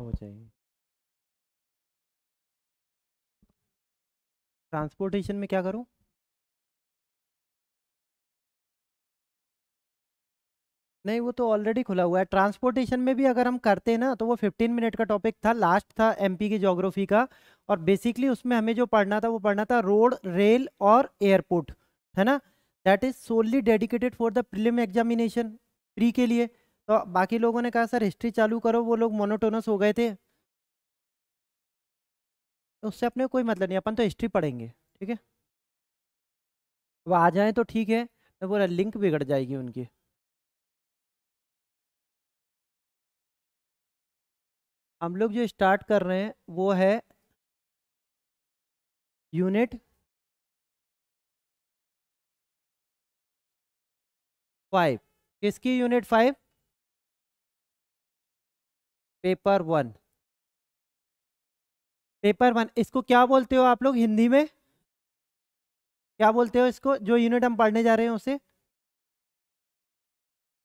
हो जाएगी ट्रांसपोर्टेशन में क्या करूं नहीं वो तो ऑलरेडी खुला हुआ है ट्रांसपोर्टेशन में भी अगर हम करते हैं ना तो वो 15 मिनट का टॉपिक था लास्ट था एमपी की ज्योग्राफी का और बेसिकली उसमें हमें जो पढ़ना था वो पढ़ना था रोड रेल और एयरपोर्ट है ना that is solely dedicated for the prelim examination pre के लिए तो बाकी लोगों ने कहा सर हिस्ट्री चालू करो वो लोग मोनोटोनस हो गए थे तो उससे अपने कोई मतलब नहीं अपन तो हिस्ट्री पढ़ेंगे ठीक है वो आ जाए तो ठीक है तो पूरा लिंक बिगड़ जाएगी उनकी हम लोग जो स्टार्ट कर रहे हैं वो है यूनिट फाइव किसकी unit five paper one paper one इसको क्या बोलते हो आप लोग हिंदी में क्या बोलते हो इसको जो यूनिट हम पढ़ने जा रहे हैं उसे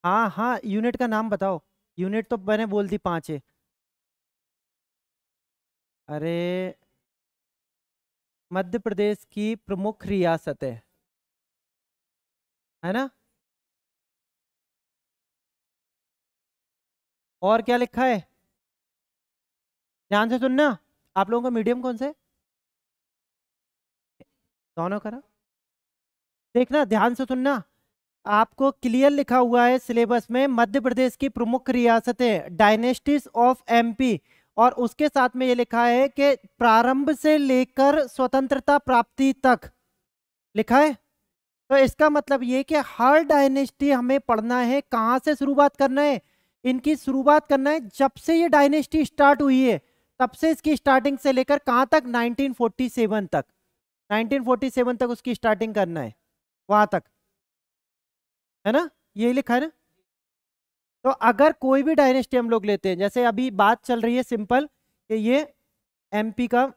हाँ हाँ यूनिट का नाम बताओ यूनिट तो मैंने बोल दी पाँच है अरे मध्य प्रदेश की प्रमुख रियासत है है ना और क्या लिखा है ध्यान से सुनना आप लोगों का मीडियम कौन से दोनों करा देखना ध्यान से सुनना आपको क्लियर लिखा हुआ है सिलेबस में मध्य प्रदेश की प्रमुख रियासतें डायनेस्टिस ऑफ एमपी और उसके साथ में ये लिखा है कि प्रारंभ से लेकर स्वतंत्रता प्राप्ति तक लिखा है तो इसका मतलब ये कि हर डायनेस्टी हमें पढ़ना है कहाँ से शुरुआत करना है इनकी शुरुआत करना है जब से ये डायनेस्टी स्टार्ट हुई है तब से इसकी स्टार्टिंग से लेकर कहाँ तक 1947 तक 1947 तक उसकी स्टार्टिंग करना है वहां तक है ना ये लिखा है ना तो अगर कोई भी डायनेस्टी हम लोग लेते हैं जैसे अभी बात चल रही है सिंपल कि ये एमपी का हुँ?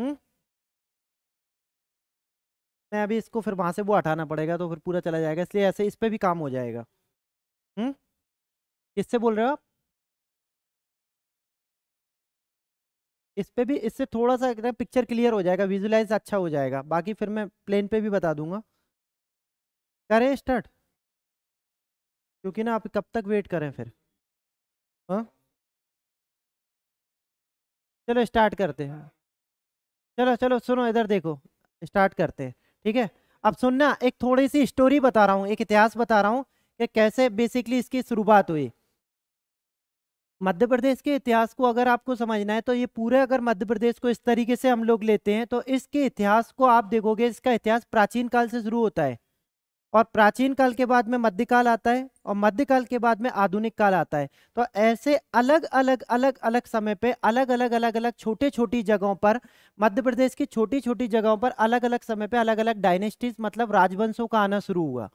हम्म? मैं अभी इसको फिर वहां से वो हटाना पड़ेगा तो फिर पूरा चला जाएगा इसलिए ऐसे इस पर भी काम हो जाएगा हम्म किससे बोल रहे हो आप इस पर भी इससे थोड़ा सा एकदम पिक्चर क्लियर हो जाएगा विजुलाइज अच्छा हो जाएगा बाकी फिर मैं प्लेन पे भी बता दूंगा करें स्टार्ट क्योंकि ना आप कब तक वेट करें फिर हाँ चलो स्टार्ट करते हैं चलो चलो सुनो इधर देखो स्टार्ट करते हैं ठीक है अब सुनना एक थोड़ी सी स्टोरी बता रहा हूँ एक इतिहास बता रहा हूँ कि कैसे बेसिकली इसकी शुरुआत हुई मध्य प्रदेश के इतिहास को अगर आपको समझना है तो ये पूरे अगर मध्य प्रदेश को इस तरीके से हम लोग लेते हैं तो इसके इतिहास को आप देखोगे इसका इतिहास प्राचीन काल से शुरू होता है और प्राचीन काल के बाद में मध्यकाल आता है और मध्यकाल के बाद में आधुनिक काल आता है तो ऐसे अलग अलग अलग अलग समय पे अलग अलग अलग अलग छोटे छोटी जगहों पर मध्य प्रदेश की छोटी छोटी जगहों पर अलग अलग समय पे अलग अलग डायनेस्टीज मतलब राजवंशों का आना शुरू हुआ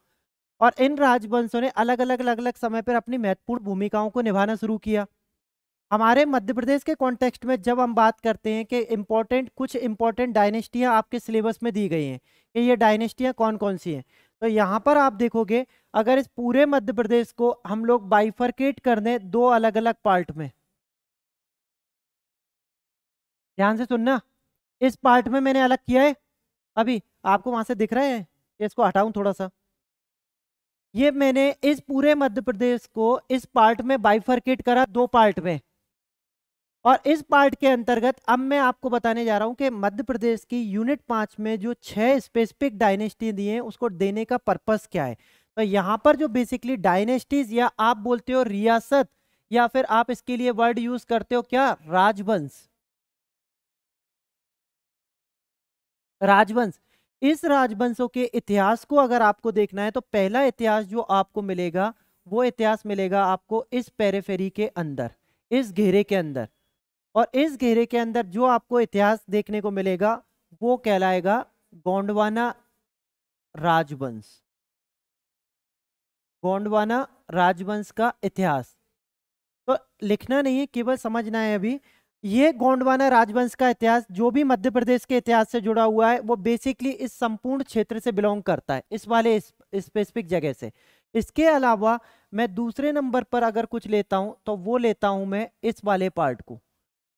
और इन राजवंशों ने अलग अलग अलग अलग समय पर अपनी महत्वपूर्ण भूमिकाओं को निभाना शुरू किया हमारे मध्य प्रदेश के कॉन्टेक्स्ट में जब हम बात करते हैं कि इम्पोर्टेंट कुछ इम्पोर्टेंट डायनेस्टियाँ आपके सिलेबस में दी गई हैं कि ये डायनेस्टियाँ कौन कौन सी हैं तो यहाँ पर आप देखोगे अगर इस पूरे मध्य प्रदेश को हम लोग बाइफरकेट कर दें दो अलग अलग पार्ट में ध्यान से सुनना इस पार्ट में मैंने अलग किया है अभी आपको वहां से दिख रहे हैं इसको हटाऊं थोड़ा सा ये मैंने इस पूरे मध्य प्रदेश को इस पार्ट में बाइफरकेट करा दो पार्ट में और इस पार्ट के अंतर्गत अब मैं आपको बताने जा रहा हूं कि मध्य प्रदेश की यूनिट पांच में जो छह स्पेसिफिक डायनेस्टी दी है उसको देने का पर्पस क्या है तो यहां पर जो बेसिकली डायनेस्टीज या आप बोलते हो रियासत या फिर आप इसके लिए वर्ड यूज करते हो क्या राजवंश राजवंश इस राजवंशों के इतिहास को अगर आपको देखना है तो पहला इतिहास जो आपको मिलेगा वो इतिहास मिलेगा आपको इस पेरेफेरी के अंदर इस घेरे के अंदर और इस घेरे के अंदर जो आपको इतिहास देखने को मिलेगा वो कहलाएगा गोंडवाना राजवंश गोंडवाना राजवंश का इतिहास तो लिखना नहीं है केवल समझना है अभी ये गोंडवाना राजवंश का इतिहास जो भी मध्य प्रदेश के इतिहास से जुड़ा हुआ है वो बेसिकली इस संपूर्ण क्षेत्र से बिलोंग करता है इस वाले स्पेसिफिक जगह से इसके अलावा मैं दूसरे नंबर पर अगर कुछ लेता हूं तो वो लेता हूं मैं इस वाले पार्ट को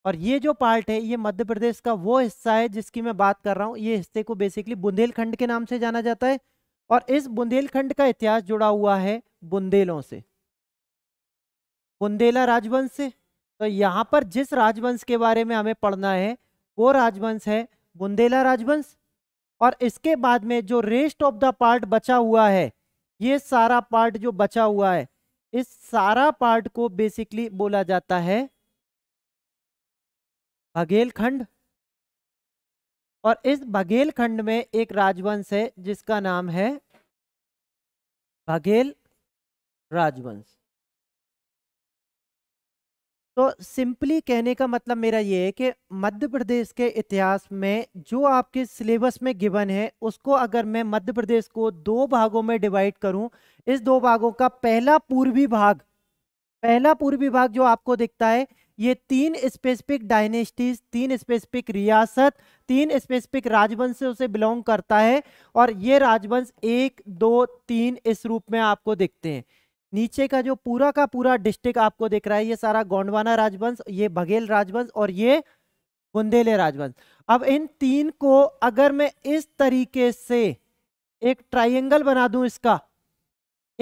और ये जो पार्ट है ये मध्य प्रदेश का वो हिस्सा है जिसकी मैं बात कर रहा हूँ ये हिस्से को बेसिकली बुंदेलखंड के नाम से जाना जाता है और इस बुंदेलखंड का इतिहास जुड़ा हुआ है बुंदेलों से बुंदेला राजवंश से तो यहाँ पर जिस राजवंश के बारे में हमें पढ़ना है वो राजवंश है बुंदेला राजवंश और इसके बाद में जो रेस्ट ऑफ द पार्ट बचा हुआ है ये सारा पार्ट जो बचा हुआ है इस सारा पार्ट को बेसिकली बोला जाता है बघेलखंड और इस बघेलखंड में एक राजवंश है जिसका नाम है बघेल राजवंश तो सिंपली कहने का मतलब मेरा ये है कि मध्य प्रदेश के इतिहास में जो आपके सिलेबस में गिवन है उसको अगर मैं मध्य प्रदेश को दो भागों में डिवाइड करूं इस दो भागों का पहला पूर्वी भाग पहला पूर्वी भाग जो आपको दिखता है ये तीन स्पेसिफिक डायनेस्टीज तीन स्पेसिफिक रियासत तीन स्पेसिफिक राजवंश से उसे बिलोंग करता है और ये राजवंश एक दो तीन इस रूप में आपको देखते हैं नीचे का जो पूरा का पूरा डिस्ट्रिक्ट आपको दिख रहा है ये सारा गोंडवाना राजवंश ये बघेल राजवंश और ये बुंदेले राजवंश अब इन तीन को अगर मैं इस तरीके से एक ट्राइंगल बना दूं इसका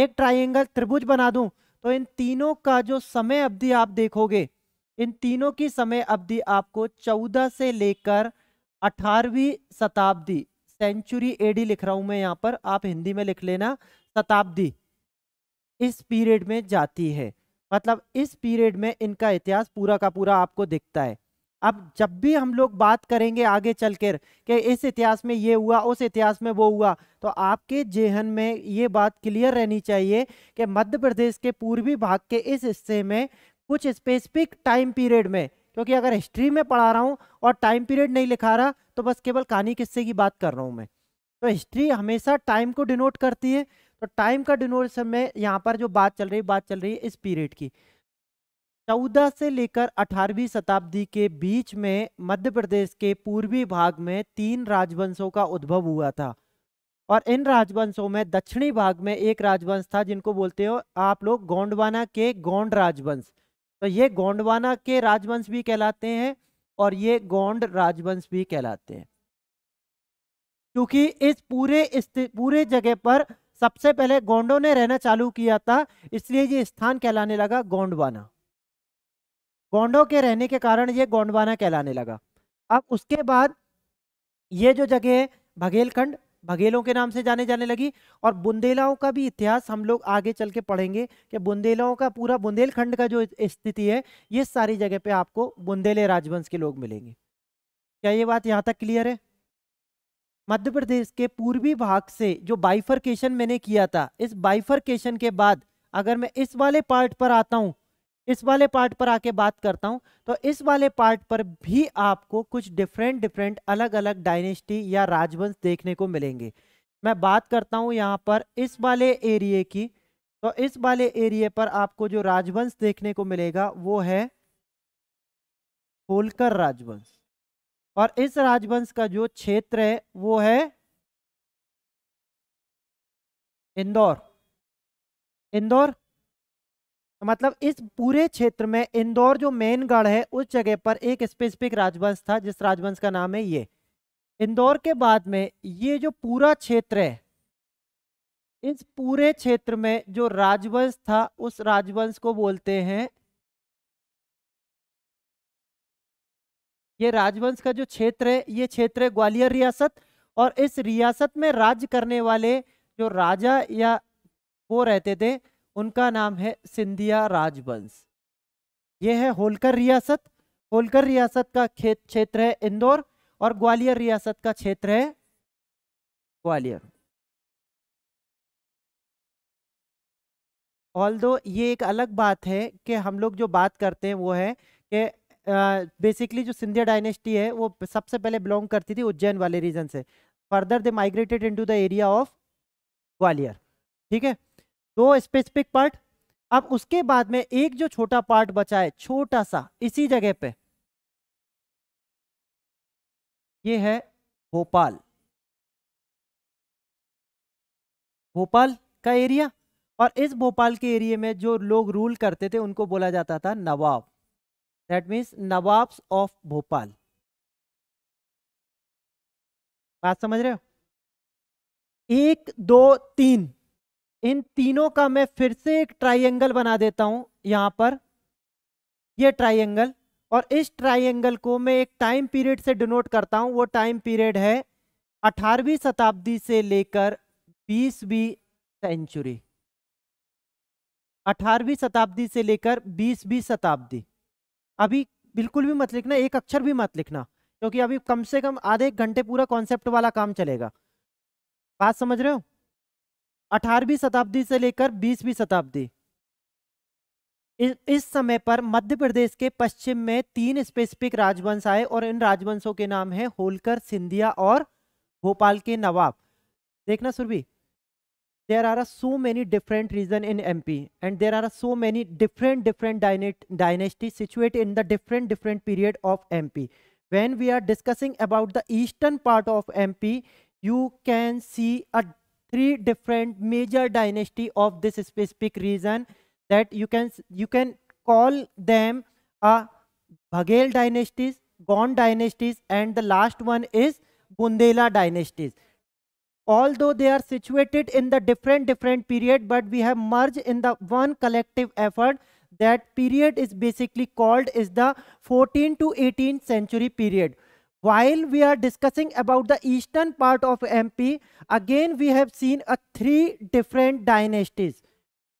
एक ट्राइंगल त्रिभुज बना दूं तो इन तीनों का जो समय अवधि आप देखोगे इन तीनों की समय अवधि आपको चौदह से लेकर अठारहवीं शताब्दी सेंचुरी एडी लिख रहा हूं मैं यहां पर आप हिंदी में लिख लेना शताब्दी इस पीरियड में जाती है मतलब इस पीरियड में इनका इतिहास पूरा का पूरा आपको दिखता है अब जब भी हम लोग बात करेंगे आगे चल कर कि इस इतिहास में ये हुआ उस इतिहास में वो हुआ तो आपके जेहन में ये बात क्लियर रहनी चाहिए कि मध्य प्रदेश के पूर्वी भाग के इस हिस्से में कुछ स्पेसिफिक टाइम पीरियड में क्योंकि अगर हिस्ट्री में पढ़ा रहा हूँ और टाइम पीरियड नहीं लिखा रहा तो बस केवल कहानी किस्से की बात कर रहा हूँ मैं तो हिस्ट्री हमेशा टाइम को डिनोट करती है तो टाइम का डिनोटेशन में यहाँ पर जो बात चल रही बात चल रही है इस पीरियड की चौदह से लेकर अठारहवीं शताब्दी के बीच में मध्य प्रदेश के पूर्वी भाग में तीन राजवंशों का उद्भव हुआ था और इन राजवंशों में दक्षिणी भाग में एक राजवंश था जिनको बोलते हो आप लोग गोंडवाना के गोंड राजवंश तो ये गोंडवाना के राजवंश भी कहलाते हैं और ये गोंड राजवंश भी कहलाते हैं क्योंकि इस पूरे इस पूरे जगह पर सबसे पहले गोंडों ने रहना चालू किया था इसलिए ये स्थान कहलाने लगा गोंडवाना गोंडों के रहने के कारण ये गोंडवाना कहलाने लगा अब उसके बाद ये जो जगह है बघेलखंड भगेलों के नाम से जाने जाने लगी और बुंदेलाओं का भी इतिहास हम लोग आगे चल के पढ़ेंगे कि बुंदेलाओं का पूरा बुंदेलखंड का जो स्थिति है ये सारी जगह पे आपको बुंदेले राजवंश के लोग मिलेंगे क्या ये बात यहाँ तक क्लियर है मध्य प्रदेश के पूर्वी भाग से जो बाइफरकेशन मैंने किया था इस बाइफरकेशन के बाद अगर मैं इस वाले पार्ट पर आता हूँ इस वाले पार्ट पर आके बात करता हूँ तो इस वाले पार्ट पर भी आपको कुछ डिफरेंट डिफरेंट अलग अलग डायनेस्टी या राजवंश देखने को मिलेंगे मैं बात करता हूँ यहाँ पर इस वाले एरिए की तो इस वाले एरिए पर आपको जो राजवंश देखने को मिलेगा वो है होलकर राजवंश और इस राजवंश का जो क्षेत्र है वो है इंदौर इंदौर तो मतलब इस पूरे क्षेत्र में इंदौर जो मेन गढ़ है उस जगह पर एक स्पेसिफिक राजवंश था जिस राजवंश का नाम है ये इंदौर के बाद में ये जो पूरा क्षेत्र है इस पूरे क्षेत्र में जो राजवंश था उस राजवंश को बोलते हैं ये राजवंश का जो क्षेत्र है ये क्षेत्र है ग्वालियर रियासत और इस रियासत में राज करने वाले जो राजा या वो रहते थे उनका नाम है सिंधिया राजवंश यह है होलकर रियासत होलकर रियासत का खेत क्षेत्र है इंदौर और ग्वालियर रियासत का क्षेत्र है ग्वालियर ऑल दो ये एक अलग बात है कि हम लोग जो बात करते हैं वो है कि बेसिकली जो सिंधिया डायनेस्टी है वो सबसे पहले बिलोंग करती थी उज्जैन वाले रीजन से further they migrated into the area of Gwalior ठीक है दो स्पेसिफिक पार्ट अब उसके बाद में एक जो छोटा पार्ट बचा है छोटा सा इसी जगह पे ये है भोपाल भोपाल का एरिया और इस भोपाल के एरिया में जो लोग रूल करते थे उनको बोला जाता था नवाब that means nawabs of Bhopal बात समझ रहे हो एक दो तीन इन तीनों का मैं फिर से एक ट्राइंगल बना देता हूं यहां पर यह ट्राइंगल और इस ट्राइंगल को मैं एक टाइम पीरियड से डिनोट करता हूं वो टाइम पीरियड है 18वीं शताब्दी से लेकर 20वीं सेंचुरी 18वीं शताब्दी से लेकर 20वीं शताब्दी अभी बिल्कुल भी मत लिखना एक अक्षर भी मत लिखना क्योंकि अभी कम से कम आधे एक घंटे पूरा कॉन्सेप्ट वाला काम चलेगा बात समझ रहे हो अठारहवीं शताब्दी से लेकर बीसवीं शताब्दी इस समय पर मध्य प्रदेश के पश्चिम में तीन स्पेसिफिक राजवंश आए और इन राजवंशों के नाम है होलकर सिंधिया और भोपाल के नवाब देखना Surabhi there are are so many different region in M P and there are are so many different different dynasty situate in the different different period of M P when we are discussing about the eastern part of M P you can see a three different major dynasty of this specific region that you can you can call them a uh, Bhaghel dynasties, Gond dynasties, and the last one is Bundela dynasties. Although they are situated in the different different period, but we have merged in the one collective effort. That period is basically called is the 14 to 18th century period. While we are discussing about the eastern part of MP, again we have seen a three different dynasties.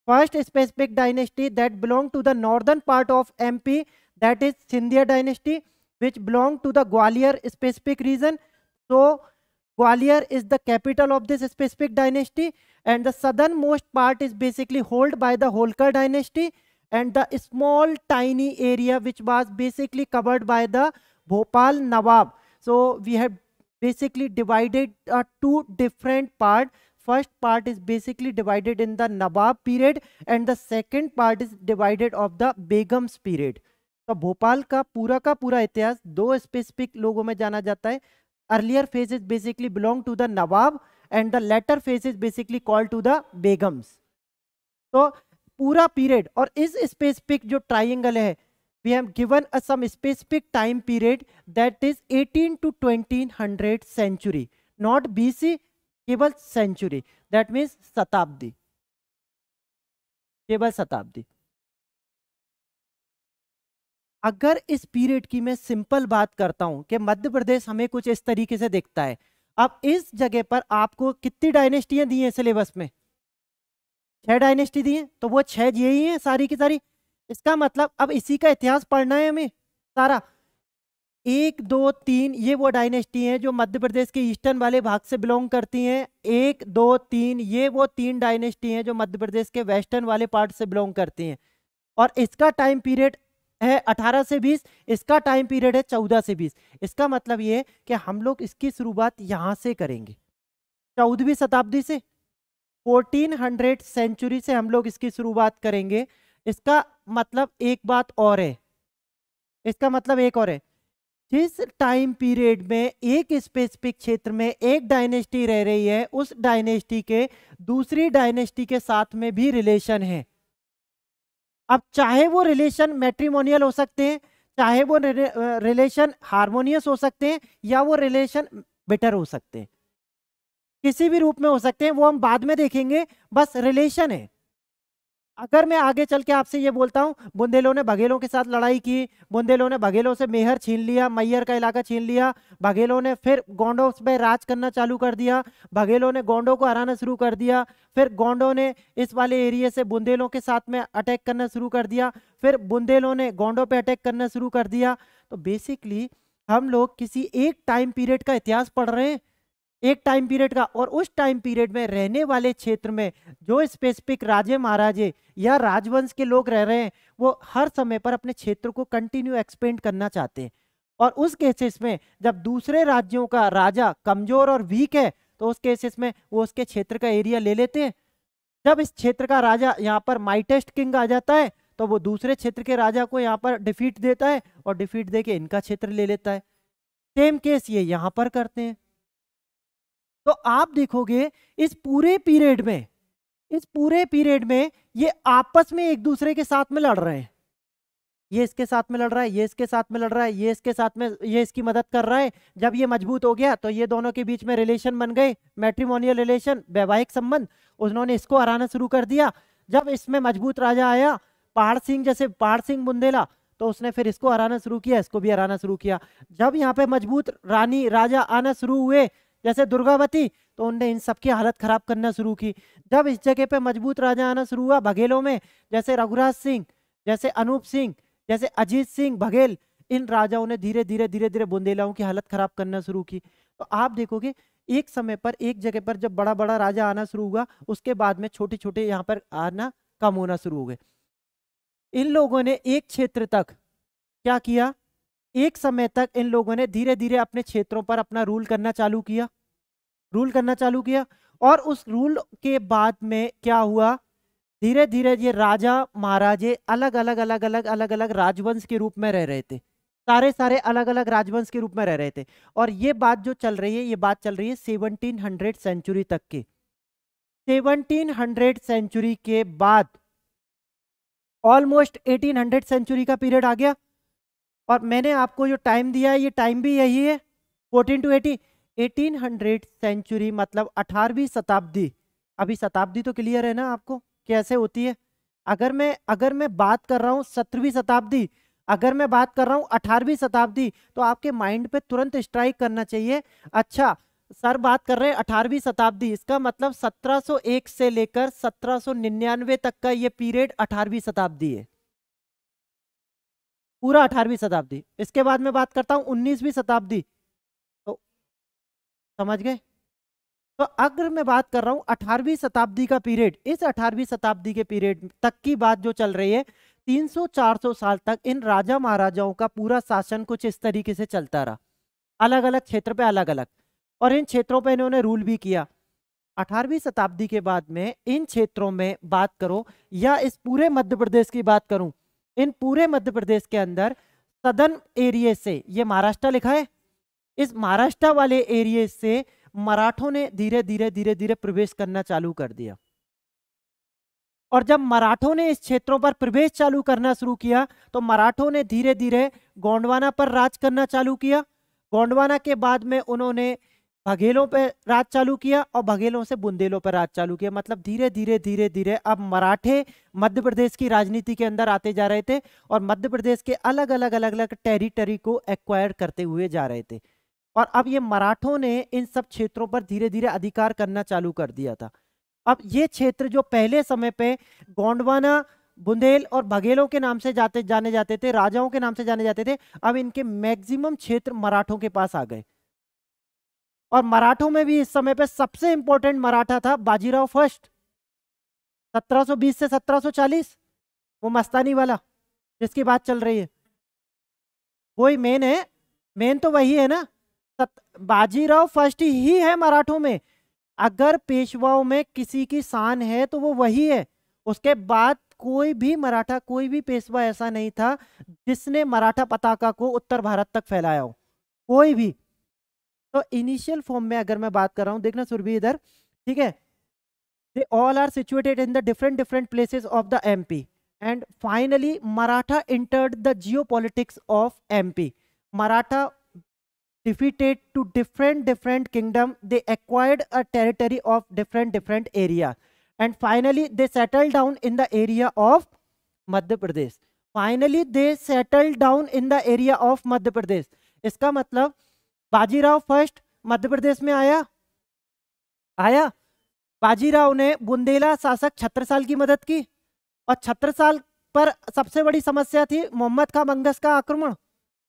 First specific dynasty that belonged to the northern part of MP, that is Sindhya dynasty, which belonged to the Gwalior specific region. So Gwalior is the capital of this specific dynasty and the southernmost part is basically held by the Holkar dynasty and the small tiny area which was basically covered by the Bhopal Nawab. So we have basically divided uh, two different part. First part is basically divided in the Nawab period and the second part is divided of the Begums period. तो भोपाल का पूरा का पूरा इतिहास दो specific लोगों में जाना जाता है earlier phase is basically belong to the nawab and the later phase is basically call to the begums तो पूरा पीरियड और इस स्पेसिफिक जो ट्राइंगल है we have given a some specific time period that is 18 to 2100 century not BC केवल century that means शताब्दी केवल शताब्दी अगर इस पीरियड की मैं सिंपल बात करता हूं कि मध्य प्रदेश हमें कुछ इस तरीके से देखता है अब इस जगह पर आपको कितनी डायनेस्टियां दी हैं सिलेबस में छह डायनेस्टी दी हैं तो वो छह ये ही हैं सारी की सारी इसका मतलब अब इसी का इतिहास पढ़ना है हमें सारा एक दो तीन ये वो डायनेस्टी हैं जो मध्य प्रदेश के ईस्टर्न वाले भाग से बिलोंग करती हैं एक दो तीन ये वो तीन डायनेस्टी हैं जो मध्य प्रदेश के वेस्टर्न वाले पार्ट से बिलोंग करती हैं और इसका टाइम पीरियड है 18 से 20 इसका टाइम पीरियड है 14 से 20 इसका मतलब ये है कि हम लोग इसकी शुरुआत यहाँ से करेंगे चौदहवीं शताब्दी से फोर्टीन सेंचुरी से हम लोग इसकी शुरुआत करेंगे इसका मतलब एक बात और है इसका मतलब एक और है जिस टाइम पीरियड में एक स्पेसिफिक क्षेत्र में एक डायनेस्टी रह रही है उस डायनेस्टी के दूसरी डायनेस्टी के साथ में भी रिलेशन है अब चाहे वो रिलेशन मैट्रीमोनियल हो सकते हैं चाहे वो रिलेशन हारमोनियस हो सकते हैं या वो रिलेशन बेटर हो सकते हैं किसी भी रूप में हो सकते हैं वो हम बाद में देखेंगे बस रिलेशन है अगर मैं आगे चल के आपसे ये बोलता हूँ बुंदेलों ने बघेलों के साथ लड़ाई की बुंदेलों ने बघेलों से मेहर छीन लिया मैयर का इलाका छीन लिया बघेलों ने फिर गोंडों पे राज करना चालू कर दिया बघेलों ने गोंडों को हराना शुरू कर दिया फिर गोंडों ने इस वाले एरिए से बुंदेलों के साथ में अटैक करना शुरू कर दिया फिर बुंदेलों ने गोंडों पर अटैक करना शुरू कर दिया तो बेसिकली हम लोग किसी एक टाइम पीरियड का इतिहास पढ़ रहे हैं एक टाइम पीरियड का और उस टाइम पीरियड में रहने वाले क्षेत्र में जो स्पेसिफिक राजे महाराजे या राजवंश के लोग रह रहे हैं वो हर समय पर अपने क्षेत्र को कंटिन्यू एक्सपेंड करना चाहते हैं और उस केसेस में जब दूसरे राज्यों का राजा कमजोर और वीक है तो उस केसेस में वो उसके क्षेत्र का एरिया ले लेते हैं जब इस क्षेत्र का राजा यहाँ पर माइटेस्ट किंग आ जाता है तो वो दूसरे क्षेत्र के राजा को यहाँ पर डिफीट देता है और डिफीट दे के इनका क्षेत्र ले लेता है सेम केस ये यहाँ पर करते हैं तो आप देखोगे इस पूरे पीरियड में इस पूरे पीरियड में ये आपस में एक दूसरे के साथ में लड़ रहे हैं ये इसके साथ में लड़ रहा है ये इसके साथ में लड़ रहा है ये इसके साथ में ये इसकी मदद कर रहा है जब ये मजबूत हो गया तो ये दोनों के बीच में रिलेशन बन गए मैट्रीमोनियल रिलेशन वैवाहिक संबंध उन्होंने इसको हराना शुरू कर दिया जब इसमें मजबूत राजा आया पहाड़ सिंह जैसे पहाड़ सिंह बुंदेला तो उसने फिर इसको हराना शुरू किया इसको भी हराना शुरू किया जब यहाँ पे मजबूत रानी राजा आना शुरू हुए जैसे दुर्गावती तो उनने इन सबकी हालत खराब करना शुरू की जब इस जगह पे मजबूत राजा आना शुरू हुआ बघेलों में जैसे रघुराज सिंह जैसे अनूप सिंह जैसे अजीत सिंह बघेल इन राजाओं ने धीरे धीरे धीरे धीरे बुंदेलाओं की हालत खराब करना शुरू की तो आप देखोगे एक समय पर एक जगह पर जब बड़ा बड़ा राजा आना शुरू हुआ उसके बाद में छोटे छोटे यहाँ पर आना कम होना शुरू हो गए इन लोगों ने एक क्षेत्र तक क्या किया एक समय तक इन लोगों ने धीरे धीरे अपने क्षेत्रों पर अपना रूल करना चालू किया रूल करना चालू किया और उस रूल के बाद में क्या हुआ धीरे धीरे ये राजा महाराजे अलग अलग अलग अलग अलग अलग राजवंश के रूप में रह रहे थे सारे सारे अलग अलग राजवंश के रूप में रह रहे थे और ये बात जो चल रही है ये बात चल रही है सेवनटीन हंड्रेड सेंचुरी तक के सेवनटीन हंड्रेड सेंचुरी के बाद ऑलमोस्ट एटीन हंड्रेड सेंचुरी का पीरियड आ गया और मैंने आपको जो टाइम दिया है ये टाइम भी यही है fourteen to eighty eighteen hundred century मतलब अठारहवीं शताब्दी अभी शताब्दी तो क्लियर है ना आपको कैसे होती है अगर मैं अगर मैं बात कर रहा हूँ सत्रहवीं शताब्दी अगर मैं बात कर रहा हूँ अठारहवीं शताब्दी तो आपके माइंड पे तुरंत स्ट्राइक करना चाहिए अच्छा सर बात कर रहे हैं अठारहवीं शताब्दी इसका मतलब 1701 से लेकर 1799 तक का ये पीरियड अठारहवीं शताब्दी है पूरा अठारहवीं शताब्दी इसके बाद में बात करता हूँ उन्नीसवीं शताब्दी तो समझ गए तो अगर मैं बात कर रहा हूँ अठारहवीं शताब्दी का पीरियड इस अठारहवीं शताब्दी के पीरियड तक की बात जो चल रही है 300-400 साल तक इन राजा महाराजाओं का पूरा शासन कुछ इस तरीके से चलता रहा अलग अलग क्षेत्र पे अलग अलग और इन क्षेत्रों पे इन्होंने रूल भी किया अठारहवीं शताब्दी के बाद में इन क्षेत्रों में बात करो या इस पूरे मध्य प्रदेश की बात करूं इन पूरे मध्य प्रदेश के अंदर सदन एरिए से ये महाराष्ट्र लिखा है इस महाराष्ट्र वाले एरिए से मराठों ने धीरे धीरे धीरे धीरे प्रवेश करना चालू कर दिया और जब मराठों ने इस क्षेत्रों पर प्रवेश चालू करना शुरू किया तो मराठों ने धीरे धीरे गोंडवाना पर राज करना चालू किया गोंडवाना के बाद में उन्होंने भगेलों पर राज चालू किया और भगेलों से बुंदेलों पर राज चालू किया मतलब धीरे धीरे धीरे धीरे अब मराठे मध्य प्रदेश की राजनीति के अंदर आते जा रहे थे और मध्य प्रदेश के अलग अलग अलग अलग टेरिटरी को एक्वायर करते हुए जा रहे थे और अब ये मराठों ने इन सब क्षेत्रों पर धीरे धीरे अधिकार करना चालू कर दिया था अब ये क्षेत्र जो पहले समय पर गोंडवाना बुंदेल और बघेलों के नाम से जाते जाने जाते थे राजाओं के नाम से जाने जाते थे अब इनके मैक्सिमम क्षेत्र मराठों के पास आ गए और मराठों में भी इस समय पे सबसे इंपॉर्टेंट मराठा था बाजीराव फर्स्ट 1720 से 1740 वो मस्तानी वाला जिसकी बात चल रही है वही मेन है मेन तो वही है ना बाजीराव फर्स्ट ही है मराठों में अगर पेशवाओं में किसी की शान है तो वो वही है उसके बाद कोई भी मराठा कोई भी पेशवा ऐसा नहीं था जिसने मराठा पताका को उत्तर भारत तक फैलाया हो कोई भी तो इनिशियल फॉर्म में अगर मैं बात कर रहा हूँ देखना सुरभि इधर ठीक है they all are situated in the different different places of the MP and finally Maratha entered the geo of MP Maratha defeated two different different kingdom they acquired a territory of different different area and finally they settle down in the area of Madhya Pradesh finally they settle down in the area of Madhya Pradesh इसका मतलब Bajirao first मध्य प्रदेश में आया आया बाजीराव ने बुंदेला शासक छत्रसाल की मदद की और छत्रसाल पर सबसे बड़ी समस्या थी मोहम्मद खां मंगस का आक्रमण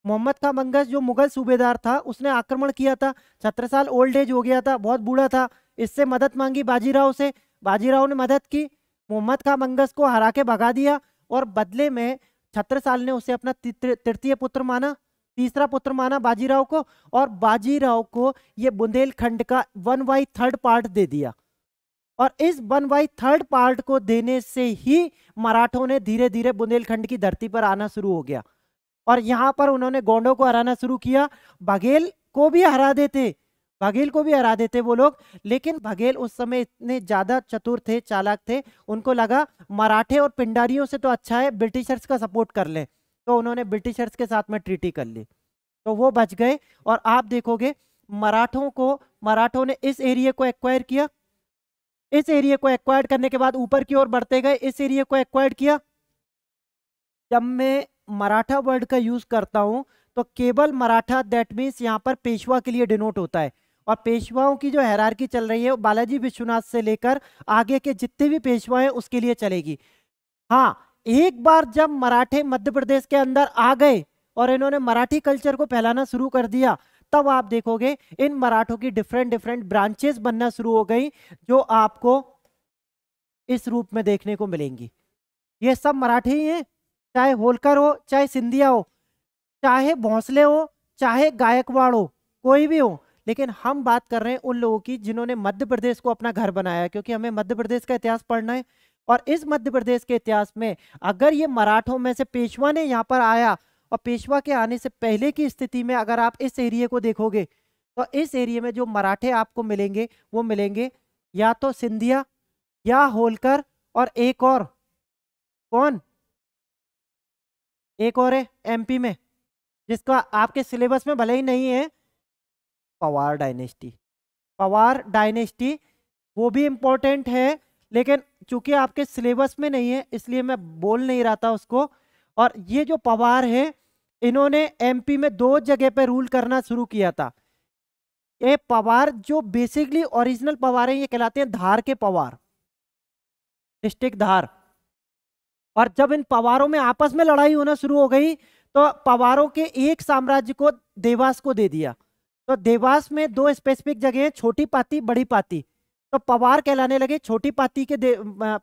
मोहम्मद खां मंगस जो मुगल सूबेदार था उसने आक्रमण किया था छत्रसाल ओल्ड एज हो गया था बहुत बूढ़ा था इससे मदद मांगी बाजीराव से बाजीराव ने मदद की मोहम्मद खां मंगस को हरा के भगा दिया और बदले में छत्रसाल ने उसे अपना तृतीय पुत्र माना तीसरा पुत्र माना बाजीराव को और बाजीराव को ये बुंदेलखंड का वन वाई थर्ड पार्ट दे दिया और इस वन वाई थर्ड पार्ट को देने से ही मराठों ने धीरे धीरे बुंदेलखंड की धरती पर आना शुरू हो गया और यहाँ पर उन्होंने गोंडों को हराना शुरू किया बघेल को भी हरा देते बघेल को भी हरा देते वो लोग लेकिन बघेल उस समय इतने ज्यादा चतुर थे चालाक थे उनको लगा मराठे और पिंडारियों से तो अच्छा है ब्रिटिशर्स का सपोर्ट कर लें तो उन्होंने ब्रिटिशर्स के साथ में ट्रीटी कर ली तो वो बच गए और आप देखोगे मराठों को मराठों ने इस एरिया को एक्वायर किया इस एरिया को एक्वायर करने के बाद ऊपर की ओर बढ़ते गए इस एरिया को एक्वायर किया जब मैं मराठा वर्ड का यूज करता हूं तो केवल मराठा दैट मीन्स यहाँ पर पेशवा के लिए डिनोट होता है और पेशवाओं की जो हैरारकी चल रही है बालाजी विश्वनाथ से लेकर आगे के जितने भी पेशवा हैं उसके लिए चलेगी हाँ एक बार जब मराठे मध्य प्रदेश के अंदर आ गए और इन्होंने मराठी कल्चर को फैलाना शुरू कर दिया तब आप देखोगे इन मराठों की डिफरेंट डिफरेंट ब्रांचेस बनना शुरू हो गई जो आपको इस रूप में देखने को मिलेंगी ये सब मराठी ही हैं चाहे होलकर हो चाहे सिंधिया हो चाहे भोंसले हो चाहे गायकवाड़ हो कोई भी हो लेकिन हम बात कर रहे हैं उन लोगों की जिन्होंने मध्य प्रदेश को अपना घर बनाया क्योंकि हमें मध्य प्रदेश का इतिहास पढ़ना है और इस मध्य प्रदेश के इतिहास में अगर ये मराठों में से पेशवा ने यहाँ पर आया और पेशवा के आने से पहले की स्थिति में अगर आप इस एरिए को देखोगे तो इस एरिए में जो मराठे आपको मिलेंगे वो मिलेंगे या तो सिंधिया या होलकर और एक और कौन एक और है एमपी में जिसका आपके सिलेबस में भले ही नहीं है पवार डायनेस्टी पवार डायनेस्टी वो भी इम्पोर्टेंट है लेकिन चूंकि आपके सिलेबस में नहीं है इसलिए मैं बोल नहीं रहा था उसको और ये जो पवार है इन्होंने एमपी में दो जगह पे रूल करना शुरू किया था ये पवार जो बेसिकली ओरिजिनल पवार है ये कहलाते हैं धार के पवार डिस्ट्रिक्ट धार और जब इन पवारों में आपस में लड़ाई होना शुरू हो गई तो पवारों के एक साम्राज्य को देवास को दे दिया तो देवास में दो स्पेसिफिक जगह है छोटी पाती बड़ी पाती तो पवार कहलाने लगे छोटी पाती के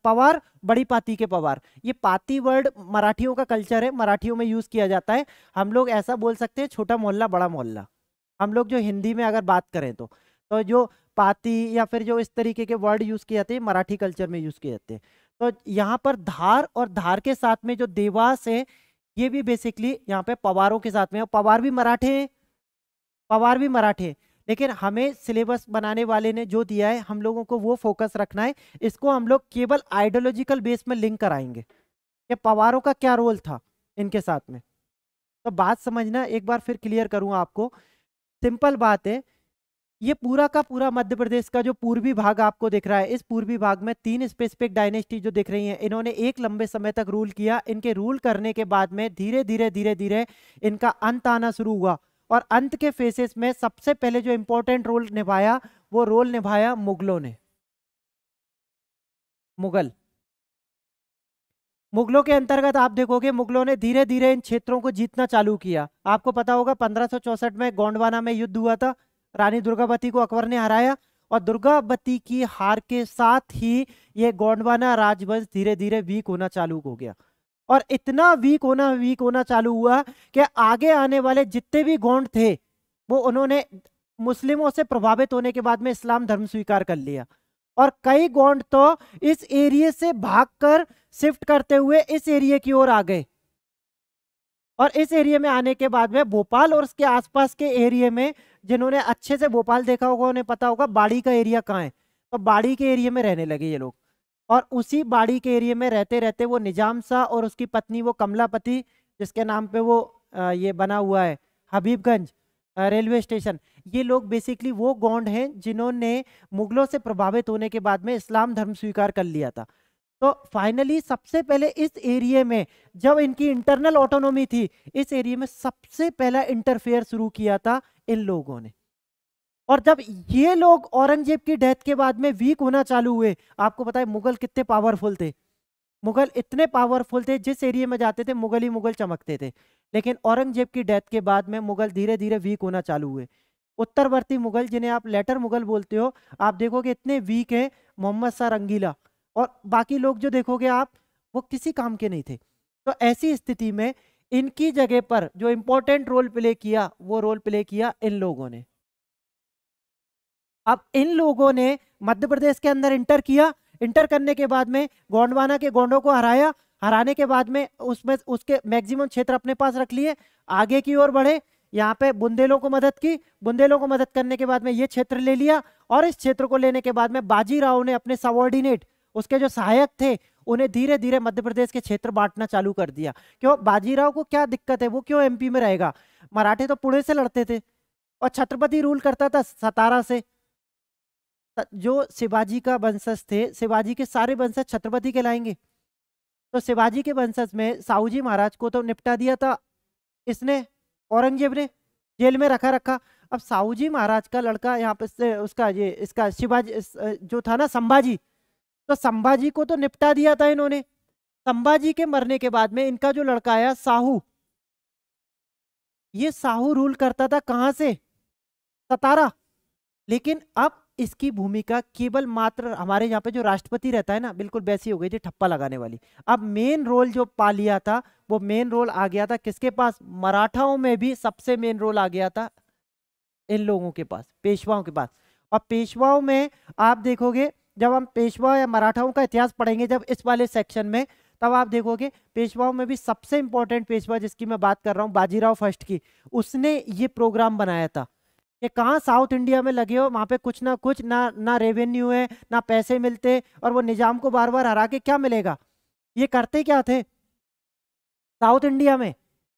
पवार बड़ी पाती के पवार ये पाती वर्ड मराठियों का कल्चर है मराठियों में यूज किया जाता है हम लोग ऐसा बोल सकते हैं छोटा मोहल्ला बड़ा मोहल्ला हम लोग जो हिंदी में अगर बात करें तो तो जो पाती या फिर जो इस तरीके के वर्ड यूज किए जाते हैं मराठी कल्चर में यूज किए जाते हैं तो यहाँ पर धार और धार के साथ में जो देवास है ये भी बेसिकली यहाँ पे पवारों के साथ में पवार भी मराठे पवार भी मराठे लेकिन हमें सिलेबस बनाने वाले ने जो दिया है हम लोगों को वो फोकस रखना है इसको हम लोग केवल आइडियोलॉजिकल बेस में लिंक कराएंगे कि पवारों का क्या रोल था इनके साथ में तो बात समझना एक बार फिर क्लियर करूँ आपको सिंपल बात है ये पूरा का पूरा मध्य प्रदेश का जो पूर्वी भाग आपको दिख रहा है इस पूर्वी भाग में तीन स्पेसिफिक डायनेस्टी जो दिख रही हैं इन्होंने एक लंबे समय तक रूल किया इनके रूल करने के बाद में धीरे धीरे धीरे धीरे इनका अंत आना शुरू हुआ और अंत के फेसेस में सबसे पहले जो इंपॉर्टेंट रोल निभाया वो रोल निभाया मुगलों ने मुगल मुगलों के अंतर्गत आप देखोगे मुगलों ने धीरे धीरे इन क्षेत्रों को जीतना चालू किया आपको पता होगा पंद्रह में गोंडवाना में युद्ध हुआ था रानी दुर्गावती को अकबर ने हराया और दुर्गावती की हार के साथ ही ये गोंडवाना राजवंश धीरे धीरे वीक होना चालू हो गया और इतना वीक होना वीक होना चालू हुआ कि आगे आने वाले जितने भी गोंड थे वो उन्होंने मुस्लिमों से प्रभावित होने के बाद में इस्लाम धर्म स्वीकार कर लिया और कई गोंड तो इस एरिए से भागकर शिफ्ट करते हुए इस एरिए की ओर आ गए और इस एरिए में आने के बाद में भोपाल और उसके आसपास के एरिए में जिन्होंने अच्छे से भोपाल देखा होगा उन्हें पता होगा बाड़ी का एरिया कहाँ है तो बाड़ी के एरिए में रहने लगे ये लोग और उसी बाड़ी के एरिए में रहते रहते वो निजाम शाह और उसकी पत्नी वो कमलापति जिसके नाम पे वो ये बना हुआ है हबीबगंज रेलवे स्टेशन ये लोग बेसिकली वो गोंड हैं जिन्होंने मुगलों से प्रभावित होने के बाद में इस्लाम धर्म स्वीकार कर लिया था तो फाइनली सबसे पहले इस एरिए में जब इनकी इंटरनल ऑटोनॉमी थी इस एरिए में सबसे पहला इंटरफेयर शुरू किया था इन लोगों ने और जब ये लोग औरंगजेब की डेथ के बाद में वीक होना चालू हुए आपको पता है मुगल कितने पावरफुल थे मुगल इतने पावरफुल थे जिस एरिया में जाते थे मुगल ही मुगल चमकते थे लेकिन औरंगजेब की डेथ के बाद में मुगल धीरे धीरे वीक होना चालू हुए उत्तरवर्ती मुगल जिन्हें आप लेटर मुगल बोलते हो आप देखोगे इतने वीक हैं मोहम्मद शाह रंगीला और बाकी लोग जो देखोगे आप वो किसी काम के नहीं थे तो ऐसी स्थिति में इनकी जगह पर जो इम्पोर्टेंट रोल प्ले किया वो रोल प्ले किया इन लोगों ने अब इन लोगों ने मध्य प्रदेश के अंदर इंटर किया इंटर करने के बाद में गोंडवाना के गोंडों को हराया हराने के बाद में उसमें उसके मैक्सिमम क्षेत्र अपने पास रख लिए आगे की ओर बढ़े यहाँ पे बुंदेलों को मदद की बुंदेलों को मदद करने के बाद में ये क्षेत्र ले लिया और इस क्षेत्र को लेने के बाद में बाजीराव ने अपने सबॉर्डिनेट उसके जो सहायक थे उन्हें धीरे धीरे मध्य प्रदेश के क्षेत्र बांटना चालू कर दिया क्यों बाजीराव को क्या दिक्कत है वो क्यों एमपी में रहेगा मराठे तो पुणे से लड़ते थे और छत्रपति रूल करता था सतारा से जो शिवाजी का वंशज थे शिवाजी के सारे वंशज छत्रपति के लाएंगे तो शिवाजी के वंशज में साहूजी महाराज को तो निपटा दिया था इसने औरंगजेब ने जेल में रखा रखा अब साहूजी महाराज का लड़का यहाँ पे उसका ये इसका शिवाजी जो था ना संभाजी तो संभाजी को तो निपटा दिया था इन्होंने संभाजी के मरने के बाद में इनका जो लड़का आया साहू ये साहू रूल करता था कहाँ से सतारा लेकिन अब इसकी भूमिका केवल मात्र हमारे यहाँ पे जो राष्ट्रपति रहता है ना बिल्कुल वैसी हो गई थी ठप्पा लगाने वाली अब मेन रोल जो पा लिया था वो मेन रोल आ गया था किसके पास मराठाओं में भी सबसे मेन रोल आ गया था इन लोगों के पास पेशवाओं के पास और पेशवाओं में आप देखोगे जब हम पेशवा या मराठाओं का इतिहास पढ़ेंगे जब इस वाले सेक्शन में तब आप देखोगे पेशवाओं में भी सबसे इंपॉर्टेंट पेशवा जिसकी मैं बात कर रहा हूँ बाजीराव फर्स्ट की उसने ये प्रोग्राम बनाया था ये कहाँ साउथ इंडिया में लगे हो वहाँ पे कुछ ना कुछ ना ना रेवेन्यू है ना पैसे मिलते और वो निज़ाम को बार बार हरा के क्या मिलेगा ये करते क्या थे साउथ इंडिया में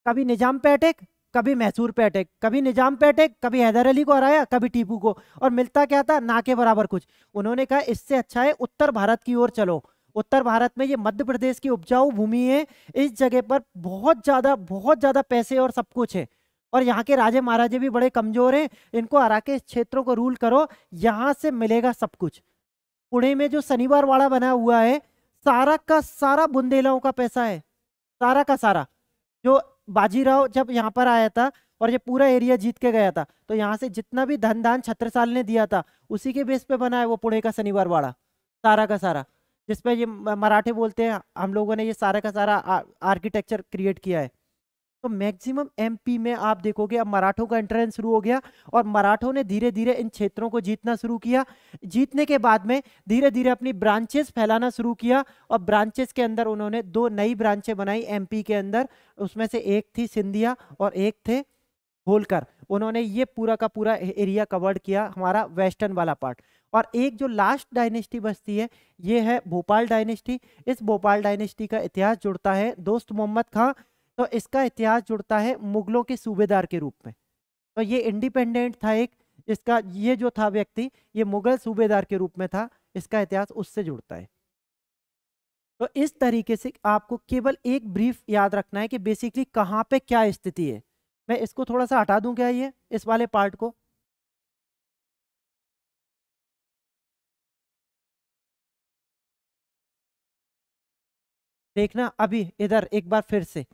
कभी निज़ाम पे अटैक कभी मैसूर पे अटैक कभी निज़ाम पे अटैक कभी हैदर अली को हराया कभी टीपू को और मिलता क्या था ना के बराबर कुछ उन्होंने कहा इससे अच्छा है उत्तर भारत की ओर चलो उत्तर भारत में ये मध्य प्रदेश की उपजाऊ भूमि है इस जगह पर बहुत ज़्यादा बहुत ज़्यादा पैसे और सब कुछ है और यहाँ के राजे महाराजे भी बड़े कमजोर हैं इनको हरा के क्षेत्रों को रूल करो यहाँ से मिलेगा सब कुछ पुणे में जो शनिवार वाड़ा बना हुआ है सारा का सारा बुंदेलाओं का पैसा है सारा का सारा जो बाजीराव जब यहाँ पर आया था और ये पूरा एरिया जीत के गया था तो यहाँ से जितना भी धन दान छत्रसाल ने दिया था उसी के बेस पे बना है वो पुणे का शनिवार वाड़ा सारा का सारा जिसपे ये मराठे बोलते हैं हम लोगों ने ये सारा का सारा आर्किटेक्चर क्रिएट किया है तो मैक्सिमम एमपी में आप देखोगे अब मराठों का एंट्रेंस शुरू हो गया और मराठों ने धीरे धीरे इन क्षेत्रों को जीतना शुरू किया जीतने के बाद में धीरे धीरे अपनी ब्रांचेस फैलाना शुरू किया और ब्रांचेस के अंदर उन्होंने दो नई ब्रांचें बनाई एमपी के अंदर उसमें से एक थी सिंधिया और एक थे होलकर उन्होंने ये पूरा का पूरा एरिया कवर्ड किया हमारा वेस्टर्न वाला पार्ट और एक जो लास्ट डायनेस्टी बचती है ये है भोपाल डायनेस्टी इस भोपाल डायनेस्टी का इतिहास जुड़ता है दोस्त मोहम्मद खां तो इसका इतिहास जुड़ता है मुगलों के सूबेदार के रूप में तो ये इंडिपेंडेंट था एक इसका ये जो था व्यक्ति ये मुगल सूबेदार के रूप में था इसका इतिहास उससे जुड़ता है तो इस तरीके से आपको केवल एक ब्रीफ याद रखना है कि बेसिकली कहाँ पे क्या स्थिति है मैं इसको थोड़ा सा हटा दूं क्या ये इस वाले पार्ट को देखना अभी इधर एक बार फिर से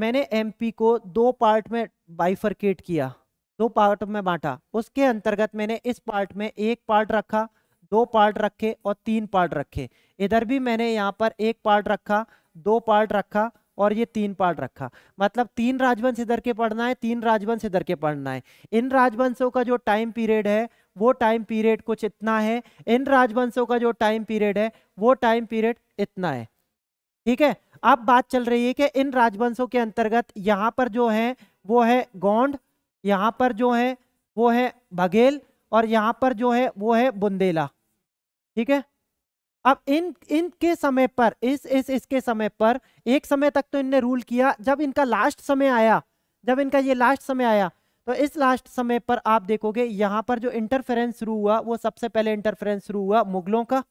मैंने एम को दो पार्ट में बाइफरकेट किया दो पार्ट में बांटा उसके अंतर्गत मैंने इस पार्ट में एक पार्ट रखा दो पार्ट रखे और तीन पार्ट रखे इधर भी मैंने यहाँ पर एक पार्ट रखा दो पार्ट रखा और ये तीन पार्ट रखा मतलब तीन राजवंश इधर के पढ़ना है तीन राजवंश इधर के पढ़ना है इन राजवंशों का जो टाइम पीरियड है वो टाइम पीरियड कुछ इतना है इन राजवंशों का जो टाइम पीरियड है वो टाइम पीरियड इतना है ठीक है अब बात चल रही है कि इन राजवंशों के अंतर्गत यहाँ पर जो है वो है गोंड यहाँ पर जो है वो है बघेल और यहाँ पर जो है वो है बुंदेला ठीक है अब इन इनके समय पर इस इस इसके समय पर एक समय तक तो इनने रूल किया जब इनका लास्ट समय आया जब इनका ये लास्ट समय आया तो इस लास्ट समय पर आप देखोगे यहाँ पर जो इंटरफेरेंस शुरू हुआ वो सबसे पहले इंटरफेरेंस शुरू हुआ मुगलों का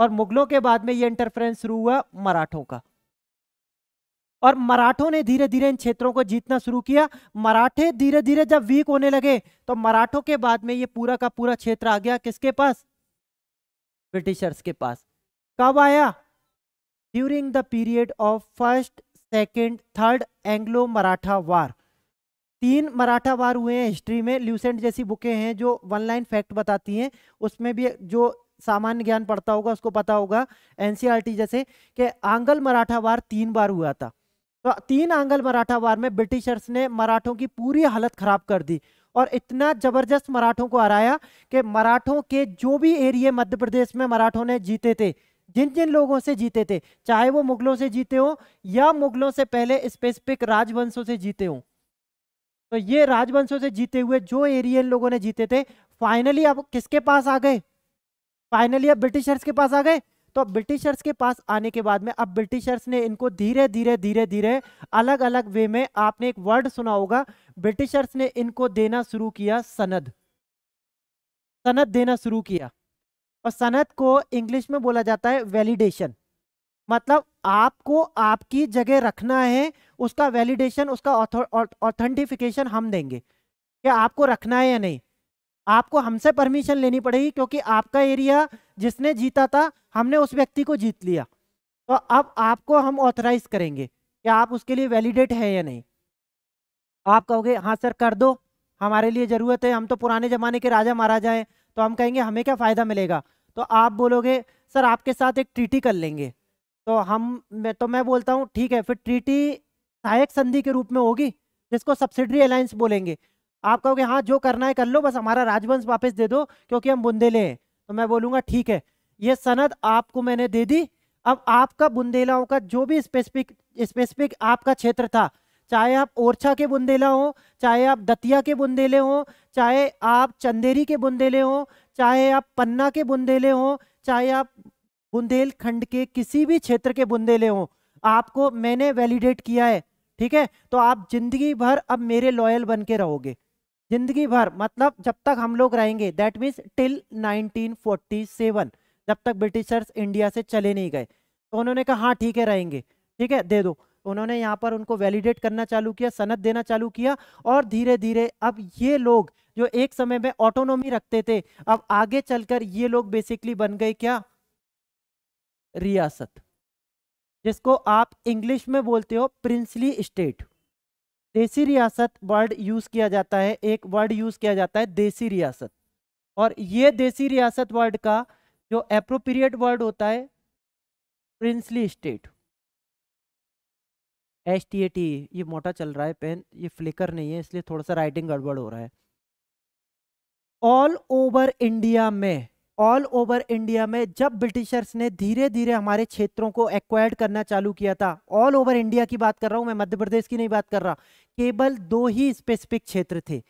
और मुगलों के बाद में ये इंटरफ्रेंस शुरू हुआ मराठों का और मराठों ने धीरे धीरे इन क्षेत्रों को जीतना शुरू किया मराठे धीरे धीरे जब वीक होने लगे तो मराठों के बाद में ये पूरा का पूरा क्षेत्र आ गया किसके पास ब्रिटिशर्स के पास कब आया during the period of first second third Anglo Maratha war तीन मराठा वार हुए हैं हिस्ट्री में ल्यूसेंट जैसी बुकें हैं जो वन लाइन फैक्ट बताती हैं उसमें भी जो सामान्य ज्ञान पढ़ता होगा उसको पता होगा एनसीईआरटी e जैसे कि आंगल मराठा वार तीन बार हुआ था तो तीन आंगल मराठा वार में ब्रिटिशर्स ने मराठों की पूरी हालत खराब कर दी और इतना जबरदस्त मराठों को हराया कि मराठों के जो भी एरिए मध्य प्रदेश में मराठों ने जीते थे जिन जिन लोगों से जीते थे चाहे वो मुगलों से जीते हो या मुगलों से पहले स्पेसिफिक राजवंशों से जीते हों तो ये राजवंशों से जीते हुए जो एरिए लोगों ने जीते थे फाइनली अब किसके पास आ गए फाइनली अब ब्रिटिशर्स के पास आ गए तो ब्रिटिशर्स के पास आने के बाद में अब ब्रिटिशर्स ने इनको धीरे धीरे धीरे धीरे अलग अलग वे में आपने एक वर्ड सुना होगा ब्रिटिशर्स ने इनको देना शुरू किया सनद सनद देना शुरू किया और सनद को इंग्लिश में बोला जाता है वैलिडेशन मतलब आपको आपकी जगह रखना है उसका वैलिडेशन उसका ऑथेंटिफिकेशन हम देंगे कि आपको रखना है या नहीं आपको हमसे परमिशन लेनी पड़ेगी क्योंकि आपका एरिया जिसने जीता था हमने उस व्यक्ति को जीत लिया तो अब आपको हम ऑथराइज करेंगे कि आप उसके लिए वैलिडेट हैं या नहीं आप कहोगे हाँ सर कर दो हमारे लिए ज़रूरत है हम तो पुराने ज़माने के राजा महाराजा हैं तो हम कहेंगे हमें क्या फ़ायदा मिलेगा तो आप बोलोगे सर आपके साथ एक ट्रीटी कर लेंगे तो हम मैं तो मैं बोलता हूँ ठीक है फिर ट्रीटी सहायक संधि के रूप में होगी जिसको सब्सिडरी अलायंस बोलेंगे आप कहोगे हाँ जो करना है कर लो बस हमारा राजवंश वापस दे दो क्योंकि हम बुंदेले हैं तो मैं बोलूंगा ठीक है ये सनद आपको मैंने दे दी अब आपका बुंदेलाओं का जो भी स्पेसिफिक स्पेसिफिक आपका क्षेत्र था चाहे आप ओरछा के बुंदेला हो चाहे आप दतिया के बुंदेले हो चाहे आप चंदेरी के बुंदेले हो चाहे आप पन्ना के बुंदेले हो चाहे आप बुंदेलखंड के किसी भी क्षेत्र के बुंदेले हो आपको मैंने वैलिडेट किया है ठीक है तो आप जिंदगी भर अब मेरे लॉयल बन के रहोगे जिंदगी भर मतलब जब तक हम लोग रहेंगे दैट मीन्स टिल 1947 जब तक ब्रिटिशर्स इंडिया से चले नहीं गए तो उन्होंने कहा हाँ ठीक है रहेंगे ठीक है दे दो उन्होंने यहाँ पर उनको वैलिडेट करना चालू किया सनत देना चालू किया और धीरे धीरे अब ये लोग जो एक समय में ऑटोनोमी रखते थे अब आगे चलकर ये लोग बेसिकली बन गए क्या रियासत जिसको आप इंग्लिश में बोलते हो प्रिंसली स्टेट देसी रियासत वर्ड यूज़ किया जाता है एक वर्ड यूज़ किया जाता है देसी रियासत और ये देसी रियासत वर्ड का जो अप्रोप्रिएट वर्ड होता है princely state S T A T ये मोटा चल रहा है पेन ये फ्लिकर नहीं है इसलिए थोड़ा सा राइटिंग गड़बड़ हो रहा है ऑल ओवर इंडिया में ऑल ओवर इंडिया में जब ब्रिटिशर्स ने धीरे धीरे हमारे क्षेत्रों को एक्वायर्ड करना चालू किया था ऑल ओवर इंडिया की बात कर रहा हूँ मैं मध्य प्रदेश की नहीं बात कर रहा केवल दो ही स्पेसिफिक क्षेत्र थे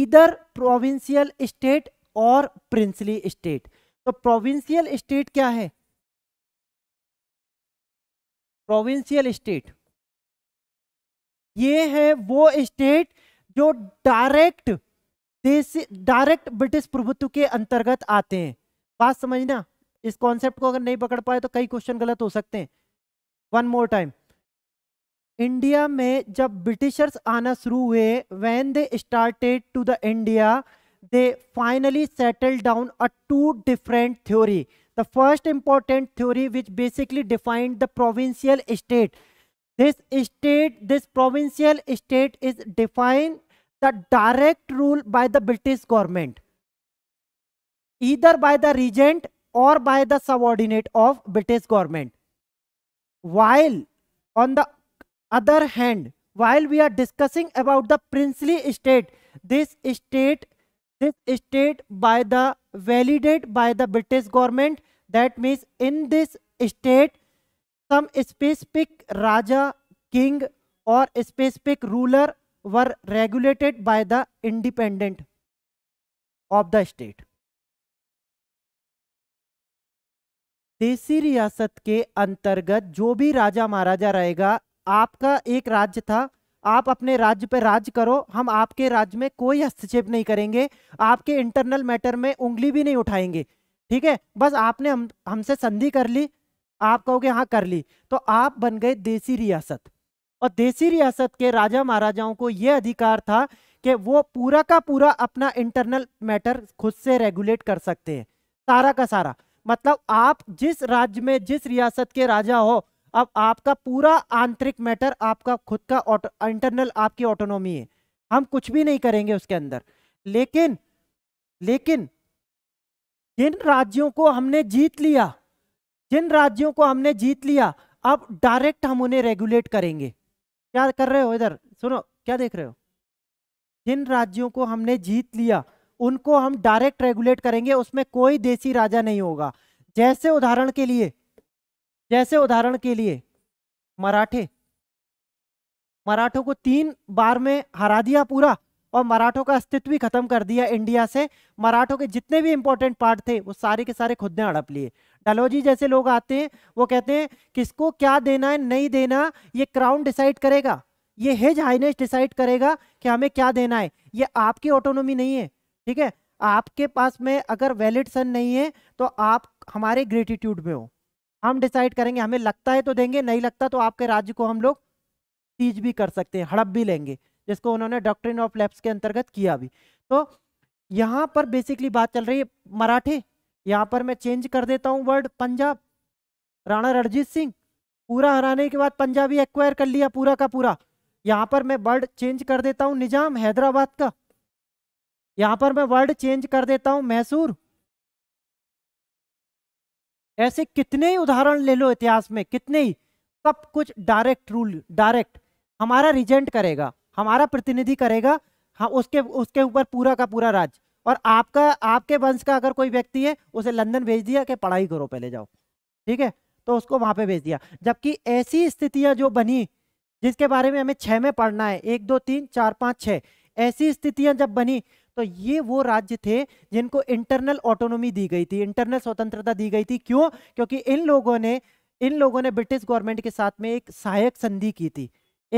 इधर प्रोविंशियल स्टेट और प्रिंसली स्टेट तो प्रोविंशियल स्टेट क्या है प्रोविंशियल स्टेट ये है वो स्टेट जो डायरेक्ट देश डायरेक्ट ब्रिटिश प्रभुत्व के अंतर्गत आते हैं बात समझना इस कॉन्सेप्ट को अगर नहीं पकड़ पाए तो कई क्वेश्चन गलत हो सकते हैं वन मोर टाइम इंडिया में जब ब्रिटिशर्स आना शुरू हुए when they started to the India they finally settle down a two different theory the first important theory which basically defined the provincial state this state this provincial state is defined the direct rule by the British government, either by the regent or by the subordinate of British government. While on the other hand, while we are discussing about the princely state, this state, this state by the validate by the British government, that means in this state, some specific Raja, king or specific ruler were regulated by the independent of the state देसी रियासत के अंतर्गत जो भी राजा महाराजा रहेगा आपका एक राज्य था आप अपने राज्य पर राज करो हम आपके राज्य में कोई हस्तक्षेप नहीं करेंगे आपके इंटरनल मैटर में उंगली भी नहीं उठाएंगे ठीक है बस आपने हम हमसे संधि कर ली आप कहोगे हाँ कर ली तो आप बन गए देसी रियासत और देसी रियासत के राजा महाराजाओं को यह अधिकार था कि वो पूरा का पूरा अपना इंटरनल मैटर खुद से रेगुलेट कर सकते हैं सारा का सारा मतलब आप जिस राज्य में जिस रियासत के राजा हो अब आपका पूरा आंतरिक मैटर आपका खुद का इंटरनल आपकी ऑटोनॉमी है हम कुछ भी नहीं करेंगे उसके अंदर लेकिन लेकिन जिन राज्यों को हमने जीत लिया जिन राज्यों को हमने जीत लिया अब डायरेक्ट हम उन्हें रेगुलेट करेंगे क्या कर रहे हो इधर सुनो क्या देख रहे हो जिन राज्यों को हमने जीत लिया उनको हम डायरेक्ट रेगुलेट करेंगे उसमें कोई देसी राजा नहीं होगा जैसे उदाहरण के लिए जैसे उदाहरण के लिए मराठे मराठों को तीन बार में हरा दिया पूरा और मराठों का अस्तित्व भी खत्म कर दिया इंडिया से मराठों के जितने भी इंपॉर्टेंट पार्ट थे वो सारे के सारे खुद ने हड़प लिए डलोजी जैसे लोग आते हैं वो कहते हैं किसको क्या देना है नहीं देना ये क्राउन डिसाइड करेगा ये हेज हाइनेस डिसाइड करेगा कि हमें क्या देना है ये आपकी ऑटोनोमी नहीं है ठीक है आपके पास में अगर वैलिड सन नहीं है तो आप हमारे ग्रेटिट्यूड में हो हम डिसाइड करेंगे हमें लगता है तो देंगे नहीं लगता तो आपके राज्य को हम लोग सीज भी कर सकते हैं हड़प भी लेंगे जिसको उन्होंने डॉक्ट्रिन ऑफ लैब्स के अंतर्गत किया भी तो यहाँ पर बेसिकली बात चल रही है मराठे यहाँ पर मैं चेंज कर देता हूँ वर्ड पंजाब राणा रणजीत सिंह पूरा हराने के बाद पंजाबी एक्वायर कर लिया पूरा का पूरा यहाँ पर मैं वर्ड चेंज कर देता हूँ निजाम हैदराबाद का यहाँ पर मैं वर्ड चेंज कर देता हूँ मैसूर ऐसे कितने ही उदाहरण ले लो इतिहास में कितने ही सब कुछ डायरेक्ट रूल डायरेक्ट हमारा रिजेंट करेगा हमारा प्रतिनिधि करेगा हाँ उसके उसके ऊपर पूरा का पूरा राज और आपका आपके वंश का अगर कोई व्यक्ति है उसे लंदन भेज दिया कि पढ़ाई करो पहले जाओ ठीक है तो उसको वहां पे भेज दिया जबकि ऐसी स्थितियाँ जो बनी जिसके बारे में हमें छः में पढ़ना है एक दो तीन चार पाँच छः ऐसी स्थितियाँ जब बनी तो ये वो राज्य थे जिनको इंटरनल ऑटोनोमी दी गई थी इंटरनल स्वतंत्रता दी गई थी क्यों क्योंकि इन लोगों ने इन लोगों ने ब्रिटिश गवर्नमेंट के साथ में एक सहायक संधि की थी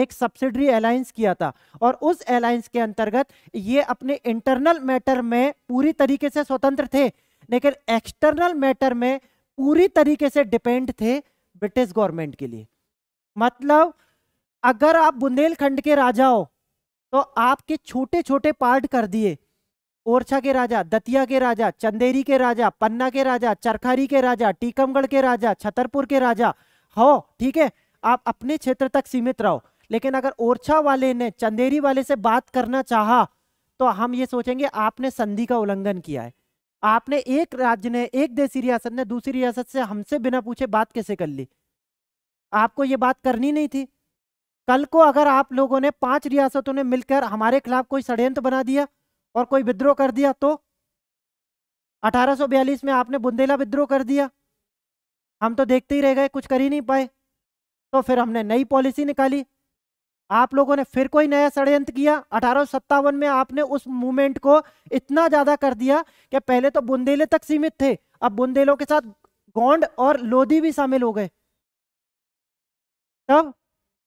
एक सब्सिडरी अलायंस किया था और उस अलायंस के अंतर्गत ये अपने इंटरनल मैटर में पूरी तरीके से स्वतंत्र थे लेकिन एक्सटर्नल मैटर में पूरी तरीके से डिपेंड थे ब्रिटिश गवर्नमेंट के लिए मतलब अगर आप बुंदेलखंड के राजा हो तो आपके छोटे छोटे पार्ट कर दिए ओरछा के राजा दतिया के राजा चंदेरी के राजा पन्ना के राजा चरखारी के राजा टीकमगढ़ के राजा छतरपुर के राजा हो ठीक है आप अपने क्षेत्र तक सीमित रहो लेकिन अगर ओरछा वाले ने चंदेरी वाले से बात करना चाहा तो हम ये सोचेंगे आपने संधि का उल्लंघन किया है आपने एक राज्य ने एक देसी रियासत ने दूसरी रियासत से हमसे बिना पूछे बात कैसे कर ली आपको ये बात करनी नहीं थी कल को अगर आप लोगों ने पांच रियासतों ने मिलकर हमारे खिलाफ कोई षड्यंत्र बना दिया और कोई विद्रोह कर दिया तो 1842 में आपने बुंदेला विद्रोह कर दिया हम तो देखते ही रह गए कुछ कर ही नहीं पाए तो फिर हमने नई पॉलिसी निकाली आप लोगों ने फिर कोई नया षडयंत्र किया अठारह में आपने उस मूवमेंट को इतना ज्यादा कर दिया कि पहले तो बुंदेले तक सीमित थे अब बुंदेलों के साथ गोंड और लोधी भी शामिल हो गए तब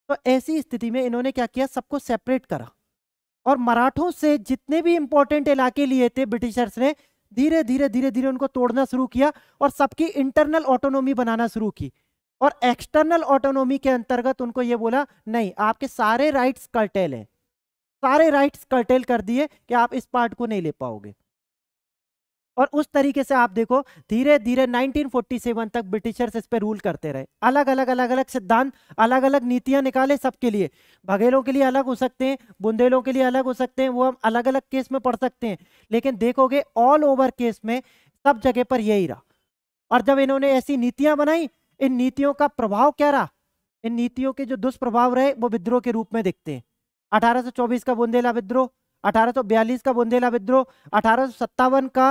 तो ऐसी स्थिति में इन्होंने क्या किया सबको सेपरेट करा और मराठों से जितने भी इंपॉर्टेंट इलाके लिए थे ब्रिटिशर्स ने धीरे धीरे धीरे धीरे उनको तोड़ना शुरू किया और सबकी इंटरनल ऑटोनोमी बनाना शुरू की और एक्सटर्नल ऑटोनोमी के अंतर्गत उनको ये बोला नहीं आपके सारे राइट्स कर्टेल हैं सारे राइट्स कर्टेल कर दिए कि आप इस पार्ट को नहीं ले पाओगे और उस तरीके से आप देखो धीरे धीरे 1947 तक ब्रिटिशर्स इस पर रूल करते रहे अलग अलग अलग अलग सिद्धांत अलग अलग नीतियां निकाले सबके लिए बघेलों के लिए अलग हो सकते हैं बुंदेलों के लिए अलग हो सकते हैं वो हम अलग अलग केस में पढ़ सकते हैं लेकिन देखोगे ऑल ओवर केस में सब जगह पर यही रहा और जब इन्होंने ऐसी नीतियां बनाई इन नीतियों का प्रभाव क्या रहा इन नीतियों के जो दुष्प्रभाव रहे वो विद्रोह के रूप में दिखते हैं अठारह का बुंदेला विद्रोह अठारह का बुंदेला विद्रोह अठारह का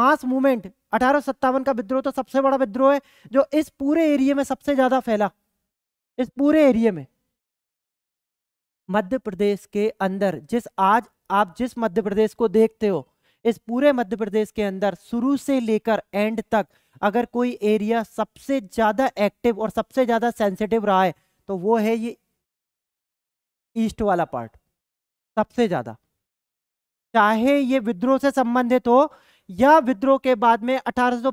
मास मूवमेंट अठारह का विद्रोह तो सबसे बड़ा विद्रोह है जो इस पूरे एरिया में सबसे ज्यादा फैला इस पूरे एरिया में मध्य प्रदेश के अंदर जिस आज आप जिस मध्य प्रदेश को देखते हो इस पूरे मध्य प्रदेश के अंदर शुरू से लेकर एंड तक अगर कोई एरिया सबसे ज़्यादा एक्टिव और सबसे ज़्यादा सेंसिटिव रहा है तो वो है ये ईस्ट वाला पार्ट सबसे ज़्यादा चाहे ये विद्रोह से संबंधित हो या विद्रोह के बाद में अठारह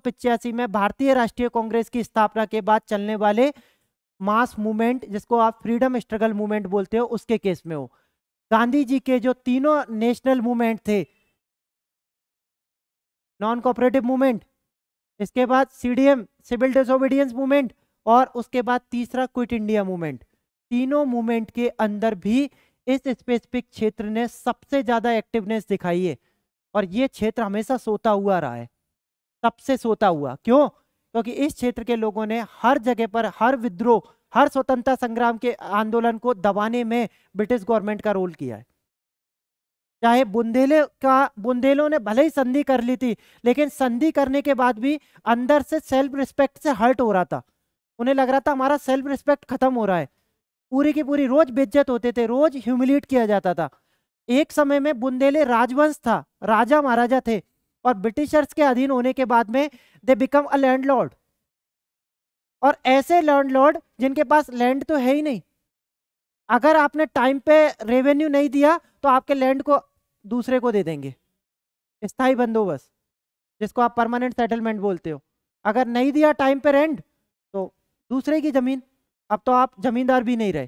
में भारतीय राष्ट्रीय कांग्रेस की स्थापना के बाद चलने वाले मास मूवमेंट जिसको आप फ्रीडम स्ट्रगल मूवमेंट बोलते हो उसके केस में हो गांधी जी के जो तीनों नेशनल मूवमेंट थे नॉन कॉपरेटिव मूवमेंट इसके बाद सीडीएम सिविल डिसोबीडियंस मूवमेंट और उसके बाद तीसरा क्विट इंडिया मूवमेंट तीनों मूवमेंट के अंदर भी इस स्पेसिफिक क्षेत्र ने सबसे ज़्यादा एक्टिवनेस दिखाई है और ये क्षेत्र हमेशा सोता हुआ रहा है सबसे सोता हुआ क्यों क्योंकि इस क्षेत्र के लोगों ने हर जगह पर हर विद्रोह हर स्वतंत्रता संग्राम के आंदोलन को दबाने में ब्रिटिश गवर्नमेंट का रोल किया है चाहे बुंदेले का बुंदेलों ने भले ही संधि कर ली थी लेकिन संधि करने के बाद भी अंदर से सेल्फ रिस्पेक्ट से हर्ट हो रहा था उन्हें लग रहा था हमारा सेल्फ रिस्पेक्ट खत्म हो रहा है पूरी की पूरी रोज बेज्जत होते थे रोज ह्यूमिलेट किया जाता था एक समय में बुंदेले राजवंश था राजा महाराजा थे और ब्रिटिशर्स के अधीन होने के बाद में दे बिकम अ लैंड और ऐसे लैंड जिनके पास लैंड तो है ही नहीं अगर आपने टाइम पे रेवेन्यू नहीं दिया तो आपके लैंड को दूसरे को दे देंगे स्थाई बंदोबस्त जिसको आप परमानेंट सेटलमेंट बोलते हो अगर नहीं दिया टाइम पे रेंट तो दूसरे की ज़मीन अब तो आप ज़मींदार भी नहीं रहे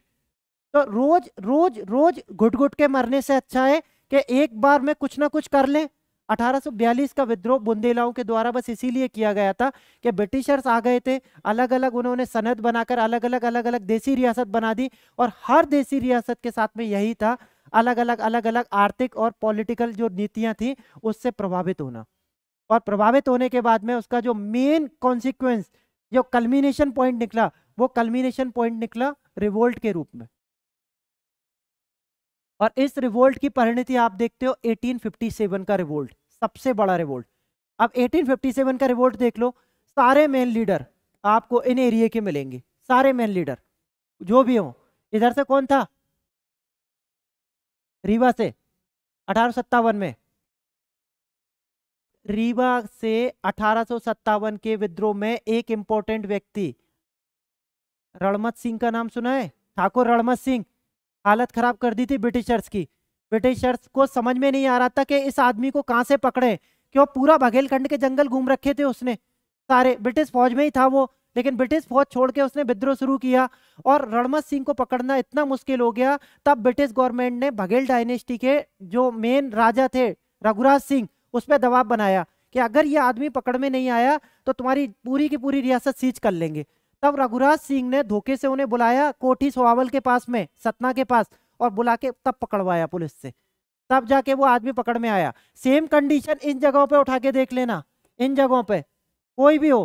तो रोज़ रोज़ रोज़ घुट घुट के मरने से अच्छा है कि एक बार में कुछ ना कुछ कर लें 1842 का विद्रोह बुंदेलाओं के द्वारा बस इसीलिए किया गया था कि ब्रिटिशर्स आ गए थे अलग अलग उन्होंने सनद बनाकर अलग अलग अलग अलग देसी रियासत बना दी और हर देसी रियासत के साथ में यही था अलग अलग अलग अलग आर्थिक और पॉलिटिकल जो नीतियाँ थी उससे प्रभावित होना और प्रभावित होने के बाद में उसका जो मेन कॉन्सिक्वेंस जो कल्मिनेशन पॉइंट निकला वो कल्मिनेशन पॉइंट निकला रिवोल्ट के रूप में और इस रिवोल्ट की परिणति आप देखते हो 1857 का रिवोल्ट सबसे बड़ा रिवोल्ट अब 1857 का रिवोल्ट देख लो सारे मेन लीडर आपको इन एरिए के मिलेंगे सारे मेन लीडर जो भी हो इधर से कौन था रीवा से अठारह में रीवा से अठारह के विद्रोह में एक इंपॉर्टेंट व्यक्ति रणमत सिंह का नाम सुना है ठाकुर रणमत सिंह हालत खराब कर दी थी ब्रिटिशर्स की ब्रिटिशर्स को समझ में नहीं आ रहा था कि इस आदमी को कहाँ से पकड़े क्यों पूरा बघेलखंड के जंगल घूम रखे थे उसने सारे ब्रिटिश फौज में ही था वो लेकिन ब्रिटिश फौज छोड़ के उसने विद्रोह शुरू किया और रणमत सिंह को पकड़ना इतना मुश्किल हो गया तब ब्रिटिश गवर्नमेंट ने बघेल डायनेस्टी के जो मेन राजा थे रघुराज सिंह उस पर दबाव बनाया कि अगर ये आदमी पकड़ में नहीं आया तो तुम्हारी पूरी की पूरी रियासत सीज कर लेंगे तब रघुराज सिंह ने धोखे से उन्हें बुलाया कोठी सोहावल के पास में सतना के पास और बुला के तब पकड़वाया पुलिस से तब जाके वो आदमी पकड़ में आया सेम कंडीशन इन जगहों पे उठा के देख लेना इन जगहों पे कोई भी हो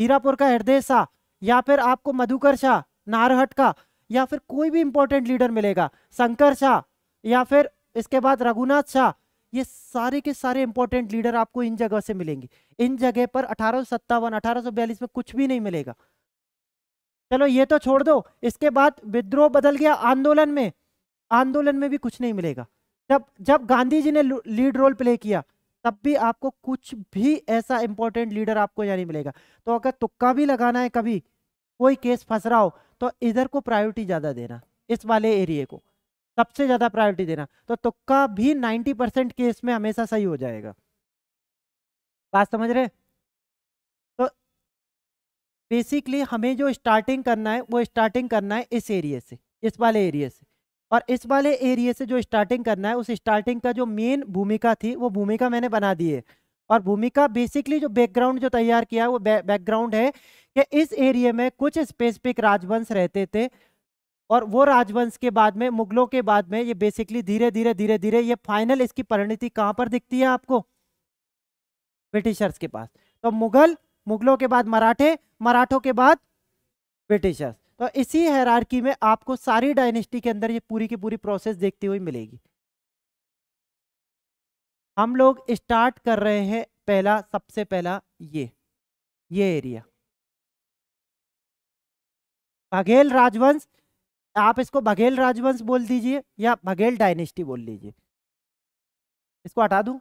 हीरापुर का हृदय शाह या फिर आपको मधुकर शाह नारहट का या फिर कोई भी इंपॉर्टेंट लीडर मिलेगा शंकर शाह या फिर इसके बाद रघुनाथ शाह ये सारे के सारे इंपॉर्टेंट लीडर आपको इन जगह से मिलेंगे इन जगह पर अठारह सत्तावन में कुछ भी नहीं मिलेगा चलो ये तो छोड़ दो इसके बाद विद्रोह बदल गया आंदोलन में आंदोलन में भी कुछ नहीं मिलेगा जब जब गांधी जी ने लीड रोल प्ले किया तब भी आपको कुछ भी ऐसा इंपॉर्टेंट लीडर आपको यहाँ नहीं मिलेगा तो अगर तुक्का भी लगाना है कभी कोई केस फंस रहा हो तो इधर को प्रायोरिटी ज़्यादा देना इस वाले एरिए को सबसे ज़्यादा प्रायोरिटी देना तो तुक्का भी 90 परसेंट केस में हमेशा सही हो जाएगा बात समझ रहे तो बेसिकली हमें जो स्टार्टिंग करना है वो स्टार्टिंग करना है इस एरिए से इस वाले एरिए से और इस वाले एरिए से जो स्टार्टिंग करना है उस स्टार्टिंग का जो मेन भूमिका थी वो भूमिका मैंने बना दी है और भूमिका बेसिकली जो बैकग्राउंड जो तैयार किया वो बैकग्राउंड है कि इस एरिए में कुछ स्पेसिफिक राजवंश रहते थे और वो राजवंश के बाद में मुगलों के बाद में ये बेसिकली धीरे धीरे धीरे धीरे ये फाइनल इसकी परिणति कहाँ पर दिखती है आपको ब्रिटिशर्स के पास तो मुगल मुगलों के बाद मराठे मराठों के बाद ब्रिटिशर्स तो इसी हैरारकी में आपको सारी डायनेस्टी के अंदर ये पूरी की पूरी प्रोसेस देखती हुई मिलेगी हम लोग स्टार्ट कर रहे हैं पहला सबसे पहला ये ये एरिया बघेल राजवंश आप इसको बघेल राजवंश बोल दीजिए या बघेल डायनेस्टी बोल लीजिए इसको हटा दूं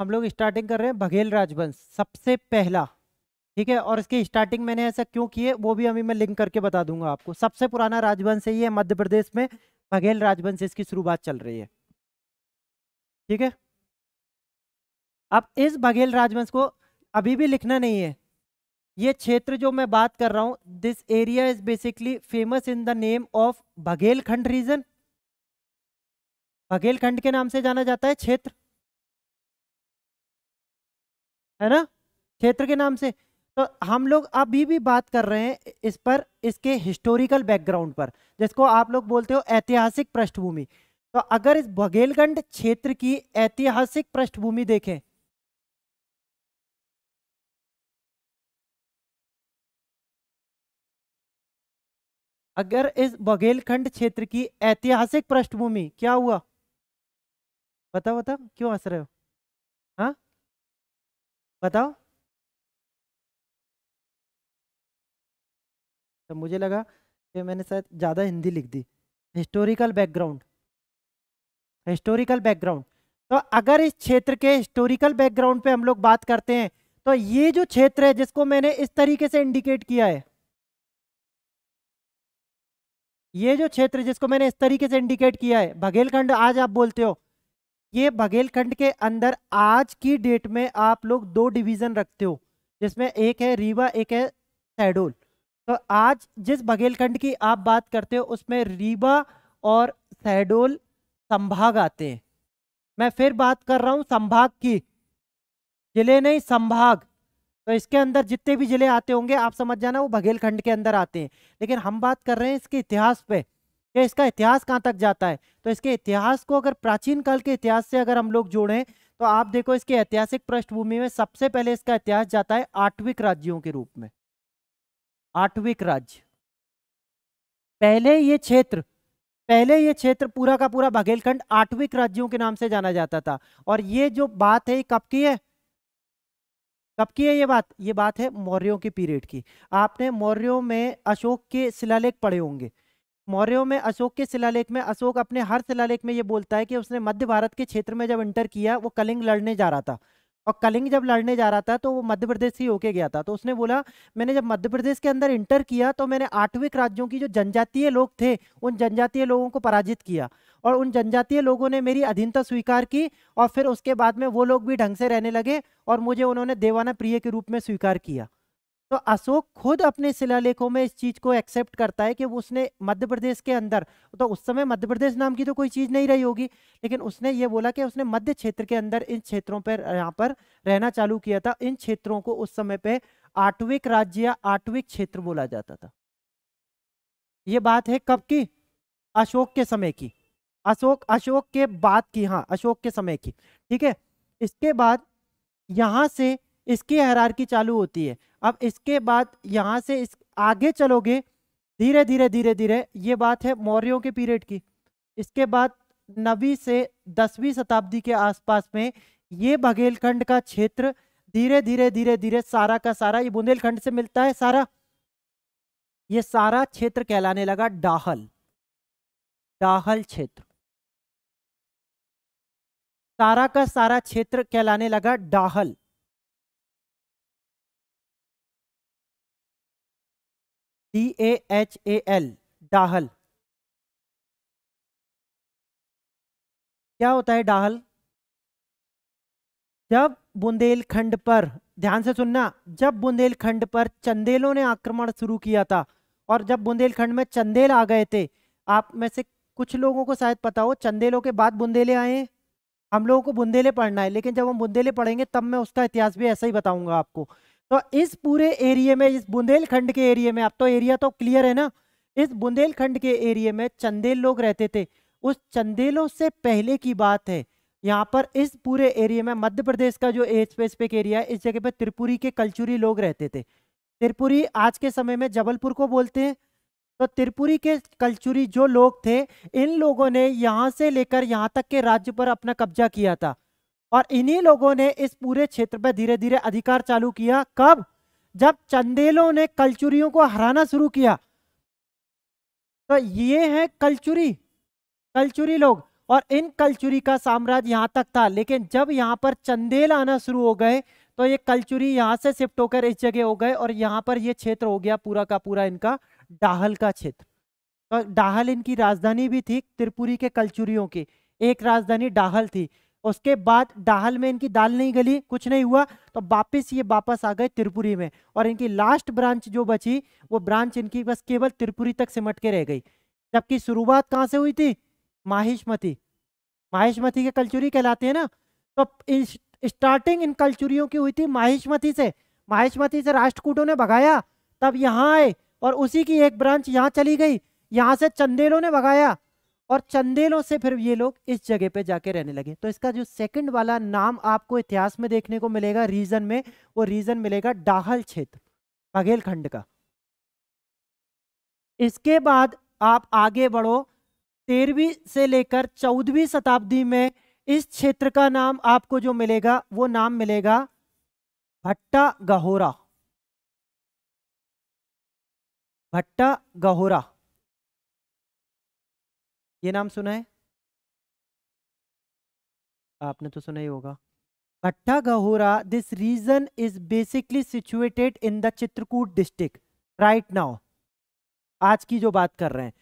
हम लोग स्टार्टिंग कर रहे हैं बघेल राजवंश सबसे पहला ठीक है और इसकी स्टार्टिंग मैंने ऐसा क्यों किए वो भी अभी मैं लिंक करके बता दूंगा आपको सबसे पुराना राजवंश है ये मध्य प्रदेश में बघेल राजवंश इसकी शुरुआत चल रही है ठीक है अब इस बघेल राजवंश को अभी भी लिखना नहीं है ये क्षेत्र जो मैं बात कर रहा हूँ this area is basically famous in the name of Baghelkhand region Baghelkhand के नाम से जाना जाता है क्षेत्र है ना क्षेत्र के नाम से तो हम लोग अभी भी बात कर रहे हैं इस पर इसके हिस्टोरिकल बैकग्राउंड पर जिसको आप लोग बोलते हो ऐतिहासिक पृष्ठभूमि तो अगर इस बघेलखंड क्षेत्र की ऐतिहासिक पृष्ठभूमि देखें अगर इस बघेलखंड क्षेत्र की ऐतिहासिक पृष्ठभूमि क्या हुआ बताओ बताओ क्यों हंस रहे हो हाँ बताओ तो मुझे लगा कि मैंने शायद ज़्यादा हिंदी लिख दी हिस्टोरिकल बैकग्राउंड हिस्टोरिकल बैकग्राउंड तो अगर इस क्षेत्र के हिस्टोरिकल बैकग्राउंड पे हम लोग बात करते हैं तो ये जो क्षेत्र है जिसको मैंने इस तरीके से इंडिकेट किया है ये जो क्षेत्र जिसको मैंने इस तरीके से इंडिकेट किया है बघेलखंड आज आप बोलते हो ये बघेलखंड के अंदर आज की डेट में आप लोग दो डिवीज़न रखते हो जिसमें एक है रीवा एक है शहडोल तो आज जिस बघेलखंड की आप बात करते हो उसमें रीवा और शहडोल संभाग आते हैं मैं फिर बात कर रहा हूँ संभाग की जिले नहीं संभाग तो इसके अंदर जितने भी जिले आते होंगे आप समझ जाना वो बघेलखंड के अंदर आते हैं लेकिन हम बात कर रहे हैं इसके इतिहास पे या इसका इतिहास कहाँ तक जाता है तो इसके इतिहास को अगर प्राचीन काल के इतिहास से अगर हम लोग जोड़ें तो आप देखो इसके ऐतिहासिक पृष्ठभूमि में सबसे पहले इसका इतिहास जाता है आठविक राज्यों के रूप में आठविक राज्य पहले ये क्षेत्र पहले ये क्षेत्र पूरा का पूरा बघेलखंड आठविक राज्यों के नाम से जाना जाता था और ये जो बात है कब की है कब की है ये बात ये बात है मौर्यों के पीरियड की आपने मौर्यों में अशोक के शिलालेख पढ़े होंगे मौर्यों में अशोक के शिलालेख में अशोक अपने हर शिलालेख में ये बोलता है कि उसने मध्य भारत के क्षेत्र में जब इंटर किया वो कलिंग लड़ने जा रहा था और कलिंग जब लड़ने जा रहा था तो वो मध्य प्रदेश से होके गया था तो उसने बोला मैंने जब मध्य प्रदेश के अंदर इंटर किया तो मैंने आठवें राज्यों की जो जनजातीय लोग थे उन जनजातीय लोगों को पराजित किया और उन जनजातीय लोगों ने मेरी अधीनता स्वीकार की और फिर उसके बाद में वो लोग भी ढंग से रहने लगे और मुझे उन्होंने देवाना प्रिय के रूप में स्वीकार किया तो अशोक खुद अपने शिलालेखों में इस चीज को एक्सेप्ट करता है कि उसने मध्य प्रदेश के अंदर तो उस समय मध्य प्रदेश नाम की तो कोई चीज नहीं रही होगी लेकिन उसने ये बोला कि उसने मध्य क्षेत्र के अंदर इन क्षेत्रों पर यहाँ पर रहना चालू किया था इन क्षेत्रों को उस समय पे आठविक राज्य या आठविक क्षेत्र बोला जाता था ये बात है कब की अशोक के समय की अशोक अशोक के बाद की हाँ अशोक के समय की ठीक है इसके बाद यहां से इसकी हरारकी चालू होती है अब इसके बाद यहाँ से इस आगे चलोगे धीरे धीरे धीरे धीरे ये बात है मौर्यों के पीरियड की इसके बाद नवी से दसवीं शताब्दी के आसपास में ये बघेलखंड का क्षेत्र धीरे धीरे धीरे धीरे सारा का सारा ये बुंदेलखंड से मिलता है सारा ये सारा क्षेत्र कहलाने लगा डाहल डाहल क्षेत्र सारा का सारा क्षेत्र कहलाने लगा Dahal D A H A L Dahal क्या होता है डाहल जब बुंदेलखंड पर ध्यान से सुनना जब बुंदेलखंड पर चंदेलों ने आक्रमण शुरू किया था और जब बुंदेलखंड में चंदेल आ गए थे आप में से कुछ लोगों को शायद पता हो चंदेलों के बाद बुंदेले आए हैं हम लोगों को बुंदेले पढ़ना है लेकिन जब हम बुंदेले पढ़ेंगे तब मैं उसका इतिहास भी ऐसा ही बताऊंगा आपको तो इस पूरे एरिए में इस बुंदेलखंड के एरिए में अब तो एरिया तो क्लियर है ना इस बुंदेलखंड के एरिए में चंदेल लोग रहते थे उस चंदेलों से पहले की बात है यहाँ पर इस पूरे एरिया में मध्य प्रदेश का जो एज स्पेसिफिक एरिया है इस जगह पर त्रिपुरी के कल्चुरी लोग रहते थे त्रिपुरी आज के समय में जबलपुर को बोलते हैं तो त्रिपुरी के कल्चुरी जो लोग थे इन लोगों ने यहाँ से लेकर यहाँ तक के राज्य पर अपना कब्जा किया था और इन्हीं लोगों ने इस पूरे क्षेत्र पर धीरे धीरे अधिकार चालू किया कब जब चंदेलों ने कलचुरियों को हराना शुरू किया तो ये है कलचुरी कलचुरी लोग और इन कलचुरी का साम्राज्य यहाँ तक था लेकिन जब यहाँ पर चंदेल आना शुरू हो गए तो ये कलचुरी यहाँ से शिफ्ट होकर इस जगह हो गए और यहाँ पर ये क्षेत्र हो गया पूरा का पूरा इनका डाहल का क्षेत्र तो डाहल इनकी राजधानी भी थी त्रिपुरी के कलचुरियों की एक राजधानी डाहल थी उसके बाद दाहल में इनकी दाल नहीं गली कुछ नहीं हुआ तो वापस ये वापस आ गए त्रिपुरी में और इनकी लास्ट ब्रांच जो बची वो ब्रांच इनकी बस केवल त्रिपुरी तक सिमट के रह गई जबकि शुरुआत कहाँ से हुई थी माहिष्मती माहिष्मती के कलचुरी कहलाते हैं ना तो स्टार्टिंग इन कलचुरियों की हुई थी माहिशमती से माहिष्मती से राष्ट्रकूटों ने भगाया तब यहाँ आए और उसी की एक ब्रांच यहाँ चली गई यहाँ से चंदेलों ने भगाया और चंदेलों से फिर ये लोग इस जगह पे जाके रहने लगे तो इसका जो सेकंड वाला नाम आपको इतिहास में देखने को मिलेगा रीजन में वो रीजन मिलेगा डाहल क्षेत्र बघेल खंड का इसके बाद आप आगे बढ़ो तेरहवीं से लेकर चौदहवीं शताब्दी में इस क्षेत्र का नाम आपको जो मिलेगा वो नाम मिलेगा भट्टा गहोरा भट्टा गहोरा ये नाम सुना है आपने तो सुना ही होगा Bhatta Gahora this region is basically situated in the Chitrakoot district right now आज की जो बात कर रहे हैं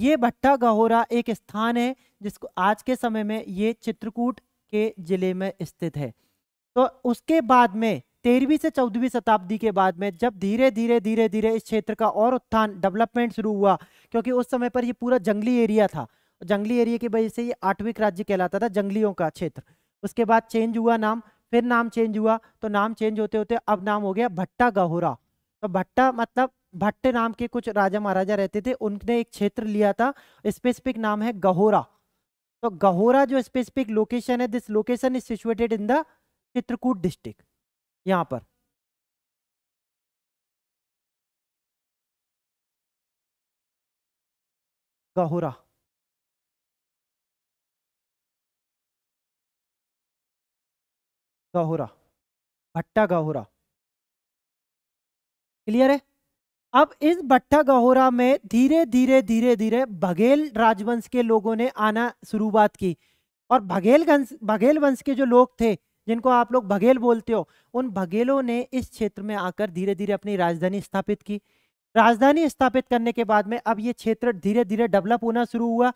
ये भट्टा गहोरा एक स्थान है जिसको आज के समय में ये चित्रकूट के जिले में स्थित है तो उसके बाद में तेरहवीं से चौदहवीं शताब्दी के बाद में जब धीरे धीरे धीरे धीरे इस क्षेत्र का और उत्थान डेवलपमेंट शुरू हुआ क्योंकि उस समय पर यह पूरा जंगली एरिया था जंगली एरिया की वजह से ये आठविक राज्य कहलाता था जंगलियों का क्षेत्र उसके बाद चेंज हुआ नाम फिर नाम चेंज हुआ तो नाम चेंज होते होते अब नाम हो गया भट्टा गहोरा तो भट्टा मतलब भट्ट नाम के कुछ राजा महाराजा रहते थे उनने एक क्षेत्र लिया था स्पेसिफिक नाम है गहोरा तो गहोरा जो स्पेसिफिक लोकेशन है this location is situated in the Chitrakoot district यहाँ पर गहोरा गहोरा भट्टा गहोरा क्लियर है अब इस भट्टा गहोरा में धीरे धीरे धीरे धीरे बघेल राजवंश के लोगों ने आना शुरुआत की और बघेल भगेल वंश के जो लोग थे जिनको आप लोग बघेल बोलते हो उन भगेलों ने इस क्षेत्र में आकर धीरे धीरे अपनी राजधानी स्थापित की राजधानी स्थापित करने के बाद में अब ये क्षेत्र धीरे धीरे डेवलप होना शुरू हुआ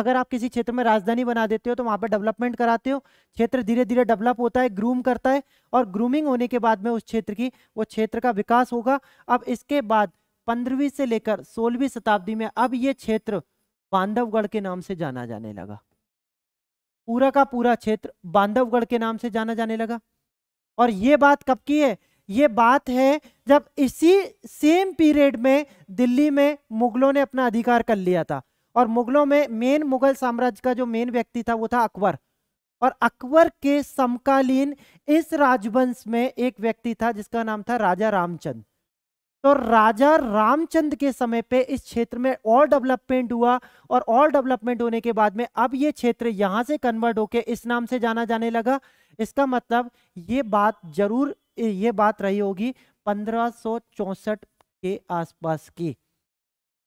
अगर आप किसी क्षेत्र में राजधानी बना देते हो तो वहाँ पर डेवलपमेंट कराते हो क्षेत्र धीरे धीरे डेवलप होता है ग्रूम करता है और ग्रूमिंग होने के बाद में उस क्षेत्र की वो क्षेत्र का विकास होगा अब इसके बाद पंद्रहवीं से लेकर सोलहवीं शताब्दी में अब ये क्षेत्र बांधवगढ़ के नाम से जाना जाने लगा पूरा का पूरा क्षेत्र बांधवगढ़ के नाम से जाना जाने लगा और ये बात कब की है ये बात है जब इसी सेम पीरियड में दिल्ली में मुगलों ने अपना अधिकार कर लिया था और मुगलों में मेन मुगल साम्राज्य का जो मेन व्यक्ति था वो था अकबर और अकबर के समकालीन इस राजवंश में एक व्यक्ति था जिसका नाम था राजा रामचंद्र तो राजा रामचंद्र के समय पे इस क्षेत्र में और डेवलपमेंट हुआ और और डेवलपमेंट होने के बाद में अब ये क्षेत्र यहाँ से कन्वर्ट होके इस नाम से जाना जाने लगा इसका मतलब ये बात जरूर ये बात रही होगी पंद्रह के आसपास की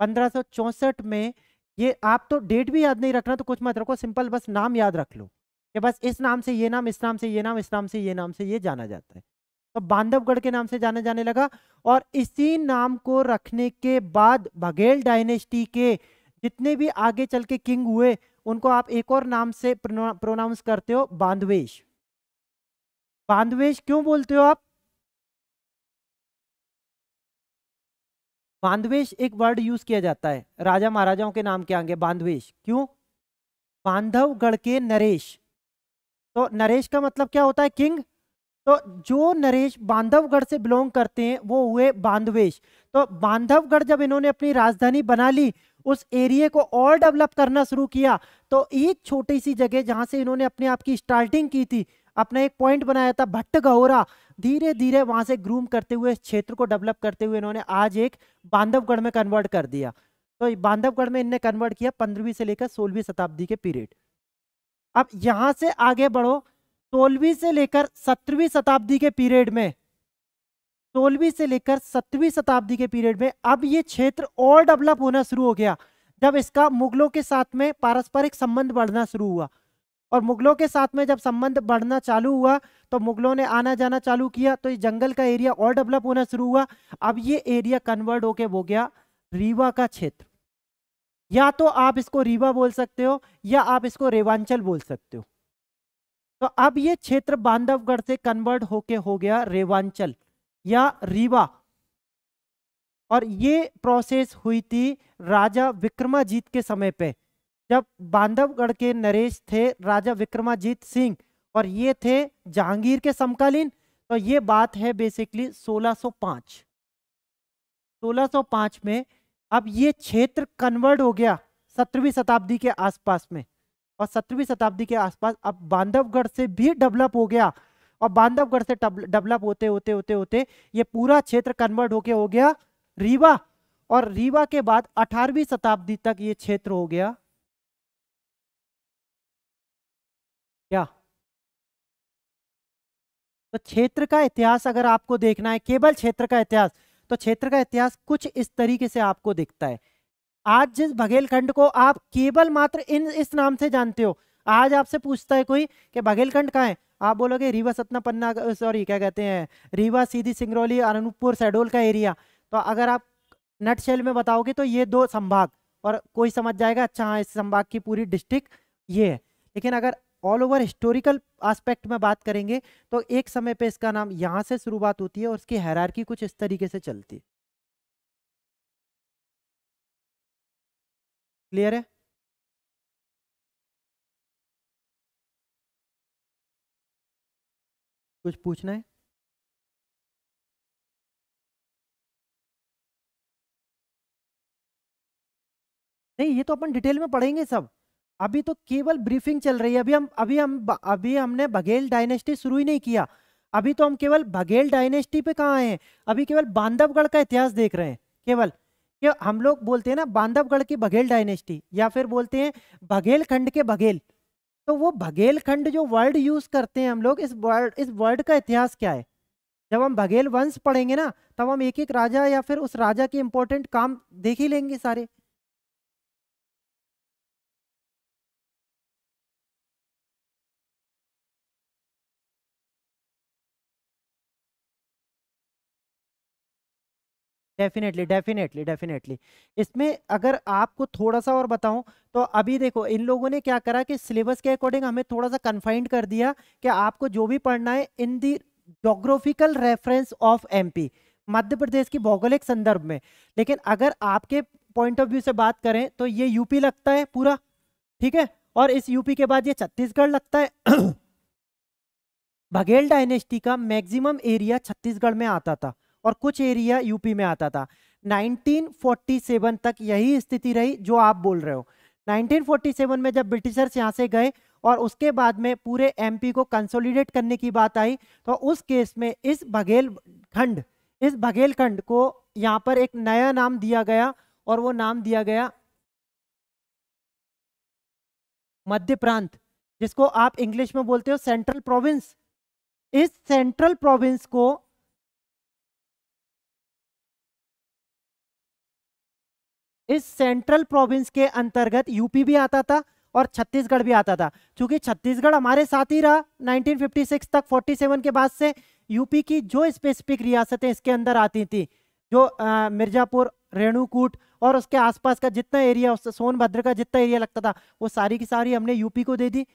पंद्रह में ये आप तो डेट भी याद नहीं रखना तो कुछ मत रखो सिंपल बस नाम याद रख लो कि बस इस नाम से ये नाम इस नाम से ये नाम इस नाम से ये नाम से ये जाना जाता है तो बांधवगढ़ के नाम से जाना जाने लगा और इसी नाम को रखने के बाद बघेल डायनेस्टी के जितने भी आगे चल के किंग हुए उनको आप एक और नाम से प्रोनाउंस करते हो बांधवेश बांधवेश क्यों बोलते हो आप बांधवेश एक वर्ड यूज किया जाता है राजा महाराजाओं के नाम के आगे बांधवेश क्यों बांधवगढ़ के नरेश तो नरेश का मतलब क्या होता है किंग तो जो नरेश बांधवगढ़ से बिलोंग करते हैं वो हुए बांधवेश तो बांधवगढ़ जब इन्होंने अपनी राजधानी बना ली उस एरिया को और डेवलप करना शुरू किया तो एक छोटी सी जगह जहां से इन्होंने अपने आप की स्टार्टिंग की थी अपना एक पॉइंट बनाया था भट्ट गहोरा धीरे धीरे वहां से ग्रूम करते हुए क्षेत्र को डेवलप करते हुए इन्होंने आज एक बांधवगढ़ में कन्वर्ट कर दिया तो बांधवगढ़ में इनने कन्वर्ट किया पंद्रहवीं से लेकर सोलहवीं शताब्दी के पीरियड अब यहां से आगे बढ़ो सोलहवीं से लेकर सत्रहवीं शताब्दी के पीरियड में सोलहवीं से लेकर सत्रहवीं शताब्दी के पीरियड में अब ये क्षेत्र और डेवलप होना शुरू हो गया जब इसका मुगलों के साथ में पारस्परिक संबंध बढ़ना शुरू हुआ और मुगलों के साथ में जब संबंध बढ़ना चालू हुआ तो मुगलों ने आना जाना चालू किया तो ये जंगल का एरिया और डेवलप होना शुरू हुआ अब ये एरिया कन्वर्ट होके हो गया रीवा का क्षेत्र या तो आप इसको रीवा बोल सकते हो या आप इसको रेवांचल बोल सकते हो तो अब ये क्षेत्र बांधवगढ़ से कन्वर्ट होके हो गया रेवांचल या रीवा और ये प्रोसेस हुई थी राजा विक्रमाजीत के समय पे जब बांधवगढ़ के नरेश थे राजा विक्रमाजीत सिंह और ये थे जहांगीर के समकालीन तो ये बात है बेसिकली 1605 1605 में अब ये क्षेत्र कन्वर्ट हो गया सत्रहवीं शताब्दी के आसपास में और सत्रहवीं शताब्दी के आसपास अब बांधवगढ़ से भी डेवलप हो गया और बांधवगढ़ से डेवलप होते होते होते होते ये पूरा क्षेत्र कन्वर्ट होके हो गया रीवा और रीवा के बाद अठारहवीं शताब्दी तक ये क्षेत्र हो गया क्या तो क्षेत्र का इतिहास अगर आपको देखना है केवल क्षेत्र का इतिहास तो क्षेत्र का इतिहास कुछ इस तरीके से आपको दिखता है आज जिस बघेलखंड को आप केवल मात्र इन इस नाम से जानते हो आज आपसे पूछता है कोई कि बघेलखंड कहाँ है आप बोलोगे रीवा सतना पन्ना सॉरी क्या कहते हैं रीवा सीधी सिंगरौली अनूपपुर सैडोल का एरिया तो अगर आप नट शेल में बताओगे तो ये दो संभाग और कोई समझ जाएगा अच्छा हाँ इस संभाग की पूरी डिस्ट्रिक्ट ये है लेकिन अगर ऑल ओवर हिस्टोरिकल आस्पेक्ट में बात करेंगे तो एक समय पे इसका नाम यहाँ से शुरुआत होती है और उसकी हैरारकी कुछ इस तरीके से चलती है क्लियर है कुछ पूछना है नहीं ये तो अपन डिटेल में पढ़ेंगे सब अभी तो केवल ब्रीफिंग चल रही है अभी हम अभी हम अभी हमने बघेल डायनेस्टी शुरू ही नहीं किया अभी तो हम केवल बघेल डायनेस्टी पे कहाँ आए हैं अभी केवल बांधवगढ़ का इतिहास देख रहे हैं केवल के हम लोग बोलते हैं ना बांधवगढ़ की बघेल डायनेस्टी या फिर बोलते हैं बघेल खंड के बघेल तो वो बघेल खंड जो वर्ड यूज करते हैं हम लोग इस वर्ड इस वर्ड का इतिहास क्या है जब हम बघेल वंश पढ़ेंगे ना तब हम एक एक राजा या फिर उस राजा के इंपॉर्टेंट काम देख ही लेंगे सारे डेफिनेटली डेफिनेटली डेफिनेटली इसमें अगर आपको थोड़ा सा और बताऊं तो अभी देखो इन लोगों ने क्या करा कि सिलेबस के अकॉर्डिंग हमें थोड़ा सा कन्फाइंड कर दिया कि आपको जो भी पढ़ना है in the geographical reference of MP Madhya Pradesh की भौगोलिक संदर्भ में लेकिन अगर आपके पॉइंट ऑफ व्यू से बात करें तो ये यूपी लगता है पूरा ठीक है और इस यूपी के बाद ये छत्तीसगढ़ लगता है बघेल डायनेस्टी का मैक्सिमम एरिया छत्तीसगढ़ में आता था और कुछ एरिया यूपी में आता था 1947 तक यही स्थिति रही जो आप बोल रहे हो 1947 में जब ब्रिटिशर्स यहाँ से गए और उसके बाद में पूरे एमपी को कंसोलिडेट करने की बात आई तो उस केस में इस बघेल खंड इस बघेल खंड को यहाँ पर एक नया नाम दिया गया और वो नाम दिया गया मध्य प्रांत जिसको आप इंग्लिश में बोलते हो सेंट्रल प्रोविंस इस सेंट्रल प्रोविंस को इस सेंट्रल प्रोविंस के अंतर्गत यूपी भी आता था और छत्तीसगढ़ भी आता था क्योंकि छत्तीसगढ़ हमारे साथ ही रहा 1956 तक 47 के बाद से यूपी की जो स्पेसिफिक रियासतें इसके अंदर आती थी जो मिर्जापुर रेणुकूट और उसके आसपास का जितना एरिया सोनभद्र का जितना एरिया लगता था वो सारी की सारी हमने यूपी को दे दी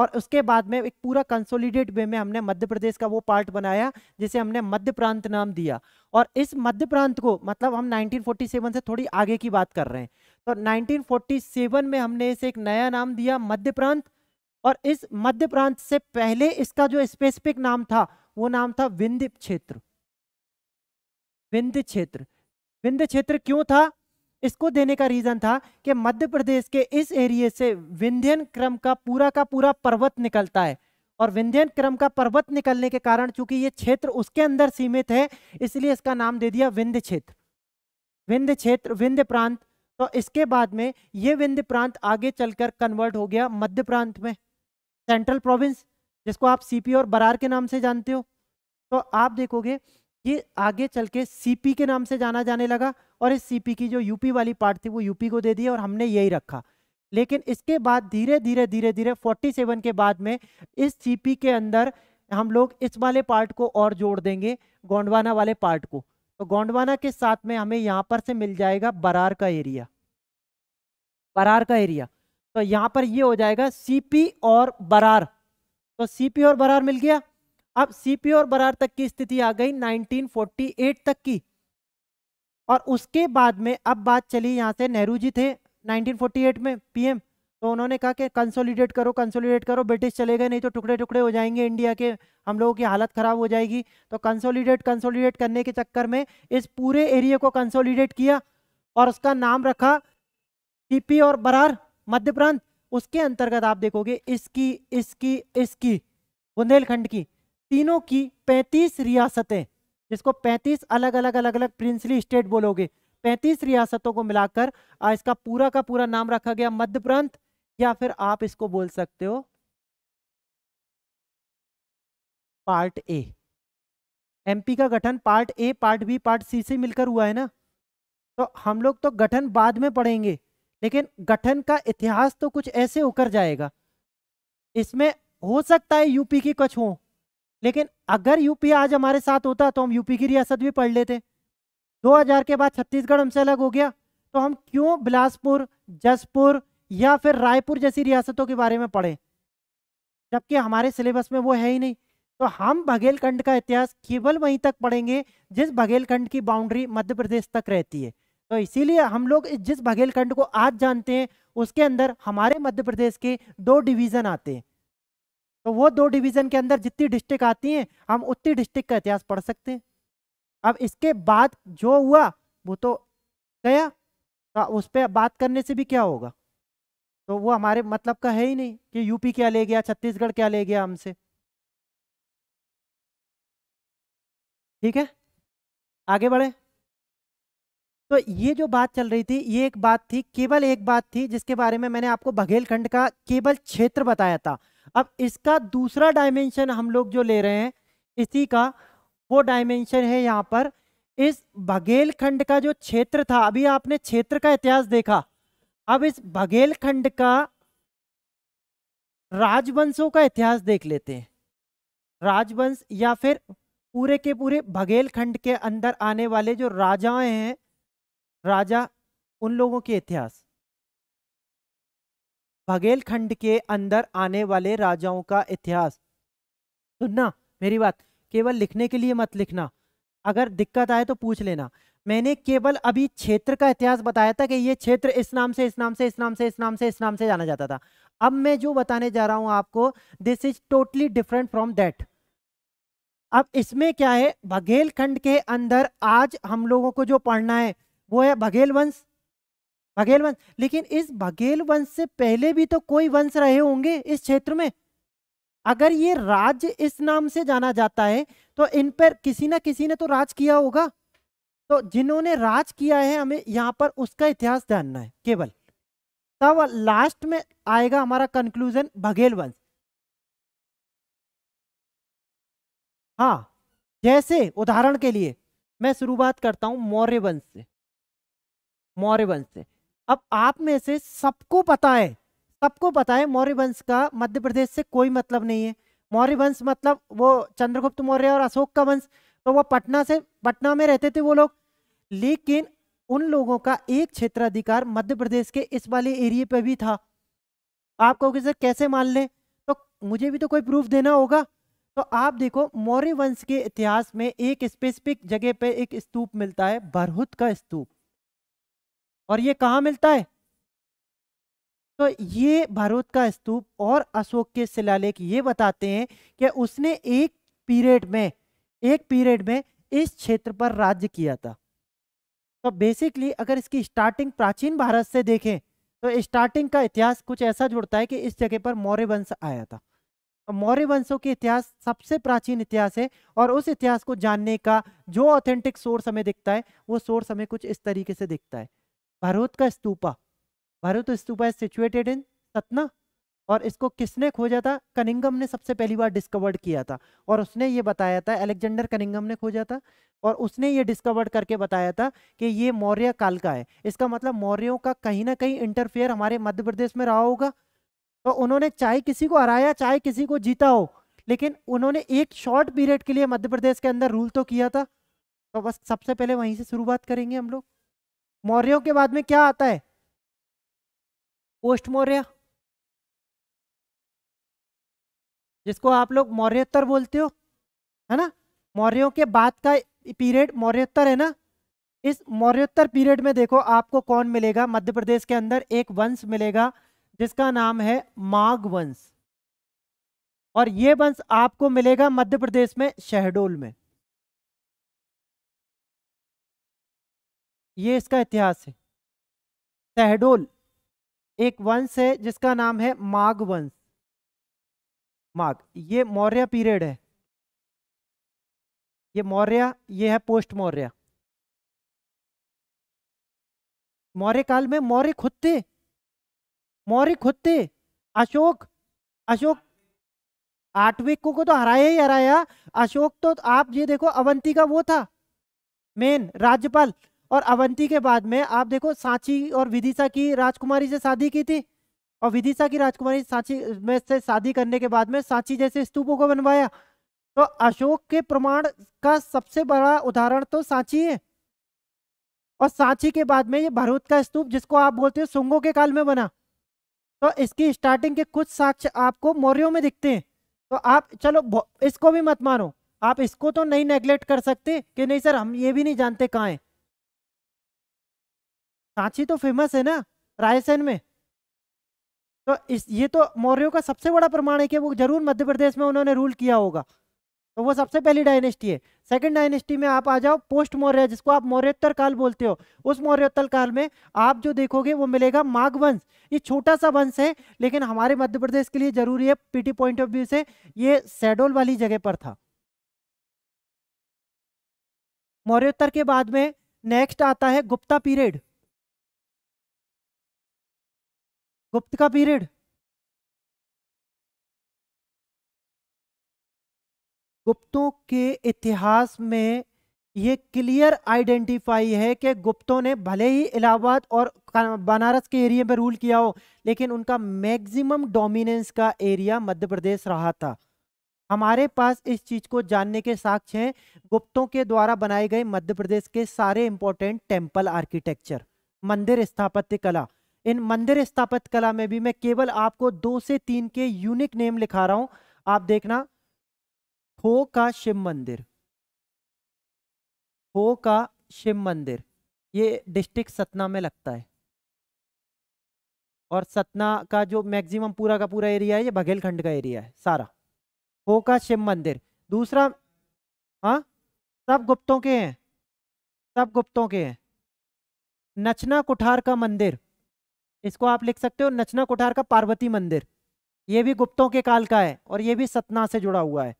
और उसके बाद में एक पूरा कंसोलिडेट वे में हमने मध्य प्रदेश का वो पार्ट बनाया जिसे हमने मध्य प्रांत नाम दिया और इस मध्य प्रांत को मतलब हम 1947 से थोड़ी आगे की बात कर रहे हैं तो 1947 में हमने इसे एक नया नाम दिया मध्य प्रांत और इस मध्य प्रांत से पहले इसका जो स्पेसिफिक नाम था वो नाम था विंध्य क्षेत्र विंध्य क्षेत्र विंध्य क्षेत्र क्यों था इसको देने का रीजन था कि मध्य प्रदेश के इस एरिए से विंध्यन क्रम का पूरा का पूरा पर्वत निकलता है और विंध्यन क्रम का पर्वत निकलने के कारण चूंकि ये क्षेत्र उसके अंदर सीमित है इसलिए इसका नाम दे दिया विंध्य क्षेत्र विंध्य क्षेत्र विंध्य प्रांत तो इसके बाद में ये विंध्य प्रांत आगे चलकर कन्वर्ट हो गया मध्य प्रांत में सेंट्रल प्रोविंस जिसको आप सीपी और बरार के नाम से जानते हो तो आप देखोगे ये आगे चल के सीपी के नाम से जाना जाने लगा और इस सीपी की जो यूपी वाली पार्ट थी वो यूपी को दे दी और हमने यही रखा लेकिन इसके बाद धीरे धीरे धीरे धीरे 47 के बाद में इस सीपी के अंदर हम लोग इस वाले पार्ट को और जोड़ देंगे गोंडवाना वाले पार्ट को तो गोंडवाना के साथ में हमें यहाँ पर से मिल जाएगा बरार का एरिया बरार का एरिया तो यहाँ पर ये हो जाएगा सीपी और बरार तो सीपी और बरार मिल गया अब सीपी और बरार तक की स्थिति आ गई 1948 तक की और उसके बाद में अब बात चली यहाँ से नेहरू जी थे 1948 में पीएम तो उन्होंने कहा कि कंसोलिडेट करो कंसोलिडेट करो ब्रिटिश चले गए नहीं तो टुकड़े टुकड़े हो जाएंगे इंडिया के हम लोगों की हालत ख़राब हो जाएगी तो कंसोलिडेट कंसोलिडेट करने के चक्कर में इस पूरे एरिया को कंसोलिडेट किया और उसका नाम रखा टीपी और बरार मध्य प्रांत उसके अंतर्गत आप देखोगे इसकी इसकी इसकी बुंदेलखंड की तीनों की पैंतीस रियासतें जिसको पैंतीस अलग अलग अलग अलग प्रिंसली स्टेट बोलोगे पैंतीस रियासतों को मिलाकर इसका पूरा का पूरा नाम रखा गया मध्य प्रांत या फिर आप इसको बोल सकते हो पार्ट ए एमपी का गठन part A part B part C से मिलकर हुआ है ना तो हम लोग तो गठन बाद में पढ़ेंगे लेकिन गठन का इतिहास तो कुछ ऐसे होकर जाएगा इसमें हो सकता है यूपी की कुछ हो लेकिन अगर यूपी आज हमारे साथ होता तो हम यूपी की रियासत भी पढ़ लेते 2000 के बाद छत्तीसगढ़ हमसे अलग हो गया तो हम क्यों बिलासपुर जसपुर या फिर रायपुर जैसी रियासतों के बारे में पढ़े जबकि हमारे सिलेबस में वो है ही नहीं तो हम बघेलखंड का इतिहास केवल वहीं तक पढ़ेंगे जिस बघेलखंड की बाउंड्री मध्य प्रदेश तक रहती है तो इसीलिए हम लोग जिस बघेलखंड को आज जानते हैं उसके अंदर हमारे मध्य प्रदेश के दो डिवीज़न आते हैं तो वो दो डिवीजन के अंदर जितनी डिस्ट्रिक्ट आती हैं हम उतनी डिस्ट्रिक्ट का इतिहास पढ़ सकते हैं अब इसके बाद जो हुआ वो तो गया तो उस पर बात करने से भी क्या होगा तो वो हमारे मतलब का है ही नहीं कि यूपी क्या ले गया छत्तीसगढ़ क्या ले गया हमसे ठीक है आगे बढ़े तो ये जो बात चल रही थी ये एक बात थी केवल एक बात थी जिसके बारे में मैंने आपको बघेलखंड का केवल क्षेत्र बताया था अब इसका दूसरा डायमेंशन हम लोग जो ले रहे हैं इसी का वो डायमेंशन है यहाँ पर इस बघेल खंड का जो क्षेत्र था अभी आपने क्षेत्र का इतिहास देखा अब इस बघेल खंड का राजवंशों का इतिहास देख लेते हैं राजवंश या फिर पूरे के पूरे बघेल खंड के अंदर आने वाले जो राजाएं हैं राजा उन लोगों के इतिहास बघेलखंड के अंदर आने वाले राजाओं का इतिहास सुनना मेरी बात केवल लिखने के लिए मत लिखना अगर दिक्कत आए तो पूछ लेना मैंने केवल अभी क्षेत्र का इतिहास बताया था कि ये क्षेत्र इस नाम से इस नाम से इस नाम से इस नाम से इस नाम से जाना जाता था अब मैं जो बताने जा रहा हूँ आपको this is totally different from that अब इसमें क्या है बघेलखंड के अंदर आज हम लोगों को जो पढ़ना है वो है बघेल वंश बघेल वंश लेकिन इस बघेल वंश से पहले भी तो कोई वंश रहे होंगे इस क्षेत्र में अगर ये राज्य इस नाम से जाना जाता है तो इन पर किसी ना किसी ने तो राज किया होगा तो जिन्होंने राज किया है हमें यहाँ पर उसका इतिहास जानना है केवल तब लास्ट में आएगा हमारा कंक्लूजन बघेल वंश हाँ जैसे उदाहरण के लिए मैं शुरुआत करता हूं मौर्य वंश से मौर्य वंश से अब आप में से सबको पता है सबको पता है मौर्य वंश का मध्य प्रदेश से कोई मतलब नहीं है मौर्य वंश मतलब वो चंद्रगुप्त मौर्य और अशोक का वंश तो वो पटना से पटना में रहते थे वो लोग लेकिन उन लोगों का एक क्षेत्राधिकार मध्य प्रदेश के इस वाले एरिए पे भी था आप कहोगे सर कैसे मान लें तो मुझे भी तो कोई प्रूफ देना होगा तो आप देखो मौर्य वंश के इतिहास में एक स्पेसिफिक जगह पे एक स्तूप मिलता है बरहुत का स्तूप और ये कहाँ मिलता है तो ये भारत का स्तूप और अशोक के शिलालेख ये बताते हैं कि उसने एक पीरियड में एक पीरियड में इस क्षेत्र पर राज्य किया था तो बेसिकली अगर इसकी स्टार्टिंग प्राचीन भारत से देखें तो स्टार्टिंग का इतिहास कुछ ऐसा जुड़ता है कि इस जगह पर मौर्य वंश आया था तो मौर्य वंशों के इतिहास सबसे प्राचीन इतिहास है और उस इतिहास को जानने का जो ऑथेंटिक सोर्स हमें दिखता है वो सोर्स हमें कुछ इस तरीके से दिखता है भारत का stupa Bharat stupa is situated in Satna और इसको किसने खोजा था कनिंगम ने सबसे पहली बार डिस्कवर्ड किया था और उसने ये बताया था एलेक्जेंडर कनिंगम ने खोजा था और उसने ये डिस्कवर्ड करके बताया था कि ये मौर्य काल का है इसका मतलब मौर्यों का कहीं ना कहीं इंटरफेयर हमारे मध्य प्रदेश में रहा होगा तो उन्होंने चाहे किसी को हराया चाहे किसी को जीता हो लेकिन उन्होंने एक शॉर्ट पीरियड के लिए मध्य प्रदेश के अंदर रूल तो किया था तो बस सबसे पहले वहीं से शुरुआत करेंगे हम लोग मौर्यों के बाद में क्या आता है पोस्ट मौर्य जिसको आप लोग मौर्योत्तर बोलते हो है ना मौर्यों के बाद का पीरियड मौर्योत्तर है ना इस मौर्योत्तर पीरियड में देखो आपको कौन मिलेगा मध्य प्रदेश के अंदर एक वंश मिलेगा जिसका नाम है माघ वंश और ये वंश आपको मिलेगा मध्य प्रदेश में शहडोल में ये इसका इतिहास है तहडोल एक वंश है जिसका नाम है माघ वंश माग ये मौर्य पीरियड है ये मौर्य ये है पोस्ट मौर्य मौर्य काल में मौर्य खुद थे मौर्य खुद थे अशोक अशोक आठवीं को तो हराया ही हराया अशोक तो आप ये देखो अवंती का वो था मेन राज्यपाल और अवंती के बाद में आप देखो सांची और विदिशा की राजकुमारी से शादी की थी और विदिशा की राजकुमारी सांची में से शादी करने के बाद में सांची जैसे स्तूपों को बनवाया तो अशोक के प्रमाण का सबसे बड़ा उदाहरण तो सांची है और सांची के बाद में ये भरूत का स्तूप जिसको आप बोलते हो सुंगो के काल में बना तो इसकी स्टार्टिंग के कुछ साक्ष्य आपको मौर्यों में दिखते हैं तो आप चलो इसको भी मत मानो आप इसको तो नहीं नेग्लेक्ट कर सकते कि नहीं सर हम ये भी नहीं जानते कहाँ हैं सांची तो फेमस है ना रायसेन में तो इस ये तो मौर्यों का सबसे बड़ा प्रमाण है कि वो जरूर मध्य प्रदेश में उन्होंने रूल किया होगा तो वो सबसे पहली डायनेस्टी है सेकंड डायनेस्टी में आप आ जाओ पोस्ट मौर्य जिसको आप मौर्योत्तर काल बोलते हो उस मौर्योत्तर काल में आप जो देखोगे वो मिलेगा माघ वंश ये छोटा सा वंश है लेकिन हमारे मध्य प्रदेश के लिए जरूरी है पीटी पॉइंट ऑफ व्यू से ये सैडोल वाली जगह पर था मौर्योत्तर के बाद में नेक्स्ट आता है गुप्ता पीरियड गुप्त का पीरियड गुप्तों के इतिहास में ये क्लियर आइडेंटिफाई है कि गुप्तों ने भले ही इलाहाबाद और बनारस के एरिया में रूल किया हो लेकिन उनका मैक्सिमम डोमिनेंस का एरिया मध्य प्रदेश रहा था हमारे पास इस चीज को जानने के साक्ष्य हैं गुप्तों के द्वारा बनाए गए मध्य प्रदेश के सारे इंपॉर्टेंट टेम्पल आर्किटेक्चर मंदिर स्थापत्य कला इन मंदिर स्थापित कला में भी मैं केवल आपको दो से तीन के यूनिक नेम लिखा रहा हूं आप देखना हो का शिव मंदिर हो का शिव मंदिर ये डिस्ट्रिक्ट सतना में लगता है और सतना का जो मैक्सिमम पूरा का पूरा एरिया है ये बघेलखंड का एरिया है सारा हो का शिव मंदिर दूसरा हाँ सब गुप्तों के हैं सब गुप्तों के हैं नचना कुठार का मंदिर इसको आप लिख सकते हो नचना कोठार का पार्वती मंदिर ये भी गुप्तों के काल का है और ये भी सतना से जुड़ा हुआ है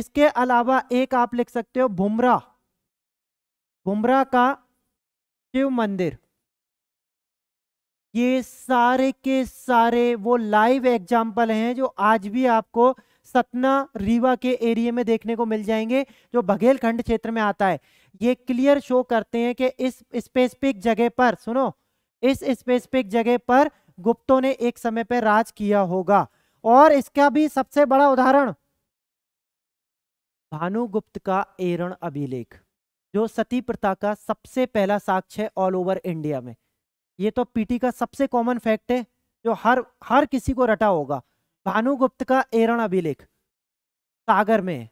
इसके अलावा एक आप लिख सकते हो भुमरा भुमरा का शिव मंदिर ये सारे के सारे वो लाइव एग्जाम्पल हैं जो आज भी आपको सतना रीवा के एरिया में देखने को मिल जाएंगे जो बघेलखंड क्षेत्र में आता है ये क्लियर शो करते हैं कि इस स्पेसिफिक जगह पर सुनो इस स्पेसिफिक जगह पर गुप्तों ने एक समय पर राज किया होगा और इसका भी सबसे बड़ा उदाहरण भानुगुप्त का एरण अभिलेख जो सती प्रथा का सबसे पहला साक्ष्य है ऑल ओवर इंडिया में ये तो पीटी का सबसे कॉमन फैक्ट है जो हर हर किसी को रटा होगा भानुगुप्त का एरण अभिलेख सागर में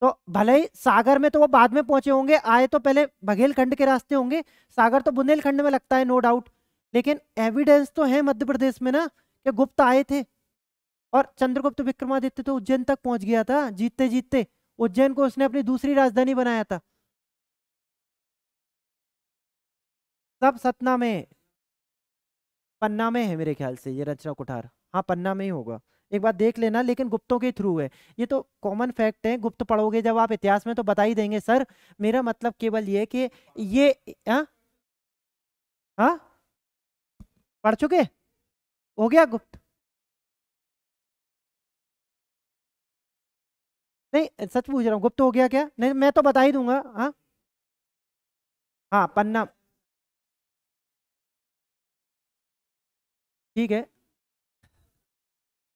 तो भले ही सागर में तो वो बाद में पहुंचे होंगे आए तो पहले बघेलखंड के रास्ते होंगे सागर तो बुंदेलखंड में लगता है नो डाउट लेकिन एविडेंस तो है मध्य प्रदेश में ना कि गुप्त आए थे और चंद्रगुप्त विक्रमादित्य तो उज्जैन तक पहुंच गया था जीतते जीतते उज्जैन को उसने अपनी दूसरी राजधानी बनाया था सब सतना में पन्ना में है मेरे ख्याल से ये रचना कुठार हाँ पन्ना में ही होगा एक बार देख लेना लेकिन गुप्तों के थ्रू है ये तो कॉमन फैक्ट है गुप्त पढ़ोगे जब आप इतिहास में तो बता ही देंगे सर मेरा मतलब केवल ये कि ये हाँ हाँ पढ़ चुके हो गया गुप्त नहीं सच पूछ रहा हूँ गुप्त हो गया क्या नहीं मैं तो बता ही दूंगा हाँ हाँ पन्ना ठीक है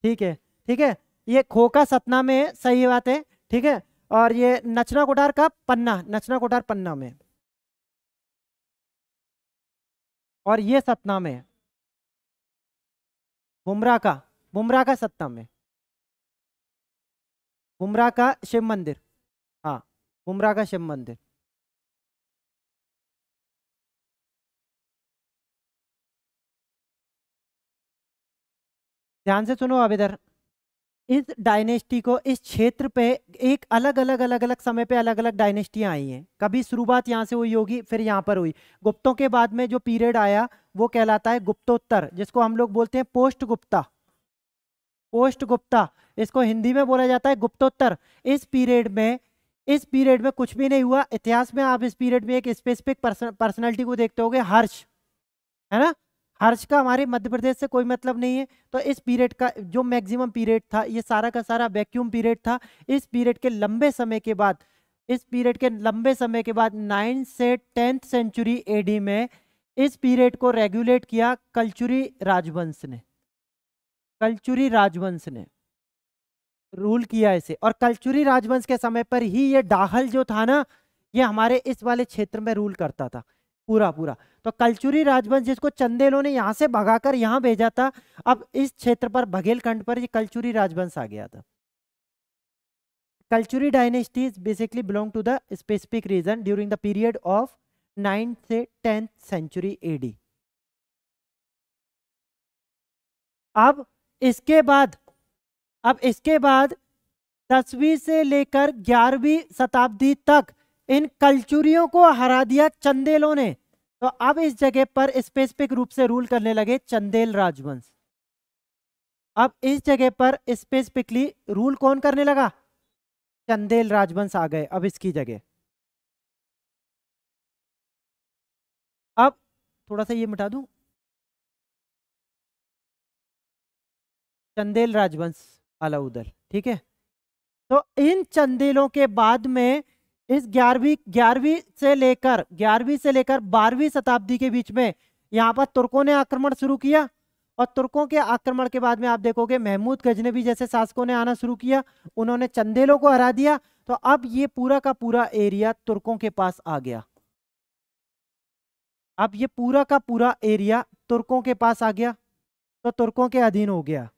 ठीक है ठीक है ये खोका सतना में है सही बात है ठीक है और ये नचना कोटार का पन्ना नचना कोटार पन्ना में और ये सतना में बुमरा बुमराह का बुमराह का सतना में बुमराह का शिव मंदिर हाँ बुमराह का शिव मंदिर ध्यान से सुनो अब इधर इस डायनेस्टी को इस क्षेत्र पे एक अलग अलग अलग अलग समय पे अलग अलग डायनेस्टियाँ आई हैं कभी शुरुआत यहाँ से हुई होगी फिर यहाँ पर हुई गुप्तों के बाद में जो पीरियड आया वो कहलाता है गुप्तोत्तर जिसको हम लोग बोलते हैं पोस्ट गुप्ता पोस्ट गुप्ता इसको हिंदी में बोला जाता है गुप्तोत्तर इस पीरियड में इस पीरियड में कुछ भी नहीं हुआ इतिहास में आप इस पीरियड में एक स्पेसिफिक पर्सनैलिटी को देखते हो हर्ष है ना हर्ष का हमारे मध्य प्रदेश से कोई मतलब नहीं है तो इस पीरियड का जो मैक्सिमम पीरियड था ये सारा का सारा वैक्यूम पीरियड था इस पीरियड के लंबे समय के बाद इस पीरियड के लंबे समय के बाद नाइन्थ से टेंथ सेंचुरी एडी में इस पीरियड को रेगुलेट किया कल्चुरी राजवंश ने कल्चुरी राजवंश ने रूल किया इसे और कल्चुरी राजवंश के समय पर ही ये डाहल जो था ना ये हमारे इस वाले क्षेत्र में रूल करता था पूरा पूरा तो कलचुरी राजवंश जिसको चंदेलों ने यहाँ से भगाकर यहाँ भेजा था अब इस क्षेत्र पर बघेलखंड पर ये कलचुरी राजवंश आ गया था Kalachuri dynasty basically belong to the specific region during the period of ninth से टेंथ सेंचुरी एडी अब इसके बाद अब इसके बाद दसवीं से लेकर ग्यारहवीं शताब्दी तक इन कलचुरियों को हरा दिया चंदेलों ने तो अब इस जगह पर स्पेसिफिक रूप से रूल करने लगे चंदेल राजवंश अब इस जगह पर स्पेसिफिकली रूल कौन करने लगा चंदेल राजवंश आ गए अब इसकी जगह अब थोड़ा सा ये मिटा दूं चंदेल राजवंश अलाउदल ठीक है तो इन चंदेलों के बाद में इस ग्यारहवीं ग्यारहवीं से लेकर ग्यारहवीं से लेकर बारहवीं शताब्दी के बीच में यहाँ पर तुर्कों ने आक्रमण शुरू किया और तुर्कों के आक्रमण के बाद में आप देखोगे महमूद गजनबी जैसे शासकों ने आना शुरू किया उन्होंने चंदेलों को हरा दिया तो अब ये पूरा का पूरा एरिया तुर्कों के पास आ गया अब ये पूरा का पूरा एरिया तुर्कों के पास आ गया तो तुर्कों के अधीन हो गया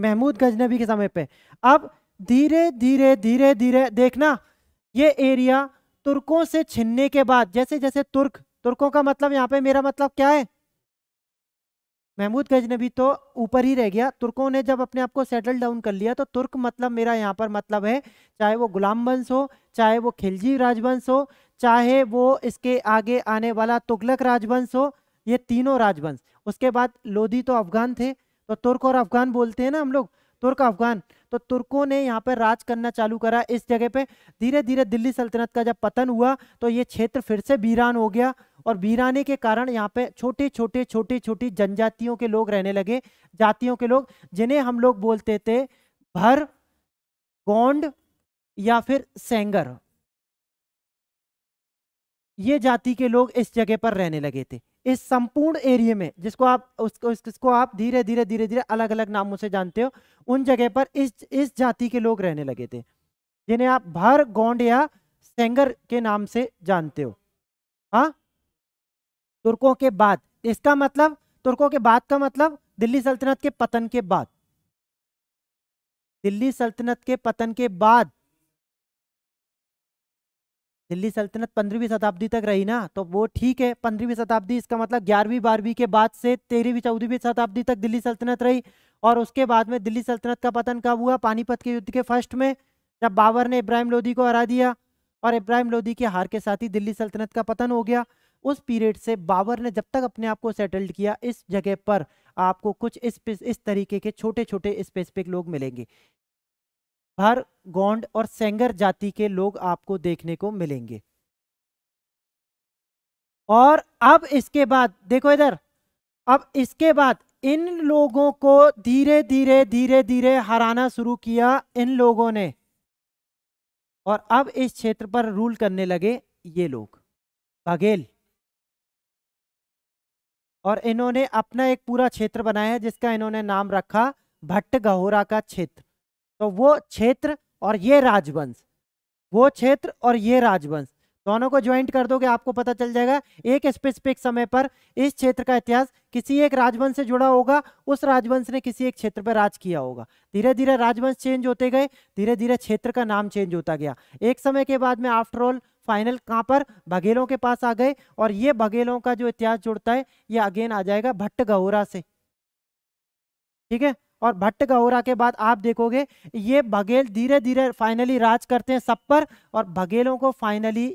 महमूद गजनबी के समय पे अब धीरे धीरे धीरे धीरे देखना ये एरिया तुर्कों से छिनने के बाद जैसे जैसे तुर्क तुर्कों का मतलब यहाँ पे मेरा मतलब क्या है महमूद गजनबी तो ऊपर ही रह गया तुर्कों ने जब अपने आप को सेटल डाउन कर लिया तो तुर्क मतलब मेरा यहाँ पर मतलब है चाहे वो गुलाम वंश हो चाहे वो खिलजी राजवंश हो चाहे वो इसके आगे आने वाला तुगलक राजवंश हो ये तीनों राजवंश उसके बाद लोधी तो अफगान थे तो तुर्क और अफगान बोलते हैं ना हम लोग तुर्क अफगान तो तुर्कों ने यहाँ पर राज करना चालू करा इस जगह पे धीरे धीरे दिल्ली सल्तनत का जब पतन हुआ तो ये क्षेत्र फिर से वीरान हो गया और वीराने के कारण यहाँ पे छोटे छोटे छोटी छोटी जनजातियों के लोग रहने लगे जातियों के लोग जिन्हें हम लोग बोलते थे भर गोंड या फिर सेंगर ये जाति के लोग इस जगह पर रहने लगे थे इस संपूर्ण एरिया में जिसको आप उसको इसको आप धीरे धीरे धीरे धीरे अलग अलग नामों से जानते हो उन जगह पर इस इस जाति के लोग रहने लगे थे जिन्हें आप भर गौंड या सेंगर के नाम से जानते हो हाँ तुर्कों के बाद इसका मतलब तुर्कों के बाद का मतलब दिल्ली सल्तनत के पतन के बाद दिल्ली सल्तनत के पतन के बाद दिल्ली सल्तनत पंद्रहवीं शताब्दी तक रही ना तो वो ठीक है पंद्रहवीं शताब्दी इसका मतलब ग्यारहवीं बारहवीं के बाद से तेरहवीं चौदहवीं शताब्दी तक दिल्ली सल्तनत रही और उसके बाद में दिल्ली सल्तनत का पतन कब हुआ पानीपत के युद्ध के फर्स्ट में जब बाबर ने इब्राहिम लोधी को हरा दिया और इब्राहिम लोधी के हार के साथ ही दिल्ली सल्तनत का पतन हो गया उस पीरियड से बाबर ने जब तक अपने आप को सेटल्ड किया इस जगह पर आपको कुछ इस इस तरीके के छोटे छोटे स्पेसिफिक लोग मिलेंगे भर गोंड और सेंगर जाति के लोग आपको देखने को मिलेंगे और अब इसके बाद देखो इधर अब इसके बाद इन लोगों को धीरे धीरे धीरे धीरे हराना शुरू किया इन लोगों ने और अब इस क्षेत्र पर रूल करने लगे ये लोग बघेल और इन्होंने अपना एक पूरा क्षेत्र बनाया है जिसका इन्होंने नाम रखा भट्ट गहोरा का क्षेत्र तो वो क्षेत्र और ये राजवंश वो क्षेत्र और ये राजवंश दोनों को ज्वाइंट कर दोगे आपको पता चल जाएगा एक स्पेसिफिक समय पर इस क्षेत्र का इतिहास किसी एक राजवंश से जुड़ा होगा उस राजवंश ने किसी एक क्षेत्र पर राज किया होगा धीरे धीरे राजवंश चेंज होते गए धीरे धीरे क्षेत्र का नाम चेंज होता गया एक समय के बाद में आफ्टर ऑल फाइनल कहाँ पर बघेलों के पास आ गए और ये बघेलों का जो इतिहास जुड़ता है ये अगेन आ जाएगा भट्ट गहोरा से ठीक है और भट्ट गौरा के बाद आप देखोगे ये बघेल धीरे धीरे फाइनली राज करते हैं सब पर और बघेलों को फाइनली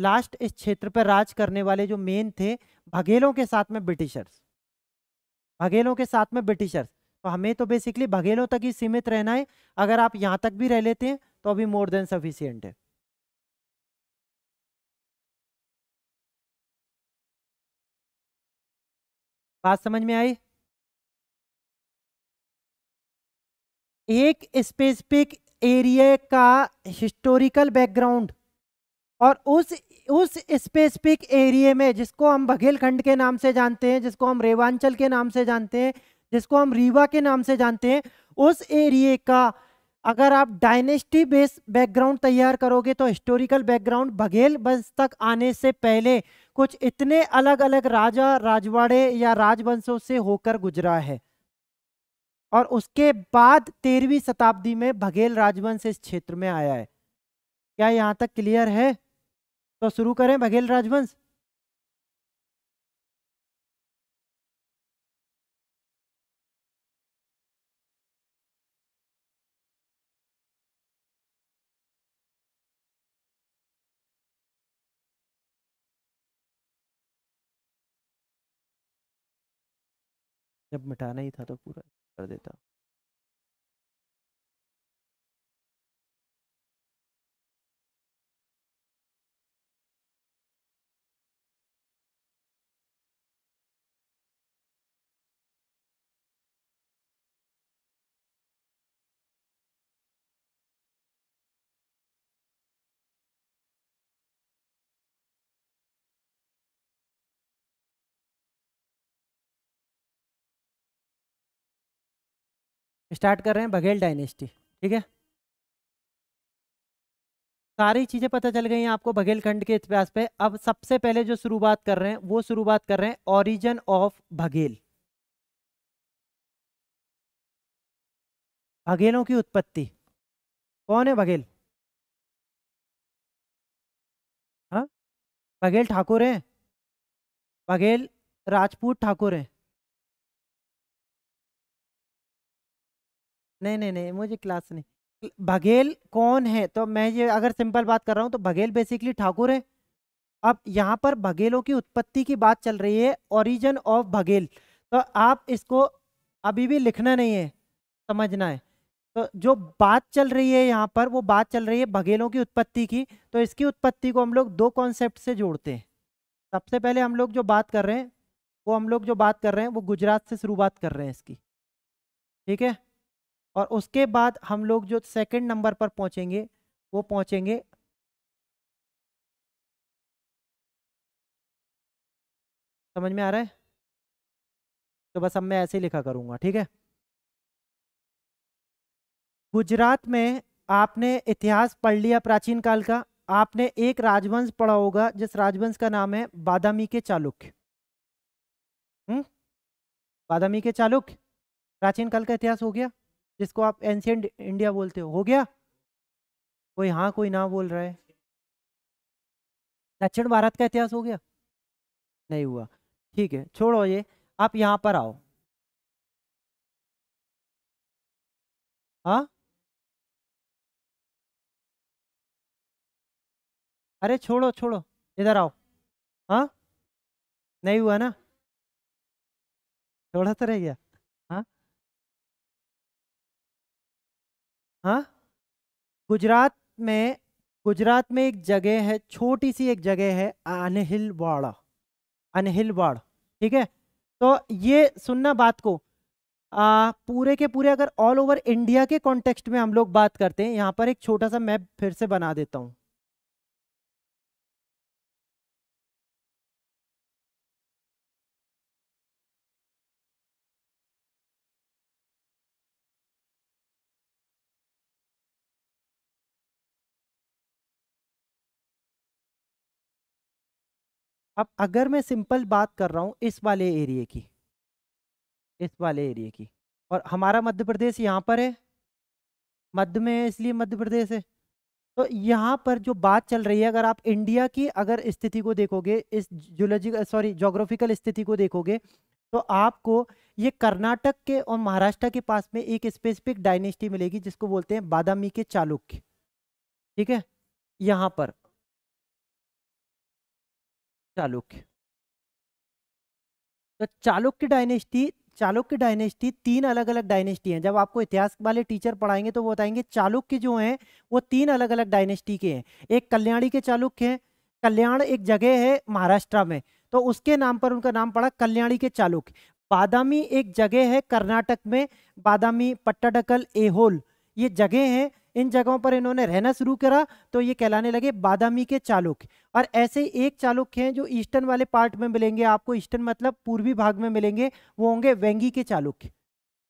लास्ट इस क्षेत्र पर राज करने वाले जो मेन थे बघेलों के साथ में ब्रिटिशर्स बघेलों के साथ में ब्रिटिशर्स तो हमें तो बेसिकली बघेलों तक ही सीमित रहना है अगर आप यहाँ तक भी रह लेते हैं तो अभी मोर देन सफिशियंट है बात समझ में आई एक स्पेसिफिक एरिया का हिस्टोरिकल बैकग्राउंड और उस उस स्पेसिफिक एरिया में जिसको हम बघेलखंड के नाम से जानते हैं जिसको हम रेवांचल के नाम से जानते हैं जिसको हम रीवा के नाम से जानते हैं उस एरिए का अगर आप डायनेस्टी बेस बैकग्राउंड तैयार करोगे तो हिस्टोरिकल बैकग्राउंड बघेल वंश तक आने से पहले कुछ इतने अलग अलग राजा राजवाड़े या राजवंशों से होकर गुजरा है और उसके बाद तेरहवीं शताब्दी में बघेल राजवंश इस क्षेत्र में आया है क्या यहाँ तक क्लियर है तो शुरू करें बघेल राजवंश जब मिटाना ही था तो पूरा कर देता स्टार्ट कर रहे हैं बघेल डायनेस्टी ठीक है सारी चीज़ें पता चल गई हैं आपको बघेल खंड के इतिहास पे अब सबसे पहले जो शुरुआत कर रहे हैं वो शुरुआत कर रहे हैं ओरिजिन ऑफ बघेल बघेलों की उत्पत्ति कौन है बघेल हाँ बघेल ठाकुर हैं बघेल राजपूत ठाकुर हैं नहीं नहीं नहीं मुझे क्लास नहीं भगेल कौन है तो मैं ये अगर सिंपल बात कर रहा हूँ तो भगेल बेसिकली ठाकुर है अब यहाँ पर बघेलों की उत्पत्ति की बात चल रही है ओरिजन ऑफ बघेल तो आप इसको अभी भी लिखना नहीं है समझना है तो जो बात चल रही है यहाँ पर वो बात चल रही है बघेलों की उत्पत्ति की तो इसकी उत्पत्ति को हम लोग दो कॉन्सेप्ट से जोड़ते हैं सबसे पहले हम लोग जो बात कर रहे हैं वो हम लोग जो बात कर रहे हैं वो गुजरात से शुरुआत कर रहे हैं इसकी ठीक है और उसके बाद हम लोग जो सेकंड नंबर पर पहुंचेंगे वो पहुंचेंगे समझ में आ रहा है तो बस अब मैं ऐसे ही लिखा करूंगा ठीक है गुजरात में आपने इतिहास पढ़ लिया प्राचीन काल का आपने एक राजवंश पढ़ा होगा जिस राजवंश का नाम है बादामी के चालुक्य हम्म? बादामी के चालुक्य प्राचीन काल का इतिहास हो गया जिसको आप एंशियंट इंडिया बोलते हो हो गया कोई हाँ कोई ना बोल रहा है दक्षिण भारत का इतिहास हो गया नहीं हुआ ठीक है छोड़ो ये आप यहाँ पर आओ हाँ अरे छोड़ो छोड़ो इधर आओ हाँ नहीं हुआ ना थोड़ा सा तो रह गया हाँ गुजरात में गुजरात में एक जगह है छोटी सी एक जगह है अनहिलवाड़ा अनहिलवाड़ ठीक है तो ये सुनना बात को आ, पूरे के पूरे अगर ऑल ओवर इंडिया के कॉन्टेक्स्ट में हम लोग बात करते हैं यहाँ पर एक छोटा सा मैप फिर से बना देता हूँ अब अगर मैं सिंपल बात कर रहा हूँ इस वाले एरिए की इस वाले एरिए की और हमारा मध्य प्रदेश यहाँ पर है मध्य में है इसलिए मध्य प्रदेश है तो यहाँ पर जो बात चल रही है अगर आप इंडिया की अगर स्थिति को देखोगे इस जूलॉजिकल सॉरी जोग्राफिकल स्थिति को देखोगे तो आपको ये कर्नाटक के और महाराष्ट्र के पास में एक स्पेसिफिक डायनेस्टी मिलेगी जिसको बोलते हैं बादामी के चालुक्य ठीक है यहाँ पर चालुक्य तो चालुक्य डायनेस्टी चालुक्य डायनेस्टी तीन अलग अलग डायनेस्टी हैं जब आपको इतिहास वाले टीचर पढ़ाएंगे तो वो बताएंगे चालुक्य जो हैं वो तीन अलग अलग डायनेस्टी के हैं एक कल्याणी के चालुक्य हैं कल्याण एक जगह है महाराष्ट्र में तो उसके नाम पर उनका नाम पड़ा कल्याणी के चालुक्य बादामी एक जगह है कर्नाटक में बादामी पट्टाडकल एहोल ये जगह है इन जगहों पर इन्होंने रहना शुरू करा तो ये कहलाने लगे बादामी के चालुक्य और ऐसे एक चालुक्य हैं जो ईस्टर्न वाले पार्ट में मिलेंगे आपको ईस्टर्न मतलब पूर्वी भाग में मिलेंगे वो होंगे वेंगी के चालुक्य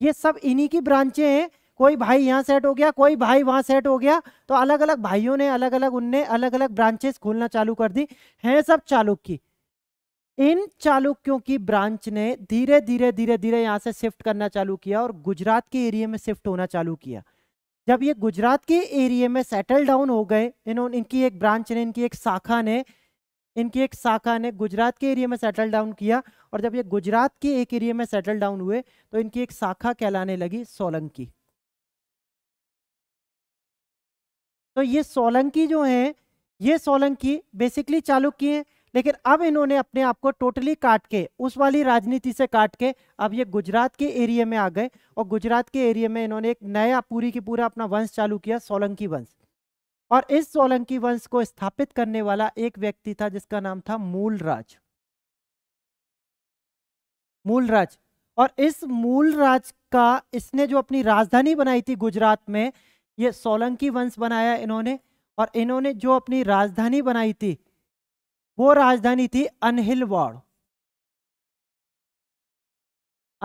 ये सब इन्हीं की ब्रांचें हैं कोई भाई यहाँ सेट हो गया कोई भाई वहाँ सेट हो गया तो अलग अलग भाइयों ने अलग अलग उनने अलग अलग ब्रांचेस खोलना चालू कर दी हैं सब चालुक्य इन चालुक्यों की ब्रांच ने धीरे धीरे धीरे धीरे यहाँ से शिफ्ट करना चालू किया और गुजरात के एरिया में शिफ्ट होना चालू किया जब ये गुजरात के एरिया में सेटल डाउन हो गए इन्होंने इनकी एक ब्रांच ने इनकी एक शाखा ने इनकी एक शाखा ने गुजरात के एरिया में सेटल डाउन किया और जब ये गुजरात के एक एरिया में सेटल डाउन हुए तो इनकी एक शाखा कहलाने लगी सोलंकी तो ये सोलंकी जो है ये सोलंकी बेसिकली चालुक्य हैं लेकिन अब इन्होंने अपने आप को टोटली काट के उस वाली राजनीति से काट के अब ये गुजरात के एरिया में आ गए और गुजरात के एरिया में इन्होंने एक नया पूरी की पूरा अपना वंश चालू किया सोलंकी वंश और इस सोलंकी वंश को स्थापित करने वाला एक व्यक्ति था जिसका नाम था मूलराज मूलराज और इस मूलराज का इसने जो अपनी राजधानी बनाई थी गुजरात में ये सोलंकी वंश बनाया इन्होंने और इन्होंने जो अपनी राजधानी बनाई थी वो राजधानी थी अनहिलवाड़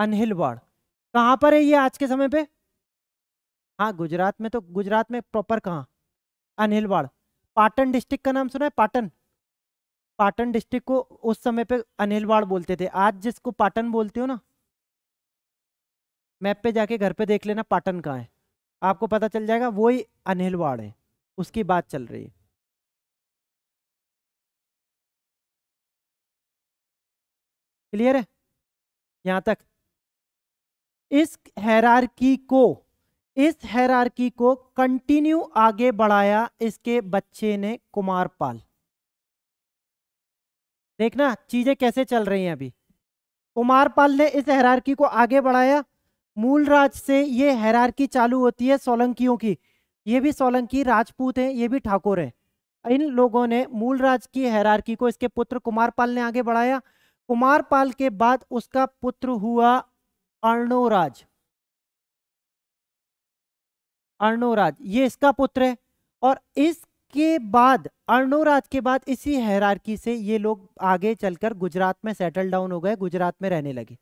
अनहिलवाड़ कहाँ पर है ये आज के समय पे हाँ गुजरात में तो गुजरात में प्रॉपर कहाँ अनहिलवाड़ पाटन डिस्ट्रिक्ट का नाम सुना है पाटन पाटन डिस्ट्रिक्ट को उस समय पे अनिलवाड़ बोलते थे आज जिसको पाटन बोलते हो ना मैप पे जाके घर पे देख लेना पाटन कहाँ है आपको पता चल जाएगा वो ही अनिलवाड़ है उसकी बात चल रही है क्लियर है यहां तक इस हैरारकी को इस हैरारकी को कंटिन्यू आगे बढ़ाया इसके बच्चे ने कुमार पाल देखना चीजें कैसे चल रही हैं अभी कुमार पाल ने इस हैरारकी को आगे बढ़ाया मूल राज से ये हैरारकी चालू होती है सोलंकियों की ये भी सोलंकी राजपूत हैं ये भी ठाकुर हैं इन लोगों ने मूल राज की हैरारकी को इसके पुत्र कुमार पाल ने आगे बढ़ाया कुमारपाल के बाद उसका पुत्र हुआ अर्णोराज अर्णोराज ये इसका पुत्र है और इसके बाद अर्णोराज के बाद इसी हैरारकी से ये लोग आगे चलकर गुजरात में सेटल डाउन हो गए गुजरात में रहने लगे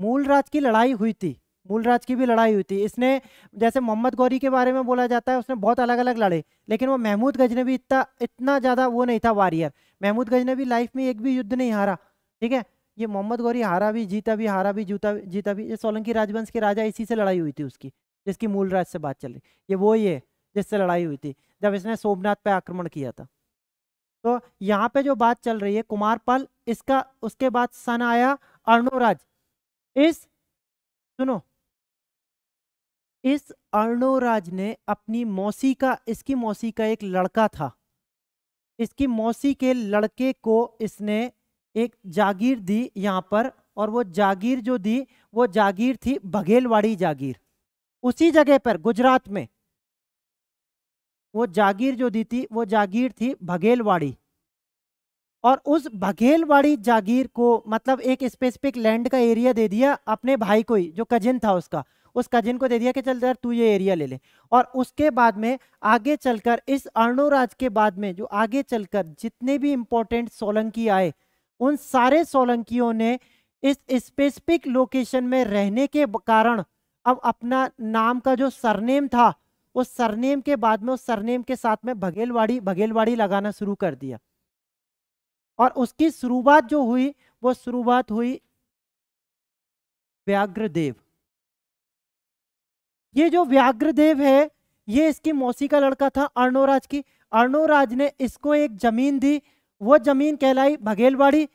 मूलराज की लड़ाई हुई थी मूलराज की भी लड़ाई हुई थी इसने जैसे मोहम्मद गौरी के बारे में बोला जाता है उसने बहुत अलग अलग लड़े लेकिन वो महमूद गजनबी इतना इतना ज़्यादा वो नहीं था वारियर महमूद गजनबी लाइफ में एक भी युद्ध नहीं हारा ठीक है ये मोहम्मद गौरी हारा भी जीता भी हारा भी जूता जीता भी ये सोलंकी राजवंश के राजा इसी से लड़ाई हुई थी उसकी जिसकी मूल राज से बात चल रही ये वो ही है जिससे लड़ाई हुई थी जब इसने सोमनाथ पे आक्रमण किया था तो यहाँ पे जो बात चल रही है कुमारपाल इसका उसके बाद सन आया अर्णोराज इस सुनो इस अर्णोराज ने अपनी मौसी का इसकी मौसी का एक लड़का था इसकी मौसी के लड़के को इसने एक जागीर दी यहाँ पर और वो जागीर जो दी वो जागीर थी बघेलवाड़ी जागीर उसी जगह पर गुजरात में वो जागीर जो दी थी वो जागीर थी बघेलवाड़ी और उस बघेलवाड़ी जागीर को मतलब एक स्पेसिफिक लैंड का एरिया दे दिया अपने भाई को ही जो कजिन था उसका उस कजिन को दे दिया कि चल यार तू ये एरिया ले ले और उसके बाद में आगे चलकर इस अर्णोराज के बाद में जो आगे चलकर जितने भी इंपॉर्टेंट सोलंकी आए उन सारे सोलंकियों ने इस स्पेसिफिक लोकेशन में रहने के कारण अब अपना नाम का जो सरनेम था उस सरनेम के बाद में उस सरनेम के साथ में भगेलवाड़ी भगेलवाड़ी लगाना शुरू कर दिया और उसकी शुरुआत जो हुई वो शुरुआत हुई व्याघ्रदेव ये जो व्याघ्रदेव है ये इसकी मौसी का लड़का था अर्णोराज की अर्णोराज ने इसको एक जमीन दी वो जमीन कहलाई भगेलवाड़ी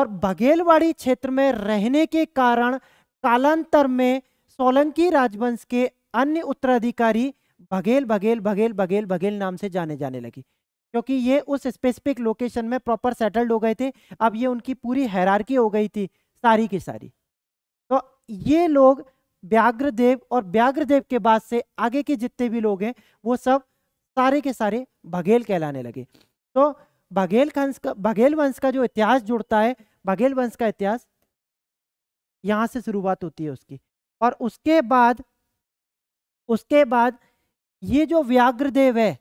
और भगेलवाड़ी क्षेत्र में रहने के कारण कालांतर में सोलंकी राजवंश के अन्य उत्तराधिकारी भगेल भगेल भगेल बघेल भगेल नाम से जाने जाने लगी क्योंकि ये उस स्पेसिफिक लोकेशन में प्रॉपर सेटल्ड हो गए थे अब ये उनकी पूरी हैरारकी हो गई थी सारी की सारी तो ये लोग व्याघ्रदेव और व्याघ्रदेव के बाद से आगे के जितने भी लोग हैं वो सब सारे के सारे बघेल कहलाने लगे तो बघेल वंश का बघेल वंश का जो इतिहास जुड़ता है बघेल वंश का इतिहास यहाँ से शुरुआत होती है उसकी और उसके बाद उसके बाद ये जो व्याघ्रदेव है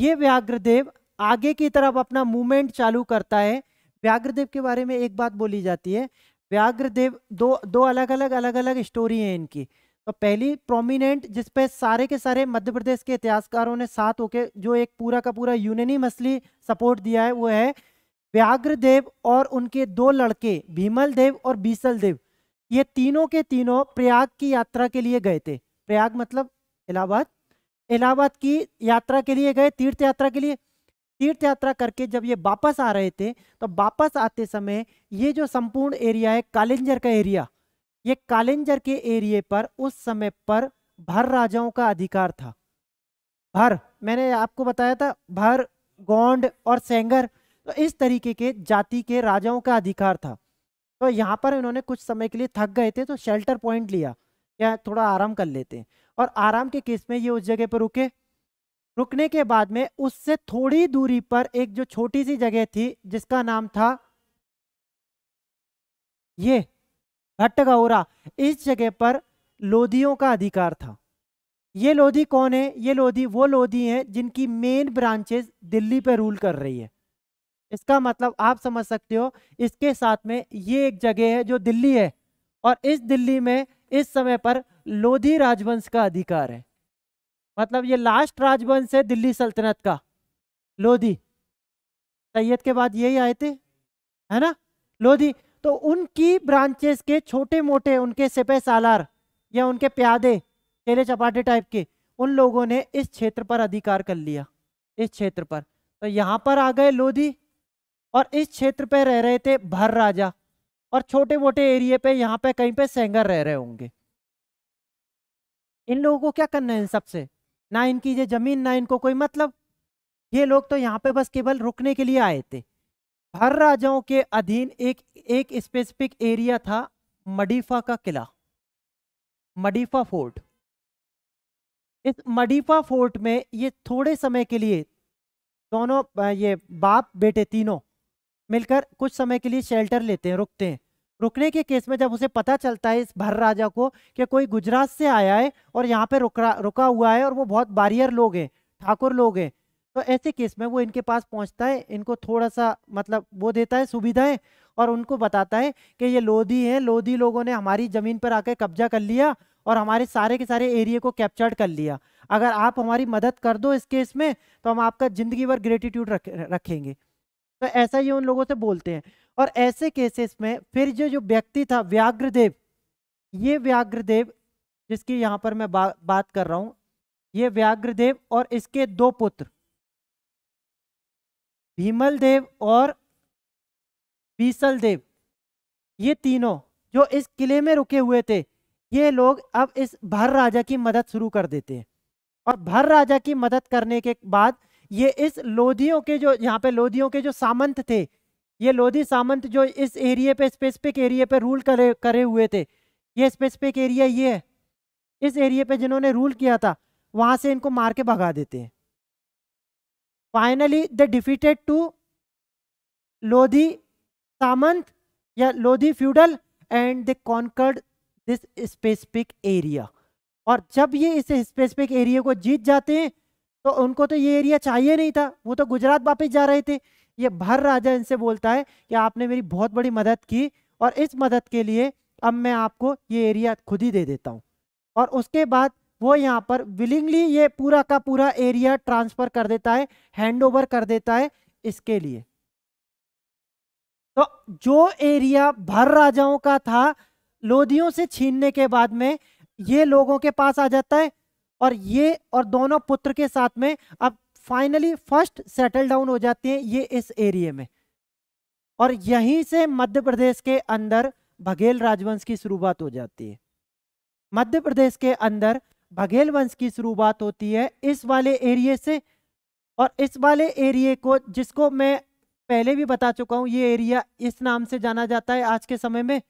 ये व्याघ्रदेव आगे की तरफ अपना मूवमेंट चालू करता है व्याघ्रदेव के बारे में एक बात बोली जाती है देव दो दो अलग अलग अलग अलग स्टोरी है इनकी तो पहली प्रोमिनेंट जिसपे सारे के सारे मध्य प्रदेश के इतिहासकारों ने साथ होकर जो एक पूरा का पूरा यूनिनी मसली सपोर्ट दिया है वो है व्याघ्र देव और उनके दो लड़के भीमल देव और बीसल देव ये तीनों के तीनों प्रयाग की यात्रा के लिए गए थे प्रयाग मतलब इलाहाबाद इलाहाबाद की यात्रा के लिए गए तीर्थ यात्रा के लिए तीर्थ यात्रा करके जब ये वापस आ रहे थे तो वापस आते समय ये जो संपूर्ण एरिया है कालेंजर का एरिया ये कालेंजर के एरिए पर उस समय पर भर राजाओं का अधिकार था भर मैंने आपको बताया था भर गोंड और सेंगर तो इस तरीके के जाति के राजाओं का अधिकार था तो यहाँ पर इन्होंने कुछ समय के लिए थक गए थे तो शेल्टर पॉइंट लिया या थोड़ा आराम कर लेते और आराम के केस में ये उस जगह पर रुके रुकने के बाद में उससे थोड़ी दूरी पर एक जो छोटी सी जगह थी जिसका नाम था ये भट्टगौरा इस जगह पर लोधियों का अधिकार था ये लोधी कौन है ये लोधी वो लोधी हैं जिनकी मेन ब्रांचेस दिल्ली पे रूल कर रही है इसका मतलब आप समझ सकते हो इसके साथ में ये एक जगह है जो दिल्ली है और इस दिल्ली में इस समय पर लोधी राजवंश का अधिकार है मतलब ये लास्ट राजवंश है दिल्ली सल्तनत का लोधी सैयद के बाद यही आए थे है ना लोधी तो उनकी ब्रांचेस के छोटे मोटे उनके सिपह सालार या उनके प्यादे केले चपाटे टाइप के उन लोगों ने इस क्षेत्र पर अधिकार कर लिया इस क्षेत्र पर तो यहाँ पर आ गए लोधी और इस क्षेत्र पे रह रहे थे भर राजा और छोटे मोटे एरिए पे यहाँ पे कहीं पे सेंगर रह रहे होंगे इन लोगों को क्या करना है इन सबसे ना इनकी ये जमीन ना इनको कोई मतलब ये लोग तो यहाँ पे बस केवल रुकने के लिए आए थे हर राजाओं के अधीन एक एक स्पेसिफिक एरिया था मडीफा का किला मडीफा फोर्ट इस मडीफा फोर्ट में ये थोड़े समय के लिए दोनों ये बाप बेटे तीनों मिलकर कुछ समय के लिए शेल्टर लेते हैं रुकते हैं रुकने के केस में जब उसे पता चलता है इस भर राजा को कि कोई गुजरात से आया है और यहाँ पे रुका रुका हुआ है और वो बहुत बारियर लोग हैं ठाकुर लोग हैं तो ऐसे केस में वो इनके पास पहुँचता है इनको थोड़ा सा मतलब वो देता है सुविधाएं और उनको बताता है कि ये लोधी हैं लोधी लोगों ने हमारी ज़मीन पर आकर कब्जा कर लिया और हमारे सारे के सारे एरिए को कैप्चर्ड कर लिया अगर आप हमारी मदद कर दो इस केस में तो हम आपका ज़िंदगी भर ग्रेटिट्यूड रख रखेंगे तो ऐसा ही उन लोगों से बोलते हैं और ऐसे केसेस में फिर जो जो व्यक्ति था व्याघ्रदेव ये व्याघ्रदेव जिसकी यहाँ पर मैं बा, बात कर रहा हूँ ये व्याघ्रदेव और इसके दो पुत्र भीमल देव और बीसल देव ये तीनों जो इस किले में रुके हुए थे ये लोग अब इस भर राजा की मदद शुरू कर देते हैं और भर राजा की मदद करने के बाद ये इस लोधियों के जो यहाँ पे लोधियों के जो सामंत थे ये लोधी सामंत जो इस एरिए पे स्पेसिफिक एरिए पे रूल करे करे हुए थे ये स्पेसिफिक एरिया ये है इस एरिए पे जिन्होंने रूल किया था वहां से इनको मार के भगा देते हैं finally the defeated to Lodhi सामंत या Lodhi feudal and they conquered this specific area और जब ये इस स्पेसिफिक एरिया को जीत जाते हैं तो उनको तो ये एरिया चाहिए नहीं था वो तो गुजरात वापिस जा रहे थे ये भर राजा इनसे बोलता है कि आपने मेरी बहुत बड़ी मदद की और इस मदद के लिए अब मैं आपको ये एरिया खुद ही दे देता हूँ और उसके बाद वो यहाँ पर विलिंगली ये पूरा का पूरा एरिया ट्रांसफ़र कर देता है हैंड ओवर कर देता है इसके लिए तो जो एरिया भर राजाओं का था लोधियों से छीनने के बाद में ये लोगों के पास आ जाता है और ये और दोनों पुत्र के साथ में अब फाइनली फर्स्ट सेटल डाउन हो जाती हैं ये इस एरिए में और यहीं से मध्य प्रदेश के अंदर भगेल राजवंश की शुरुआत हो जाती है मध्य प्रदेश के अंदर भगेल वंश की शुरुआत होती है इस वाले एरिए से और इस वाले एरिए को जिसको मैं पहले भी बता चुका हूँ ये एरिया इस नाम से जाना जाता है आज के समय में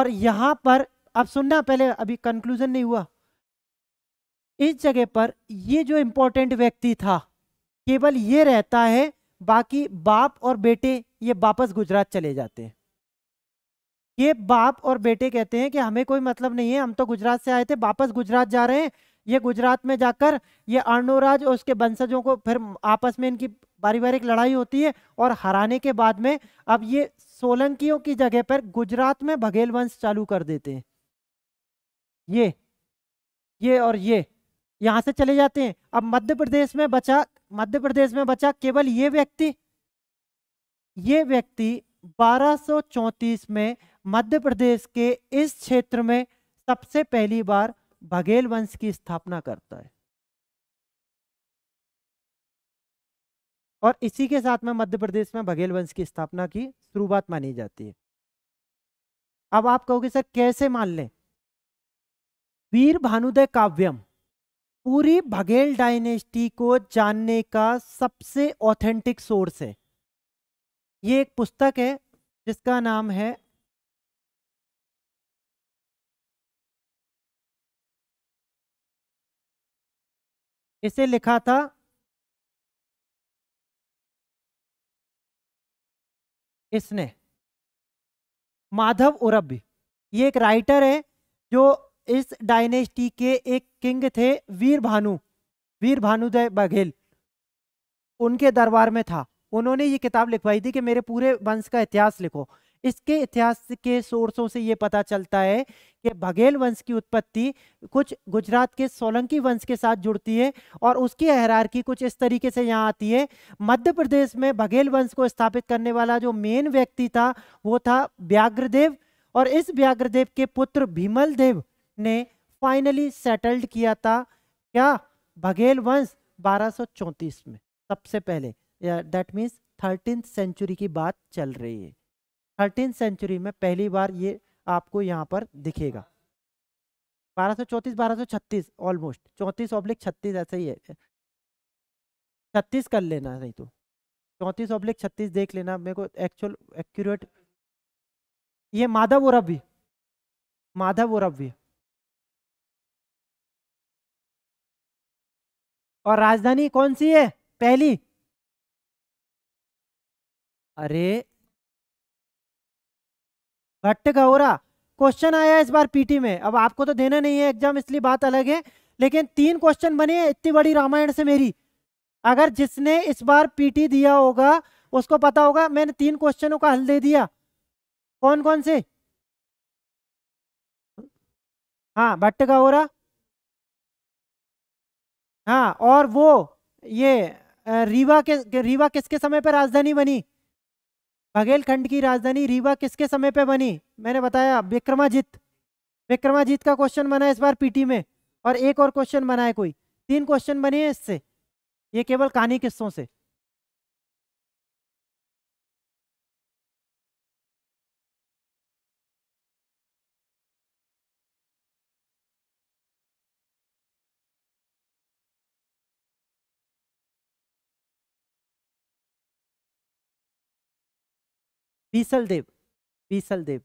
और यहां पर अब सुनना पहले अभी कंक्लूजन नहीं हुआ इस जगह पर ये जो इम्पोर्टेंट व्यक्ति था केवल ये रहता है बाकी बाप और बेटे ये वापस गुजरात चले जाते हैं ये बाप और बेटे कहते हैं कि हमें कोई मतलब नहीं है हम तो गुजरात से आए थे वापस गुजरात जा रहे हैं ये गुजरात में जाकर ये अर्णोराज और उसके वंशजों को फिर आपस में इनकी पारिवारिक लड़ाई होती है और हराने के बाद में अब ये सोलंकियों की जगह पर गुजरात में भगेल वंश चालू कर देते हैं ये ये और ये यहाँ से चले जाते हैं अब मध्य प्रदेश में बचा मध्य प्रदेश में बचा केवल ये व्यक्ति ये व्यक्ति 1234 में मध्य प्रदेश के इस क्षेत्र में सबसे पहली बार बघेल वंश की स्थापना करता है और इसी के साथ में मध्य प्रदेश में बघेल वंश की स्थापना की शुरुआत मानी जाती है अब आप कहोगे सर कैसे मान लें वीर भानुदय काव्यम पूरी भगेल डायनेस्टी को जानने का सबसे ऑथेंटिक सोर्स है ये एक पुस्तक है जिसका नाम है इसे लिखा था इसने माधव उरब ये एक राइटर है जो इस डायनेस्टी के एक किंग थे वीर भानु वीर भानुदय बघेल उनके दरबार में था उन्होंने ये किताब लिखवाई थी कि मेरे पूरे वंश का इतिहास लिखो इसके इतिहास के सोर्सों से ये पता चलता है कि बघेल वंश की उत्पत्ति कुछ गुजरात के सोलंकी वंश के साथ जुड़ती है और उसकी की कुछ इस तरीके से यहाँ आती है मध्य प्रदेश में बघेल वंश को स्थापित करने वाला जो मेन व्यक्ति था वो था व्याघ्रदेव और इस व्याघ्रदेव के पुत्र भीमल देव ने फाइनली सेटल्ड किया था क्या बघेल वंश बारह में सबसे पहले दैट मीन्स थर्टीन सेंचुरी की बात चल रही है थर्टीन सेंचुरी में पहली बार ये आपको यहाँ पर दिखेगा 1234 1236 ऑलमोस्ट चौंतीस ऑब्लिक छत्तीस ऐसा ही है छत्तीस कर लेना नहीं तो चौंतीस ऑब्लिक छत्तीस देख लेना मेरे को एक्चुअल एक्यूरेट ये माधव और भी माधव और भी और राजधानी कौन सी है पहली अरे भट्ट गौरा क्वेश्चन आया इस बार पीटी में अब आपको तो देना नहीं है एग्जाम इसलिए बात अलग है लेकिन तीन क्वेश्चन बने इतनी बड़ी रामायण से मेरी अगर जिसने इस बार पीटी दिया होगा उसको पता होगा मैंने तीन क्वेश्चनों का हल दे दिया कौन कौन से हाँ भट्ट गौरा हाँ और वो ये रीवा के रीवा किसके समय पर राजधानी बनी बघेलखंड की राजधानी रीवा किसके समय पर बनी मैंने बताया विक्रमाजीत विक्रमाजीत का क्वेश्चन बना है इस बार पीटी में और एक और क्वेश्चन बना है कोई तीन क्वेश्चन बने हैं इससे ये केवल कहानी किस्सों से पीसल देव पीसल देव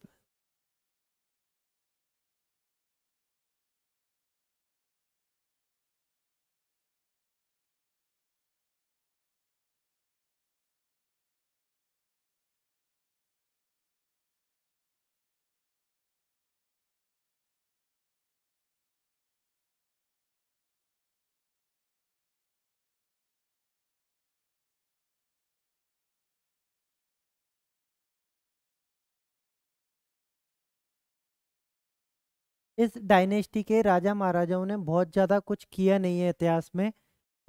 इस डायनेस्टी के राजा महाराजाओं ने बहुत ज़्यादा कुछ किया नहीं है इतिहास में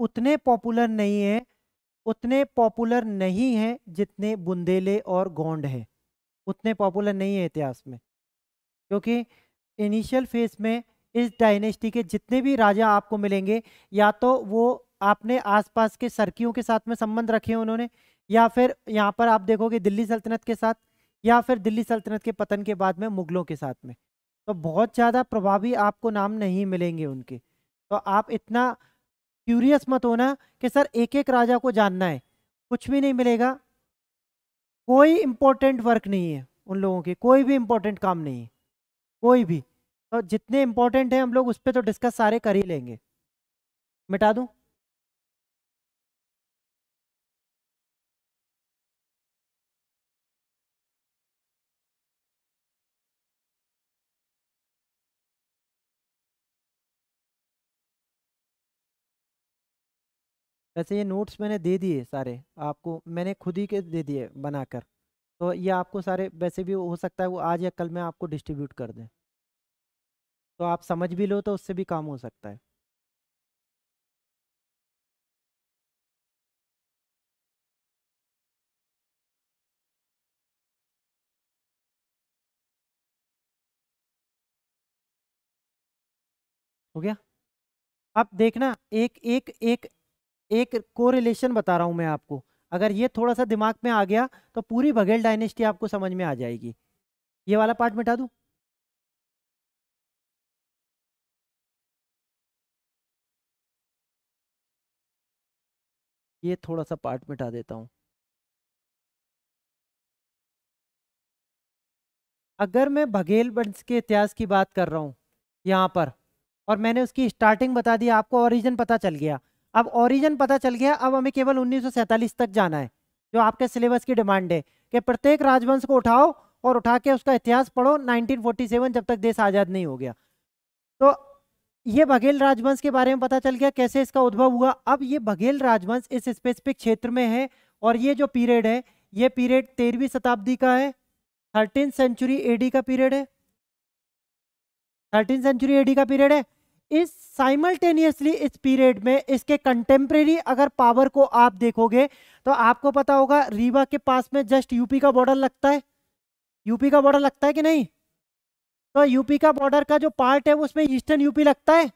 उतने पॉपुलर नहीं है उतने पॉपुलर नहीं हैं जितने बुंदेले और गोंड हैं उतने पॉपुलर नहीं है इतिहास में क्योंकि इनिशियल फेज में इस डायनेस्टी के जितने भी राजा आपको मिलेंगे या तो वो आपने आसपास के सरकियों के साथ में संबंध रखे हैं उन्होंने या फिर यहाँ पर आप देखोगे दिल्ली सल्तनत के साथ या फिर दिल्ली सल्तनत के पतन के बाद में मुगलों के साथ में तो बहुत ज़्यादा प्रभावी आपको नाम नहीं मिलेंगे उनके तो आप इतना क्यूरियस मत होना कि सर एक एक राजा को जानना है कुछ भी नहीं मिलेगा कोई इम्पोर्टेंट वर्क नहीं है उन लोगों के कोई भी इम्पोर्टेंट काम नहीं है कोई भी तो जितने इम्पोर्टेंट हैं हम लोग उस पर तो डिस्कस सारे कर ही लेंगे मिटा दूँ वैसे ये नोट्स मैंने दे दिए सारे आपको मैंने खुद ही के दे दिए बनाकर तो ये आपको सारे वैसे भी हो सकता है वो आज या कल मैं आपको डिस्ट्रीब्यूट कर दें तो आप समझ भी लो तो उससे भी काम हो सकता है हो गया अब देखना एक एक एक एक कोरिलेशन बता रहा हूँ मैं आपको अगर ये थोड़ा सा दिमाग में आ गया तो पूरी भगेल डायनेस्टी आपको समझ में आ जाएगी ये वाला पार्ट मिटा दूँ ये थोड़ा सा पार्ट मिटा देता हूँ अगर मैं भगेल वंश के इतिहास की बात कर रहा हूँ यहाँ पर और मैंने उसकी स्टार्टिंग बता दी आपको ओरिजिन पता चल गया अब ओरिजिन पता चल गया अब हमें केवल उन्नीस तक जाना है जो आपके सिलेबस की डिमांड है कि प्रत्येक राजवंश को उठाओ और उठा के उसका इतिहास पढ़ो 1947 जब तक देश आज़ाद नहीं हो गया तो ये बघेल राजवंश के बारे में पता चल गया कैसे इसका उद्भव हुआ अब ये बघेल राजवंश इस स्पेसिफिक क्षेत्र में है और ये जो पीरियड है ये पीरियड तेरहवीं शताब्दी का है थर्टीन सेंचुरी एडी का पीरियड है थर्टीन सेंचुरी एडी का पीरियड है इस साइमल्टेनियसली इस पीरियड में इसके कंटेम्प्रेरी अगर पावर को आप देखोगे तो आपको पता होगा रीवा के पास में जस्ट यूपी का बॉर्डर लगता है यूपी का बॉर्डर लगता है कि नहीं तो यूपी का बॉर्डर का जो पार्ट है उसमें ईस्टर्न यूपी लगता है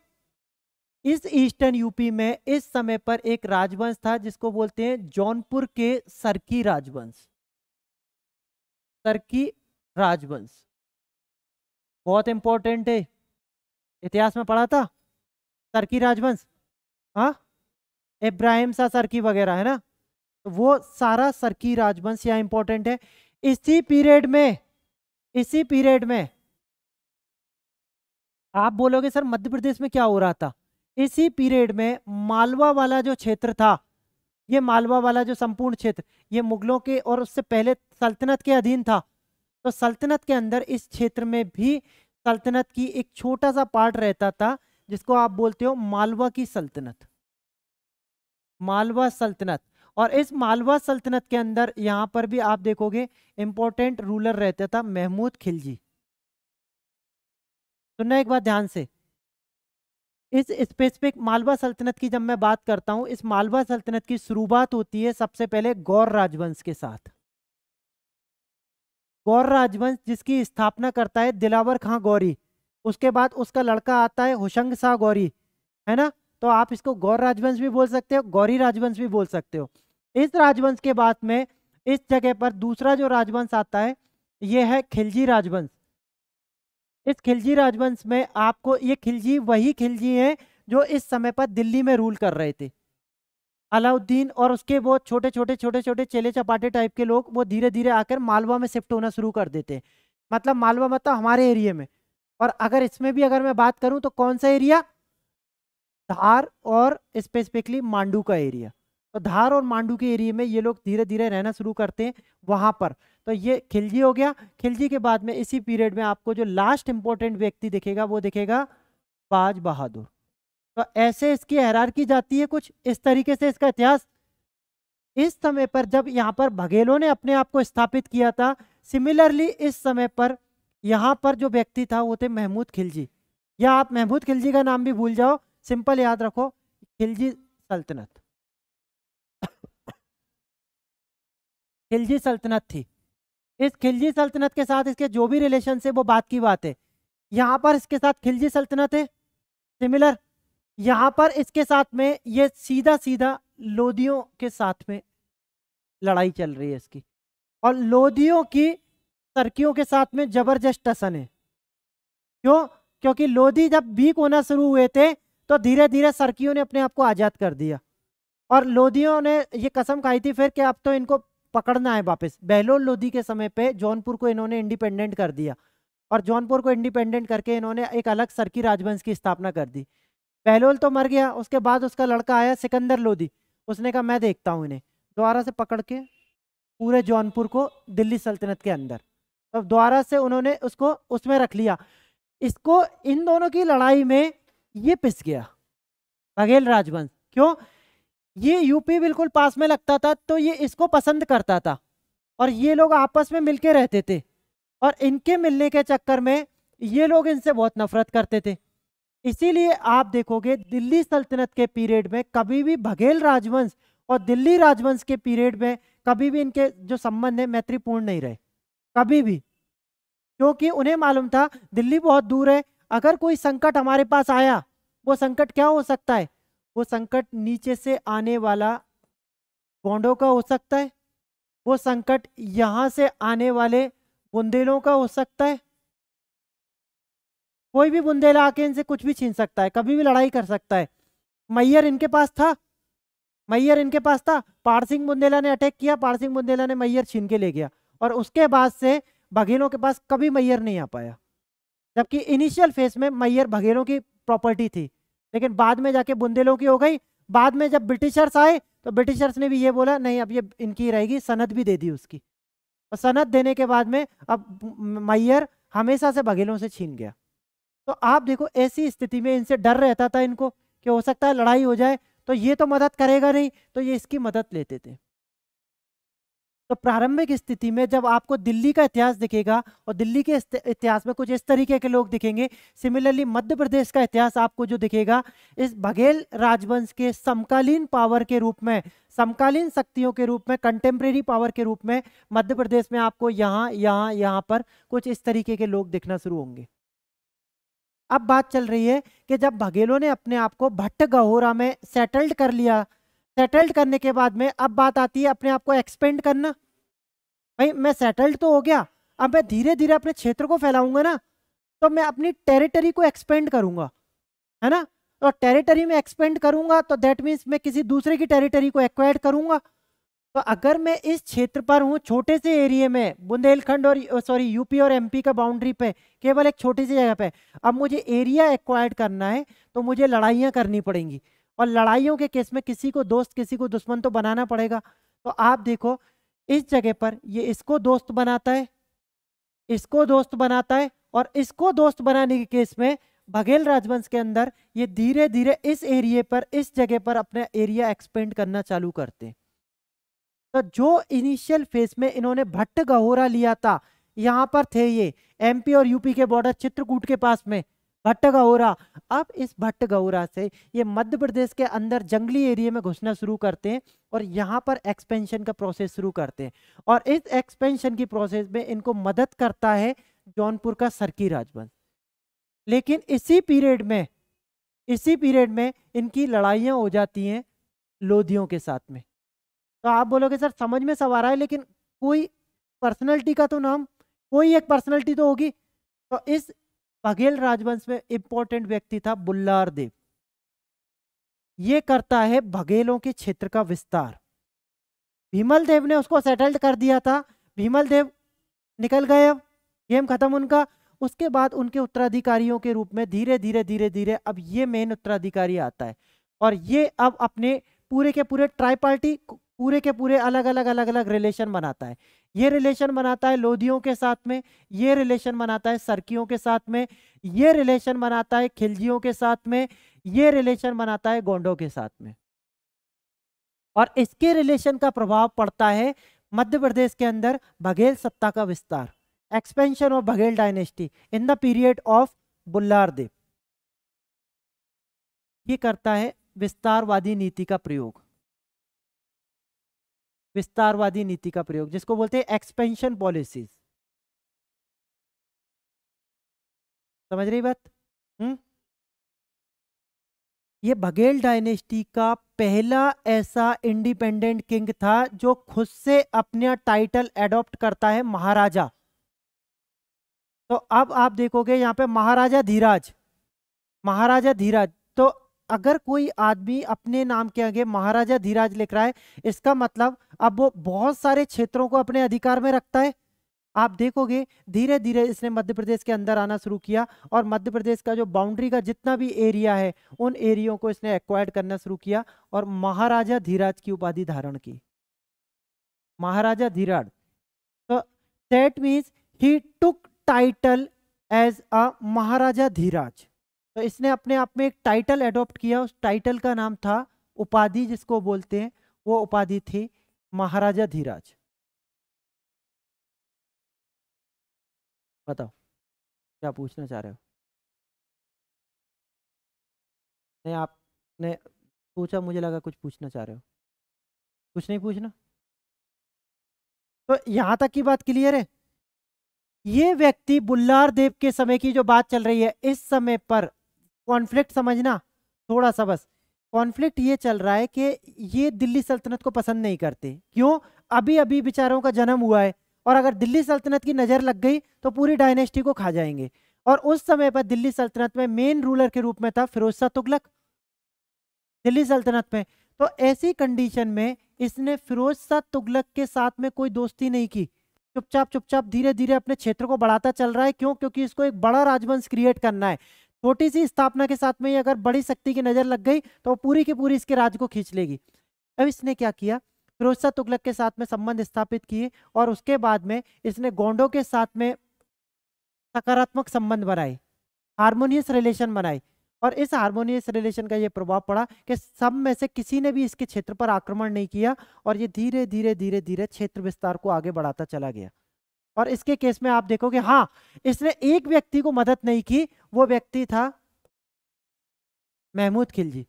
इस ईस्टर्न यूपी में इस समय पर एक राजवंश था जिसको बोलते हैं जौनपुर के सरकी राजवंश सरकी राजवंश बहुत इंपॉर्टेंट है इतिहास में पढ़ा था सरकी राजवंश हाँ इब्राहिम शाह सरकी वगैरह है ना तो वो सारा सरकी राजवंश यहाँ इंपॉर्टेंट है इसी पीरियड में इसी पीरियड में आप बोलोगे सर मध्य प्रदेश में क्या हो रहा था इसी पीरियड में मालवा वाला जो क्षेत्र था ये मालवा वाला जो संपूर्ण क्षेत्र ये मुगलों के और उससे पहले सल्तनत के अधीन था तो सल्तनत के अंदर इस क्षेत्र में भी सल्तनत की एक छोटा सा पार्ट रहता था जिसको आप बोलते हो मालवा की सल्तनत मालवा सल्तनत और इस मालवा सल्तनत के अंदर यहाँ पर भी आप देखोगे इम्पोर्टेंट रूलर रहता था महमूद खिलजी सुनना एक बार ध्यान से इस स्पेसिफिक मालवा सल्तनत की जब मैं बात करता हूँ इस मालवा सल्तनत की शुरुआत होती है सबसे पहले गौर राजवंश के साथ गौर राजवंश जिसकी स्थापना करता है दिलावर खां गौरी उसके बाद उसका लड़का आता है होशंग शाह गौरी है ना तो आप इसको गौर राजवंश भी बोल सकते हो गौरी राजवंश भी बोल सकते हो इस राजवंश के बाद में इस जगह पर दूसरा जो राजवंश आता है ये है खिलजी राजवंश इस खिलजी राजवंश में आपको ये खिलजी वही खिलजी हैं जो इस समय पर दिल्ली में रूल कर रहे थे अलाउद्दीन और उसके वो छोटे छोटे छोटे छोटे चेले चपाटे टाइप के लोग वो धीरे धीरे आकर मालवा में शिफ्ट होना शुरू कर देते हैं मतलब मालवा मतलब हमारे एरिया में और अगर इसमें भी अगर मैं बात करूं तो कौन सा एरिया धार और स्पेसिफिकली मांडू का एरिया तो धार और मांडू के एरिया में ये लोग धीरे धीरे रहना शुरू करते हैं वहाँ पर तो ये खिलजी हो गया खिलजी के बाद में इसी पीरियड में आपको जो लास्ट इंपॉर्टेंट व्यक्ति दिखेगा वो दिखेगा बाज बहादुर तो ऐसे इसकी की जाती है कुछ इस तरीके से इसका इतिहास इस समय पर जब यहाँ पर बघेलों ने अपने आप को स्थापित किया था सिमिलरली इस समय पर यहाँ पर जो व्यक्ति था वो थे महमूद खिलजी या आप महमूद खिलजी का नाम भी भूल जाओ सिंपल याद रखो खिलजी सल्तनत खिलजी सल्तनत थी इस खिलजी सल्तनत के साथ इसके जो भी रिलेशन से वो बात की बात है यहाँ पर इसके साथ खिलजी सल्तनत है सिमिलर यहां पर इसके साथ में ये सीधा सीधा लोदियों के साथ में लड़ाई चल रही है इसकी और लोधियों की टर्कियों के साथ में जबरदस्त टसन है क्यों क्योंकि लोधी जब वीक होना शुरू हुए थे तो धीरे धीरे सरकियों ने अपने आप को आज़ाद कर दिया और लोधियों ने ये कसम खाई थी फिर कि अब तो इनको पकड़ना है वापस बहलोल लोधी के समय पे जौनपुर को इन्होंने इंडिपेंडेंट कर दिया और जौनपुर को इंडिपेंडेंट करके इन्होंने एक अलग सरकी राजवंश की स्थापना कर दी बहलोल तो मर गया उसके बाद उसका लड़का आया सिकंदर लोधी उसने कहा मैं देखता हूँ इन्हें दोबारा से पकड़ के पूरे जौनपुर को दिल्ली सल्तनत के अंदर अब तो द्वारा से उन्होंने उसको उसमें रख लिया इसको इन दोनों की लड़ाई में ये पिस गया बघेल राजवंश क्यों ये यूपी बिल्कुल पास में लगता था तो ये इसको पसंद करता था और ये लोग आपस में मिलके रहते थे और इनके मिलने के चक्कर में ये लोग इनसे बहुत नफरत करते थे इसीलिए आप देखोगे दिल्ली सल्तनत के पीरियड में कभी भी बघेल राजवंश और दिल्ली राजवंश के पीरियड में कभी भी इनके जो संबंध है मैत्रीपूर्ण नहीं रहे कभी भी क्योंकि उन्हें मालूम था दिल्ली बहुत दूर है अगर कोई संकट हमारे पास आया वो संकट क्या हो सकता है वो संकट नीचे से आने वाला गोंडों का हो सकता है वो संकट यहाँ से आने वाले बुंदेलों का हो सकता है कोई भी बुंदेला आके इनसे कुछ भी छीन सकता है कभी भी लड़ाई कर सकता है मैयर इनके पास था मैयर इनके पास था पार सिंह बुंदेला ने अटैक किया पार सिंह बुंदेला ने मैयर छीन के ले गया और उसके बाद से बघेलों के पास कभी मैयर नहीं आ पाया जबकि इनिशियल फेज में मैयर बघेलों की प्रॉपर्टी थी लेकिन बाद में जाके बुंदेलों की हो गई बाद में जब ब्रिटिशर्स आए तो ब्रिटिशर्स ने भी ये बोला नहीं अब ये इनकी रहेगी सनद भी दे दी उसकी और सनद देने के बाद में अब मैयर हमेशा से बघेलों से छीन गया तो आप देखो ऐसी स्थिति में इनसे डर रहता था इनको कि हो सकता है लड़ाई हो जाए तो ये तो मदद करेगा नहीं तो ये इसकी मदद लेते थे तो प्रारंभिक स्थिति में जब आपको दिल्ली का इतिहास दिखेगा और दिल्ली के इतिहास में कुछ इस तरीके के लोग दिखेंगे सिमिलरली मध्य प्रदेश का इतिहास आपको जो दिखेगा इस बघेल राजवंश के समकालीन पावर के रूप में समकालीन शक्तियों के रूप में कंटेम्प्रेरी पावर के रूप में मध्य प्रदेश में आपको यहाँ यहाँ यहाँ पर कुछ इस तरीके के लोग दिखना शुरू होंगे अब बात चल रही है कि जब बघेलों ने अपने आप को भट्ट गहोरा में सेटल्ड कर लिया सेटल्ड करने के बाद में अब बात आती है अपने आप को एक्सपेंड करना भाई मैं सेटल्ड तो हो गया अब मैं धीरे धीरे अपने क्षेत्र को फैलाऊंगा ना तो मैं अपनी टेरिटरी को एक्सपेंड करूंगा है ना और टेरिटरी में एक्सपेंड करूंगा तो दैट मीन्स मैं किसी दूसरे की टेरिटरी को एक्वायर करूंगा तो अगर मैं इस क्षेत्र पर हूँ छोटे से एरिए में बुंदेलखंड और सॉरी यूपी और एमपी का बाउंड्री पे केवल एक छोटी सी जगह पे अब मुझे एरिया एक्वायर्ड करना है तो मुझे लड़ाइयाँ करनी पड़ेंगी और लड़ाइयों के केस में किसी को दोस्त किसी को दुश्मन तो बनाना पड़ेगा तो आप देखो इस जगह पर ये इसको दोस्त बनाता है इसको दोस्त बनाता है और इसको दोस्त बनाने के केस में बघेल राजवंश के अंदर ये धीरे धीरे इस एरिए पर इस जगह पर अपना एरिया एक्सपेंड करना चालू करते हैं तो जो इनिशियल फेज में इन्होंने भट्ट गहोरा लिया था यहाँ पर थे ये एमपी और यूपी के बॉर्डर चित्रकूट के पास में भट्ट गहोरा अब इस भट्ट गहोरा से ये मध्य प्रदेश के अंदर जंगली एरिया में घुसना शुरू करते हैं और यहाँ पर एक्सपेंशन का प्रोसेस शुरू करते हैं और इस एक्सपेंशन की प्रोसेस में इनको मदद करता है जौनपुर का सरकी राजवंश लेकिन इसी पीरियड में इसी पीरियड में इनकी लड़ाइयाँ हो जाती हैं लोधियों के साथ में तो आप बोलोगे सर समझ में सब आ रहा है लेकिन कोई पर्सनैलिटी का तो नाम कोई एक पर्सनैलिटी तो होगी तो इस बघेल राजवंश में इंपॉर्टेंट व्यक्ति था बुल्लार देव ये करता है बघेलों के क्षेत्र का विस्तार भीमल देव ने उसको सेटल्ड कर दिया था भीमल देव निकल गए अब गेम खत्म उनका उसके बाद उनके उत्तराधिकारियों के रूप में धीरे धीरे धीरे धीरे अब ये मेन उत्तराधिकारी आता है और ये अब अपने पूरे के पूरे ट्राई पार्टी पूरे के पूरे अलग अलग अलग अलग रिलेशन बनाता है ये रिलेशन बनाता है लोधियों के साथ में ये रिलेशन बनाता है सरकियों के साथ में ये रिलेशन बनाता है खिलजियों के साथ में ये रिलेशन बनाता है गोंडों के साथ में और इसके रिलेशन का प्रभाव पड़ता है मध्य प्रदेश के अंदर बघेल सत्ता का विस्तार expansion of Baghel dynasty in the period of Bullardev ये करता है विस्तारवादी नीति का प्रयोग विस्तारवादी नीति का प्रयोग जिसको बोलते हैं एक्सपेंशन पॉलिसीज समझ रही बात हम्म ये बघेल डायनेस्टी का पहला ऐसा इंडिपेंडेंट किंग था जो खुद से अपना टाइटल एडॉप्ट करता है महाराजा तो अब आप देखोगे यहाँ पे महाराजा धीराज महाराजा धीराज अगर कोई आदमी अपने नाम के आगे महाराजा धीराज लिख रहा है इसका मतलब अब वो बहुत सारे क्षेत्रों को अपने अधिकार में रखता है आप देखोगे धीरे धीरे इसने मध्य प्रदेश के अंदर आना शुरू किया और मध्य प्रदेश का जो बाउंड्री का जितना भी एरिया है उन एरियो को इसने एक्वायर्ड करना शुरू किया और महाराजा धीराज की उपाधि धारण की महाराजा धीराज तो that means he took title as a Maharaja Dhiraj तो इसने अपने आप में एक टाइटल एडॉप्ट किया उस टाइटल का नाम था उपाधि जिसको बोलते हैं वो उपाधि थी महाराजा धीराज बताओ क्या पूछना चाह रहे हो नहीं आपने पूछा मुझे लगा कुछ पूछना चाह रहे हो कुछ नहीं पूछना तो यहां तक की बात क्लियर है ये व्यक्ति बुल्लार देव के समय की जो बात चल रही है इस समय पर कॉन्फ्लिक्ट समझना थोड़ा सा बस कॉन्फ्लिक्ट ये चल रहा है कि ये दिल्ली सल्तनत को पसंद नहीं करते क्यों अभी अभी बेचारों का जन्म हुआ है और अगर दिल्ली सल्तनत की नज़र लग गई तो पूरी डायनेस्टी को खा जाएंगे और उस समय पर दिल्ली सल्तनत में मेन रूलर के रूप में था फिरोज शाह तुगलक दिल्ली सल्तनत में तो ऐसी कंडीशन में इसने फिरोज शाह तुगलक के साथ में कोई दोस्ती नहीं की चुपचाप चुपचाप धीरे धीरे अपने क्षेत्र को बढ़ाता चल रहा है क्यों क्योंकि इसको एक बड़ा राजवंश क्रिएट करना है छोटी सी स्थापना के साथ में ही अगर बड़ी शक्ति की नज़र लग गई तो पूरी की पूरी इसके राज्य को खींच लेगी अब इसने क्या किया फिरोज शाह तुगलक के साथ में संबंध स्थापित किए और उसके बाद में इसने गोंडों के साथ में सकारात्मक संबंध बनाए हारमोनियस रिलेशन बनाए और इस हारमोनियस रिलेशन का ये प्रभाव पड़ा कि सब में से किसी ने भी इसके क्षेत्र पर आक्रमण नहीं किया और ये धीरे धीरे धीरे धीरे क्षेत्र विस्तार को आगे बढ़ाता चला गया और इसके केस में आप देखोगे हाँ इसने एक व्यक्ति को मदद नहीं की वो व्यक्ति था महमूद खिलजी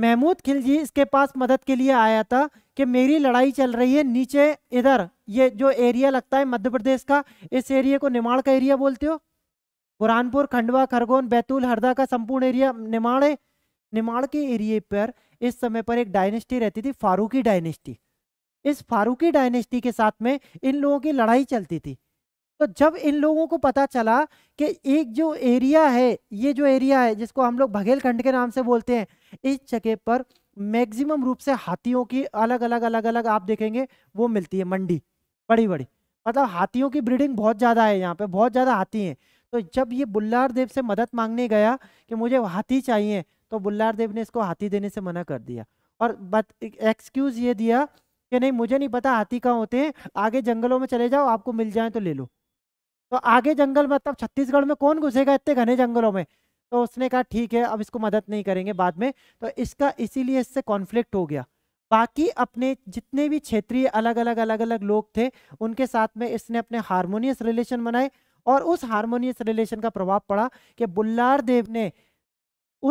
महमूद खिलजी इसके पास मदद के लिए आया था कि मेरी लड़ाई चल रही है नीचे इधर ये जो एरिया लगता है मध्य प्रदेश का इस एरिया को निमाड़ का एरिया बोलते हो बुरहानपुर खंडवा खरगोन बैतूल हरदा का संपूर्ण एरिया निमाड़ है निमाड़ के एरिए पर इस समय पर एक डायनेस्टी रहती थी फारूकी डायनेस्टी इस फारूकी डायनेस्टी के साथ में इन लोगों की लड़ाई चलती थी तो जब इन लोगों को पता चला कि एक जो एरिया है ये जो एरिया है जिसको हम लोग भगेलखंड के नाम से बोलते हैं इस जगह पर मैक्सिमम रूप से हाथियों की अलग अलग अलग अलग आप देखेंगे वो मिलती है मंडी बड़ी बड़ी मतलब हाथियों की ब्रीडिंग बहुत ज़्यादा है यहाँ पे बहुत ज़्यादा हाथी हैं तो जब ये बुल्लार देव से मदद मांगने गया कि मुझे हाथी चाहिए तो बुल्लार देव ने इसको हाथी देने से मना कर दिया और बत एक्सक्यूज़ ये दिया कि नहीं मुझे नहीं पता हाथी कहाँ होते हैं आगे जंगलों में चले जाओ आपको मिल जाए तो ले लो तो आगे जंगल मतलब छत्तीसगढ़ में कौन घुसेगा इतने घने जंगलों में तो उसने कहा ठीक है अब इसको मदद नहीं करेंगे बाद में तो इसका इसीलिए इससे कॉन्फ्लिक्ट हो गया बाकी अपने जितने भी क्षेत्रीय अलग अलग अलग अलग लोग थे उनके साथ में इसने अपने हारमोनियस रिलेशन बनाए और उस हारमोनियस रिलेशन का प्रभाव पड़ा कि बुल्लार देव ने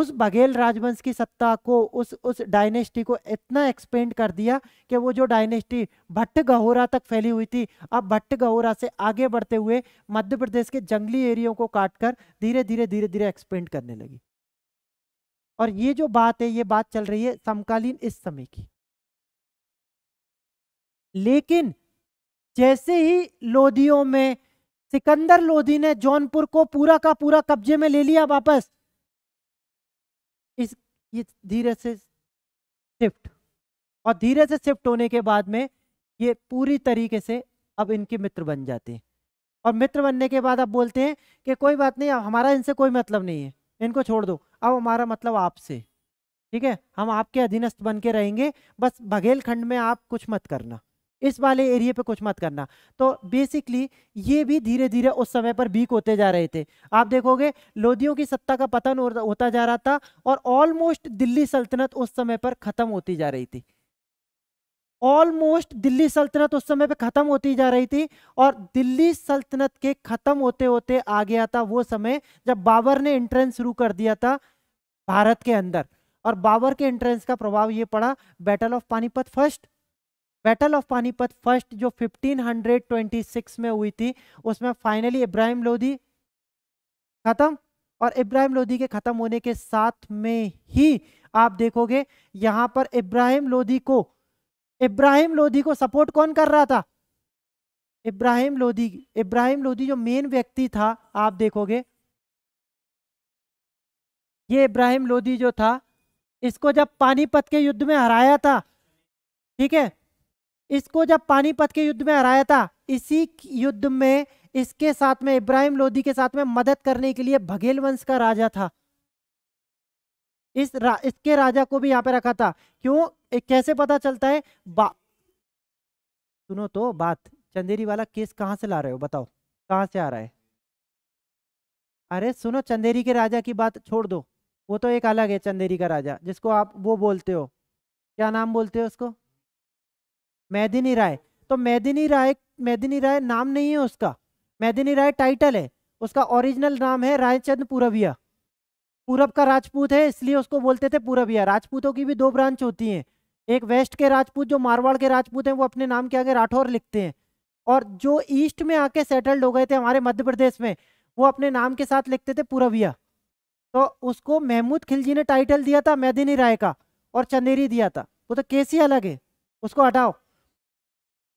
उस बघेल राजवंश की सत्ता को उस उस डायनेस्टी को इतना एक्सपेंड कर दिया कि वो जो डायनेस्टी भट्ट गहोरा तक फैली हुई थी अब भट्ट गहोरा से आगे बढ़ते हुए मध्य प्रदेश के जंगली एरियो को काटकर धीरे धीरे धीरे धीरे एक्सपेंड करने लगी और ये जो बात है ये बात चल रही है समकालीन इस समय की लेकिन जैसे ही लोधियों में सिकंदर लोधी ने जौनपुर को पूरा का पूरा कब्जे में ले लिया वापस इस ये धीरे से शिफ्ट और धीरे से शिफ्ट होने के बाद में ये पूरी तरीके से अब इनके मित्र बन जाते हैं और मित्र बनने के बाद अब बोलते हैं कि कोई बात नहीं हमारा इनसे कोई मतलब नहीं है इनको छोड़ दो अब हमारा मतलब आपसे ठीक है हम आपके अधीनस्थ बन के रहेंगे बस बघेल खंड में आप कुछ मत करना इस वाले एरिया पे कुछ मत करना तो बेसिकली ये भी धीरे धीरे उस समय पर वीक होते जा रहे थे आप देखोगे लोधियों की सत्ता का पतन होता जा रहा था और ऑलमोस्ट दिल्ली सल्तनत उस समय पर खत्म होती जा रही थी ऑलमोस्ट दिल्ली सल्तनत उस समय पे खत्म होती जा रही थी और दिल्ली सल्तनत के खत्म होते होते आ गया था वो समय जब बाबर ने एंट्रेंस शुरू कर दिया था भारत के अंदर और बाबर के एंट्रेंस का प्रभाव ये पड़ा battle of Panipat first battle of Panipat first जो 1526 में हुई थी उसमें फाइनली इब्राहिम लोधी खत्म और इब्राहिम लोधी के खत्म होने के साथ में ही आप देखोगे यहां पर इब्राहिम लोधी को इब्राहिम लोधी को सपोर्ट कौन कर रहा था इब्राहिम लोधी इब्राहिम लोधी जो मेन व्यक्ति था आप देखोगे ये इब्राहिम लोधी जो था इसको जब पानीपत के युद्ध में हराया था ठीक है इसको जब पानीपत के युद्ध में हराया था इसी युद्ध में इसके साथ में इब्राहिम लोधी के साथ में मदद करने के लिए भगेल वंश का राजा था इस रा, इसके राजा को भी यहाँ पे रखा था क्यों कैसे पता चलता है बा सुनो तो बात चंदेरी वाला केस कहाँ से ला रहे हो बताओ कहाँ से आ रहा है अरे सुनो चंदेरी के राजा की बात छोड़ दो वो तो एक अलग है चंदेरी का राजा जिसको आप वो बोलते हो क्या नाम बोलते हो उसको मैदिनी राय तो मैदिनी राय मैदिनी राय नाम नहीं है उसका मैदिनी राय टाइटल है उसका ओरिजिनल नाम है रायचंद पूरबिया पूरब का राजपूत है इसलिए उसको बोलते थे पूरबिया राजपूतों की भी दो ब्रांच होती हैं एक वेस्ट के राजपूत जो मारवाड़ के राजपूत हैं वो अपने नाम के आगे राठौर लिखते हैं और जो ईस्ट में आके सेटल्ड हो गए थे हमारे मध्य प्रदेश में वो अपने नाम के साथ लिखते थे पूरबिया तो उसको महमूद खिलजी ने टाइटल दिया था मैदिनी राय का और चंदेरी दिया था वो तो केस ही अलग है उसको हटाओ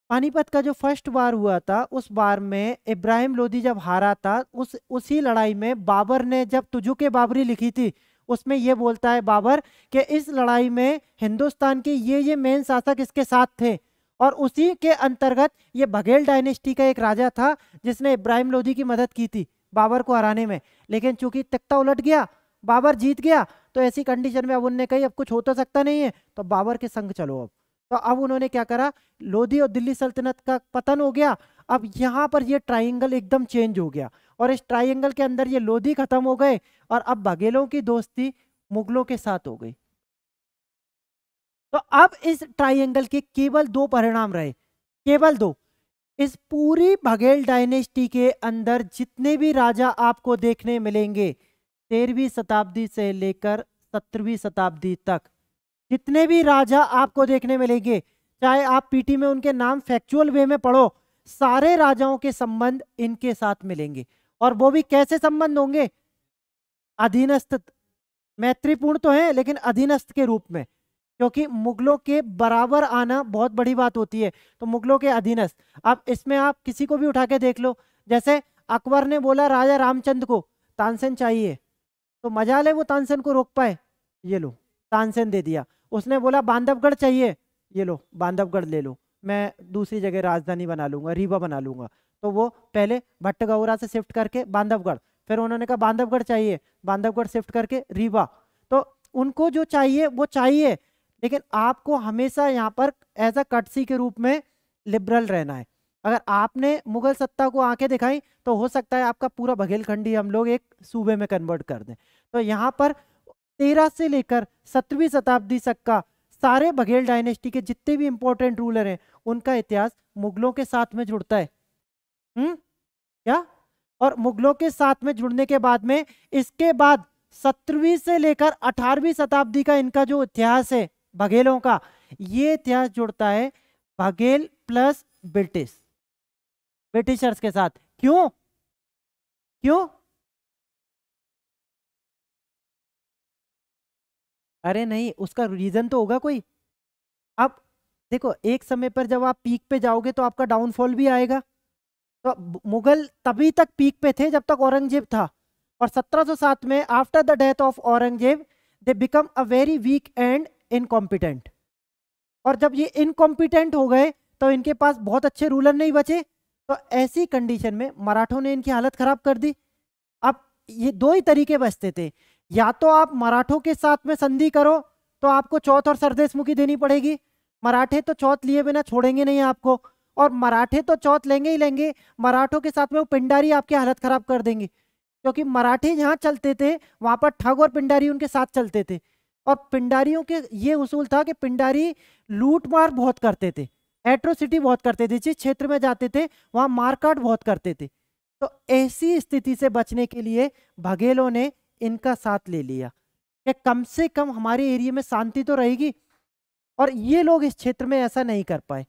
पानीपत का जो फर्स्ट वार हुआ था उस वार में इब्राहिम लोधी जब हारा था उस उसी लड़ाई में बाबर ने जब तुझु के बाबरी लिखी थी उसमें यह बोलता है बाबर कि इस लड़ाई में हिंदुस्तान के ये ये मेन शासक इसके साथ थे और उसी के अंतर्गत ये बघेल डायनेस्टी का एक राजा था जिसने इब्राहिम लोधी की मदद की थी बाबर को हराने में लेकिन चूंकि तख्ता उलट गया बाबर जीत गया तो ऐसी कंडीशन में अब उनने कही अब कुछ हो तो सकता नहीं है तो बाबर के संग चलो अब तो अब उन्होंने क्या करा लोधी और दिल्ली सल्तनत का पतन हो गया अब यहाँ पर ये ट्राइंगल एकदम चेंज हो गया और इस ट्राइंगल के अंदर ये लोधी खत्म हो गए और अब बघेलों की दोस्ती मुगलों के साथ हो गई तो अब इस ट्राइंगल के केवल दो परिणाम रहे केवल दो इस पूरी बघेल डायनेस्टी के अंदर जितने भी राजा आपको देखने मिलेंगे तेरहवीं शताब्दी से लेकर सत्रहवीं शताब्दी तक जितने भी राजा आपको देखने मिलेंगे चाहे आप पीटी में उनके नाम फैक्चुअल वे में पढ़ो सारे राजाओं के संबंध इनके साथ मिलेंगे और वो भी कैसे संबंध होंगे अधीनस्थ मैत्रीपूर्ण तो है लेकिन अधीनस्थ के रूप में क्योंकि मुगलों के बराबर आना बहुत बड़ी बात होती है तो मुगलों के अधीनस्थ अब इसमें आप किसी को भी उठा के देख लो जैसे अकबर ने बोला राजा रामचंद को तानसेन चाहिए तो मजा ले वो तानसेन को रोक पाए ये लो तानसेन दे दिया उसने बोला बांधवगढ़ चाहिए ये लो बांधवगढ़ ले लो मैं दूसरी जगह राजधानी बना लूँगा रीवा बना लूँगा तो वो पहले भट्ट से शिफ्ट करके बांधवगढ़ फिर उन्होंने कहा बांधवगढ़ चाहिए बांधवगढ़ शिफ्ट करके रीवा तो उनको जो चाहिए वो चाहिए लेकिन आपको हमेशा यहाँ पर एज अ कटसी के रूप में लिबरल रहना है अगर आपने मुगल सत्ता को आंखें दिखाई तो हो सकता है आपका पूरा बघेलखंडी हम लोग एक सूबे में कन्वर्ट कर दें तो यहाँ पर तेरह से लेकर सत्रहवीं शताब्दी तक का सारे बघेल डायनेस्टी के जितने भी इंपॉर्टेंट रूलर हैं उनका इतिहास मुगलों के साथ में जुड़ता है हम्म क्या और मुगलों के साथ में जुड़ने के बाद में इसके बाद सत्रहवीं से लेकर अठारहवीं शताब्दी का इनका जो इतिहास है बघेलों का ये इतिहास जुड़ता है बघेल प्लस ब्रिटिश ब्रिटिशर्स के साथ क्यों क्यों अरे नहीं उसका रीज़न तो होगा कोई अब देखो एक समय पर जब आप पीक पे जाओगे तो आपका डाउनफॉल भी आएगा तो मुगल तभी तक पीक पे थे जब तक औरंगजेब था और 1707 में after the death of Aurangzeb they become a very weak and incompetent और जब ये इनकॉम्पिटेंट हो गए तो इनके पास बहुत अच्छे रूलर नहीं बचे तो ऐसी कंडीशन में मराठों ने इनकी हालत ख़राब कर दी अब ये दो ही तरीके बचते थे या तो आप मराठों के साथ में संधि करो तो आपको चौथ और सरदेशमुखी देनी पड़ेगी मराठे तो चौथ लिए बिना छोड़ेंगे नहीं आपको और मराठे तो चौथ लेंगे ही लेंगे मराठों के साथ में वो पिंडारी आपकी हालत खराब कर देंगे क्योंकि मराठे जहाँ चलते थे वहाँ पर ठग और पिंडारी उनके साथ चलते थे और पिंडारियों के ये उसूल था कि पिंडारी लूट मार बहुत करते थे एट्रोसिटी बहुत करते थे जिस क्षेत्र में जाते थे वहाँ मारकाट बहुत करते थे तो ऐसी स्थिति से बचने के लिए बघेलों ने इनका साथ ले लिया कि कम से कम हमारे एरिया में शांति तो रहेगी और ये लोग इस क्षेत्र में ऐसा नहीं कर पाए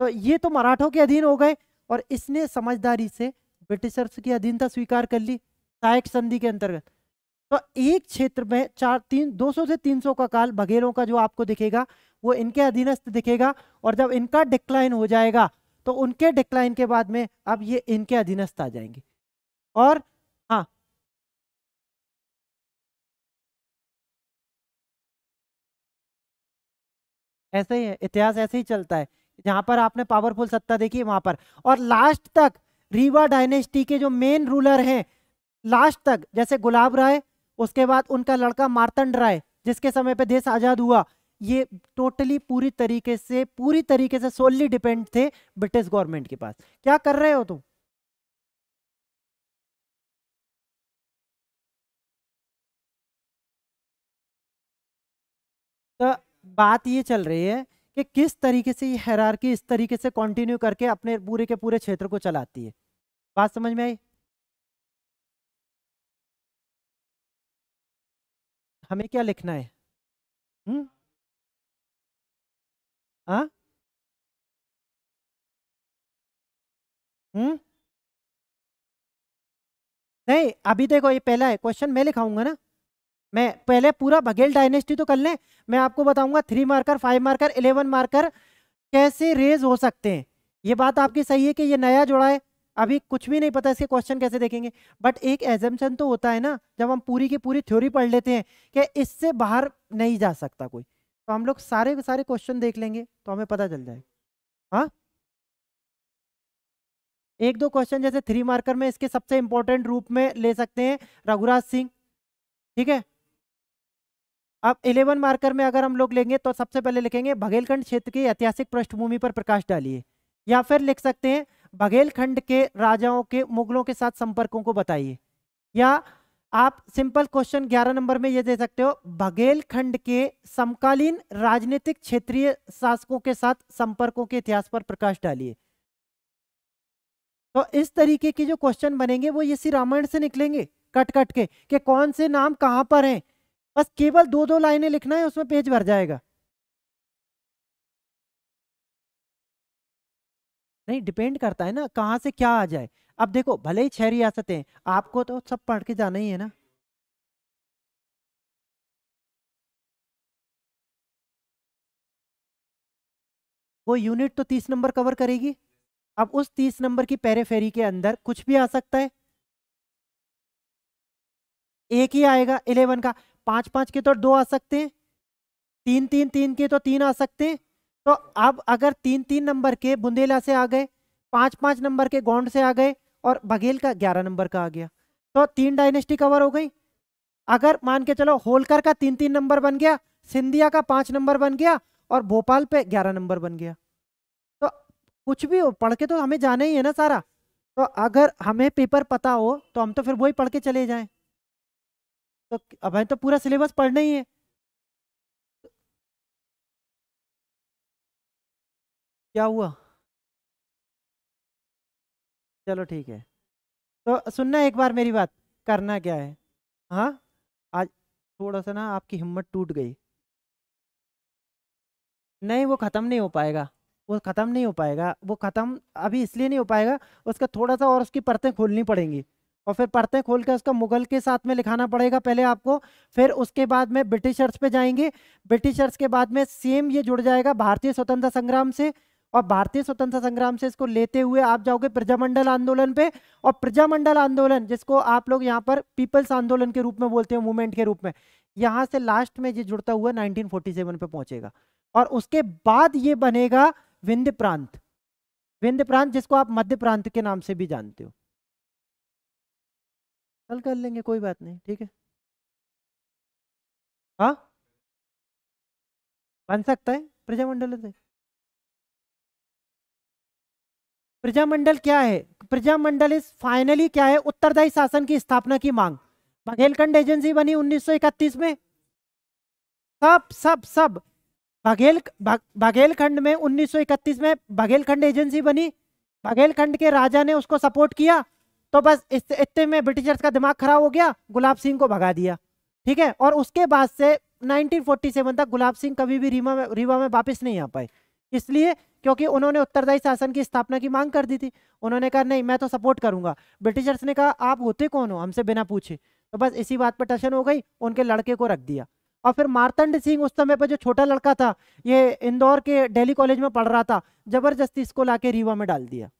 तो ये तो मराठों के अधीन हो गए और इसने समझदारी से ब्रिटिशर्स की अधीनता स्वीकार कर ली सहायक संधि के अंतर्गत तो एक क्षेत्र में चार तीन दो सौ से तीन सौ का काल बघेलों का जो आपको दिखेगा वो इनके अधीनस्थ दिखेगा और जब इनका डिक्लाइन हो जाएगा तो उनके डिक्लाइन के बाद में अब ये इनके अधीनस्थ आ जाएंगे और ऐसे ही इतिहास ऐसे ही चलता है जहां पर आपने पावरफुल सत्ता देखी वहां पर और लास्ट तक रीवा डायनेस्टी के जो मेन रूलर हैं लास्ट तक जैसे गुलाब राय उसके बाद उनका लड़का मार्तंड राय जिसके समय पे देश आज़ाद हुआ ये टोटली पूरी तरीके से पूरी तरीके से सोलली डिपेंड थे ब्रिटिश गवर्नमेंट के पास क्या कर रहे हो तुम बात ये चल रही है कि किस तरीके से ये हैरारकी इस तरीके से कंटिन्यू करके अपने पूरे के पूरे क्षेत्र को चलाती है बात समझ में आई हमें क्या लिखना है हुँ? हम्म? आ? हुँ? हम्म? नहीं अभी देखो ये पहला है क्वेश्चन मैं लिखाऊंगा ना मैं पहले पूरा बघेल डायनेस्टी तो कर लें मैं आपको बताऊंगा three marker five marker eleven marker कैसे रेज हो सकते हैं ये बात आपकी सही है कि ये नया जोड़ा है अभी कुछ भी नहीं पता इसके क्वेश्चन कैसे देखेंगे बट एक एजम्पन तो होता है ना जब हम पूरी की पूरी थ्योरी पढ़ लेते हैं कि इससे बाहर नहीं जा सकता कोई तो हम लोग सारे के सारे क्वेश्चन देख लेंगे तो हमें पता चल जाएगा हाँ एक दो क्वेश्चन जैसे थ्री मार्कर में इसके सबसे इंपॉर्टेंट रूप में ले सकते हैं रघुराज सिंह ठीक है अब इलेवन मार्कर में अगर हम लोग लेंगे तो सबसे पहले लिखेंगे बघेलखंड क्षेत्र की ऐतिहासिक पृष्ठभूमि पर प्रकाश डालिए या फिर लिख सकते हैं बघेलखंड के राजाओं के मुगलों के साथ संपर्कों को बताइए या आप सिंपल क्वेश्चन 11 नंबर में ये दे सकते हो बघेलखंड के समकालीन राजनीतिक क्षेत्रीय शासकों के साथ संपर्कों के इतिहास पर प्रकाश डालिए तो इस तरीके के जो क्वेश्चन बनेंगे वो इसी रामायण से निकलेंगे कट कट के कि कौन से नाम कहाँ पर हैं बस केवल दो दो लाइनें लिखना है उसमें पेज भर जाएगा नहीं डिपेंड करता है ना कहाँ से क्या आ जाए अब देखो भले ही छह रियासतें आपको तो सब पढ़ के जाना ही है ना वो यूनिट तो तीस नंबर कवर करेगी अब उस तीस नंबर की पैरेफेरी के अंदर कुछ भी आ सकता है एक ही आएगा इलेवन का पांच पांच के तो दो आ सकते हैं तीन तीन तीन के तो तीन आ सकते हैं तो अब अगर तीन तीन नंबर के बुंदेला से आ गए पांच पांच नंबर के गोंड से आ गए और बघेल का ग्यारह नंबर का आ गया तो तीन डायनेस्टी कवर हो गई अगर मान के चलो होलकर का तीन तीन नंबर बन गया सिंधिया का पांच नंबर बन गया और भोपाल पे ग्यारह नंबर बन गया तो कुछ भी हो पढ़ के तो हमें जाना ही है ना सारा तो अगर हमें पेपर पता हो तो हम तो फिर वही पढ़ के चले जाएं तो अब तो पूरा सिलेबस पढ़ना ही है क्या हुआ चलो ठीक है तो सुनना एक बार मेरी बात करना क्या है हाँ आज थोड़ा सा ना आपकी हिम्मत टूट गई नहीं वो ख़त्म नहीं हो पाएगा वो ख़त्म नहीं हो पाएगा वो ख़त्म अभी इसलिए नहीं हो पाएगा उसका थोड़ा सा और उसकी परतें खोलनी पड़ेंगी और फिर पढ़ते खोल के उसका मुगल के साथ में लिखाना पड़ेगा पहले आपको फिर उसके बाद में ब्रिटिशर्स पे जाएंगे ब्रिटिशर्स के बाद में सेम ये जुड़ जाएगा भारतीय स्वतंत्रता संग्राम से और भारतीय स्वतंत्रता संग्राम से इसको लेते हुए आप जाओगे प्रजामंडल आंदोलन पे और प्रजामंडल आंदोलन जिसको आप लोग यहाँ पर पीपल्स आंदोलन के रूप में बोलते हैं मूवमेंट के रूप में यहाँ से लास्ट में ये जुड़ता हुआ नाइनटीन पे पहुंचेगा और उसके बाद ये बनेगा विंध्य प्रांत विंध्य प्रांत जिसको आप मध्य प्रांत के नाम से भी जानते हो कल कर लेंगे कोई बात नहीं ठीक है हाँ बन सकता है प्रजामंडल से तो। प्रजामंडल क्या है प्रजामंडल इस फाइनली क्या है उत्तरदायी शासन की स्थापना की मांग बघेलखंड एजेंसी बनी 1931 में सब सब सब बघेल बघेलखंड में 1931 में बघेलखंड एजेंसी बनी बघेलखंड के राजा ने उसको सपोर्ट किया तो बस इतने में ब्रिटिशर्स का दिमाग खराब हो गया गुलाब सिंह को भगा दिया ठीक है और उसके बाद से 1947 तक गुलाब सिंह कभी भी रीवा में रीवा में वापस नहीं आ पाए इसलिए क्योंकि उन्होंने उत्तरदायी शासन की स्थापना की मांग कर दी थी उन्होंने कहा नहीं मैं तो सपोर्ट करूंगा ब्रिटिशर्स ने कहा आप होते कौन हो हमसे बिना पूछे तो बस इसी बात पर टशन हो गई उनके लड़के को रख दिया और फिर मारतंड सिंह उस समय पर जो छोटा लड़का था ये इंदौर के डेली कॉलेज में पढ़ रहा था जबरदस्ती इसको लाके रीवा में डाल दिया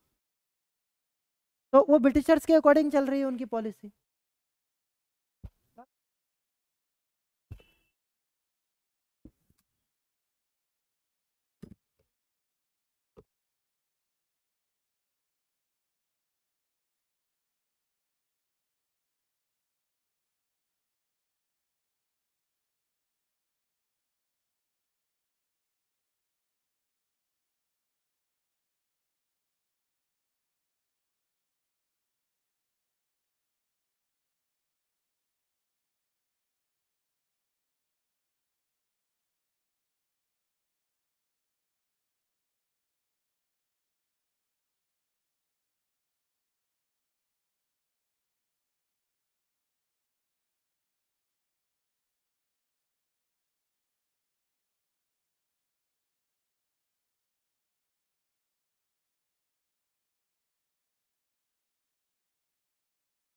तो वो ब्रिटिशर्स के अकॉर्डिंग चल रही है उनकी पॉलिसी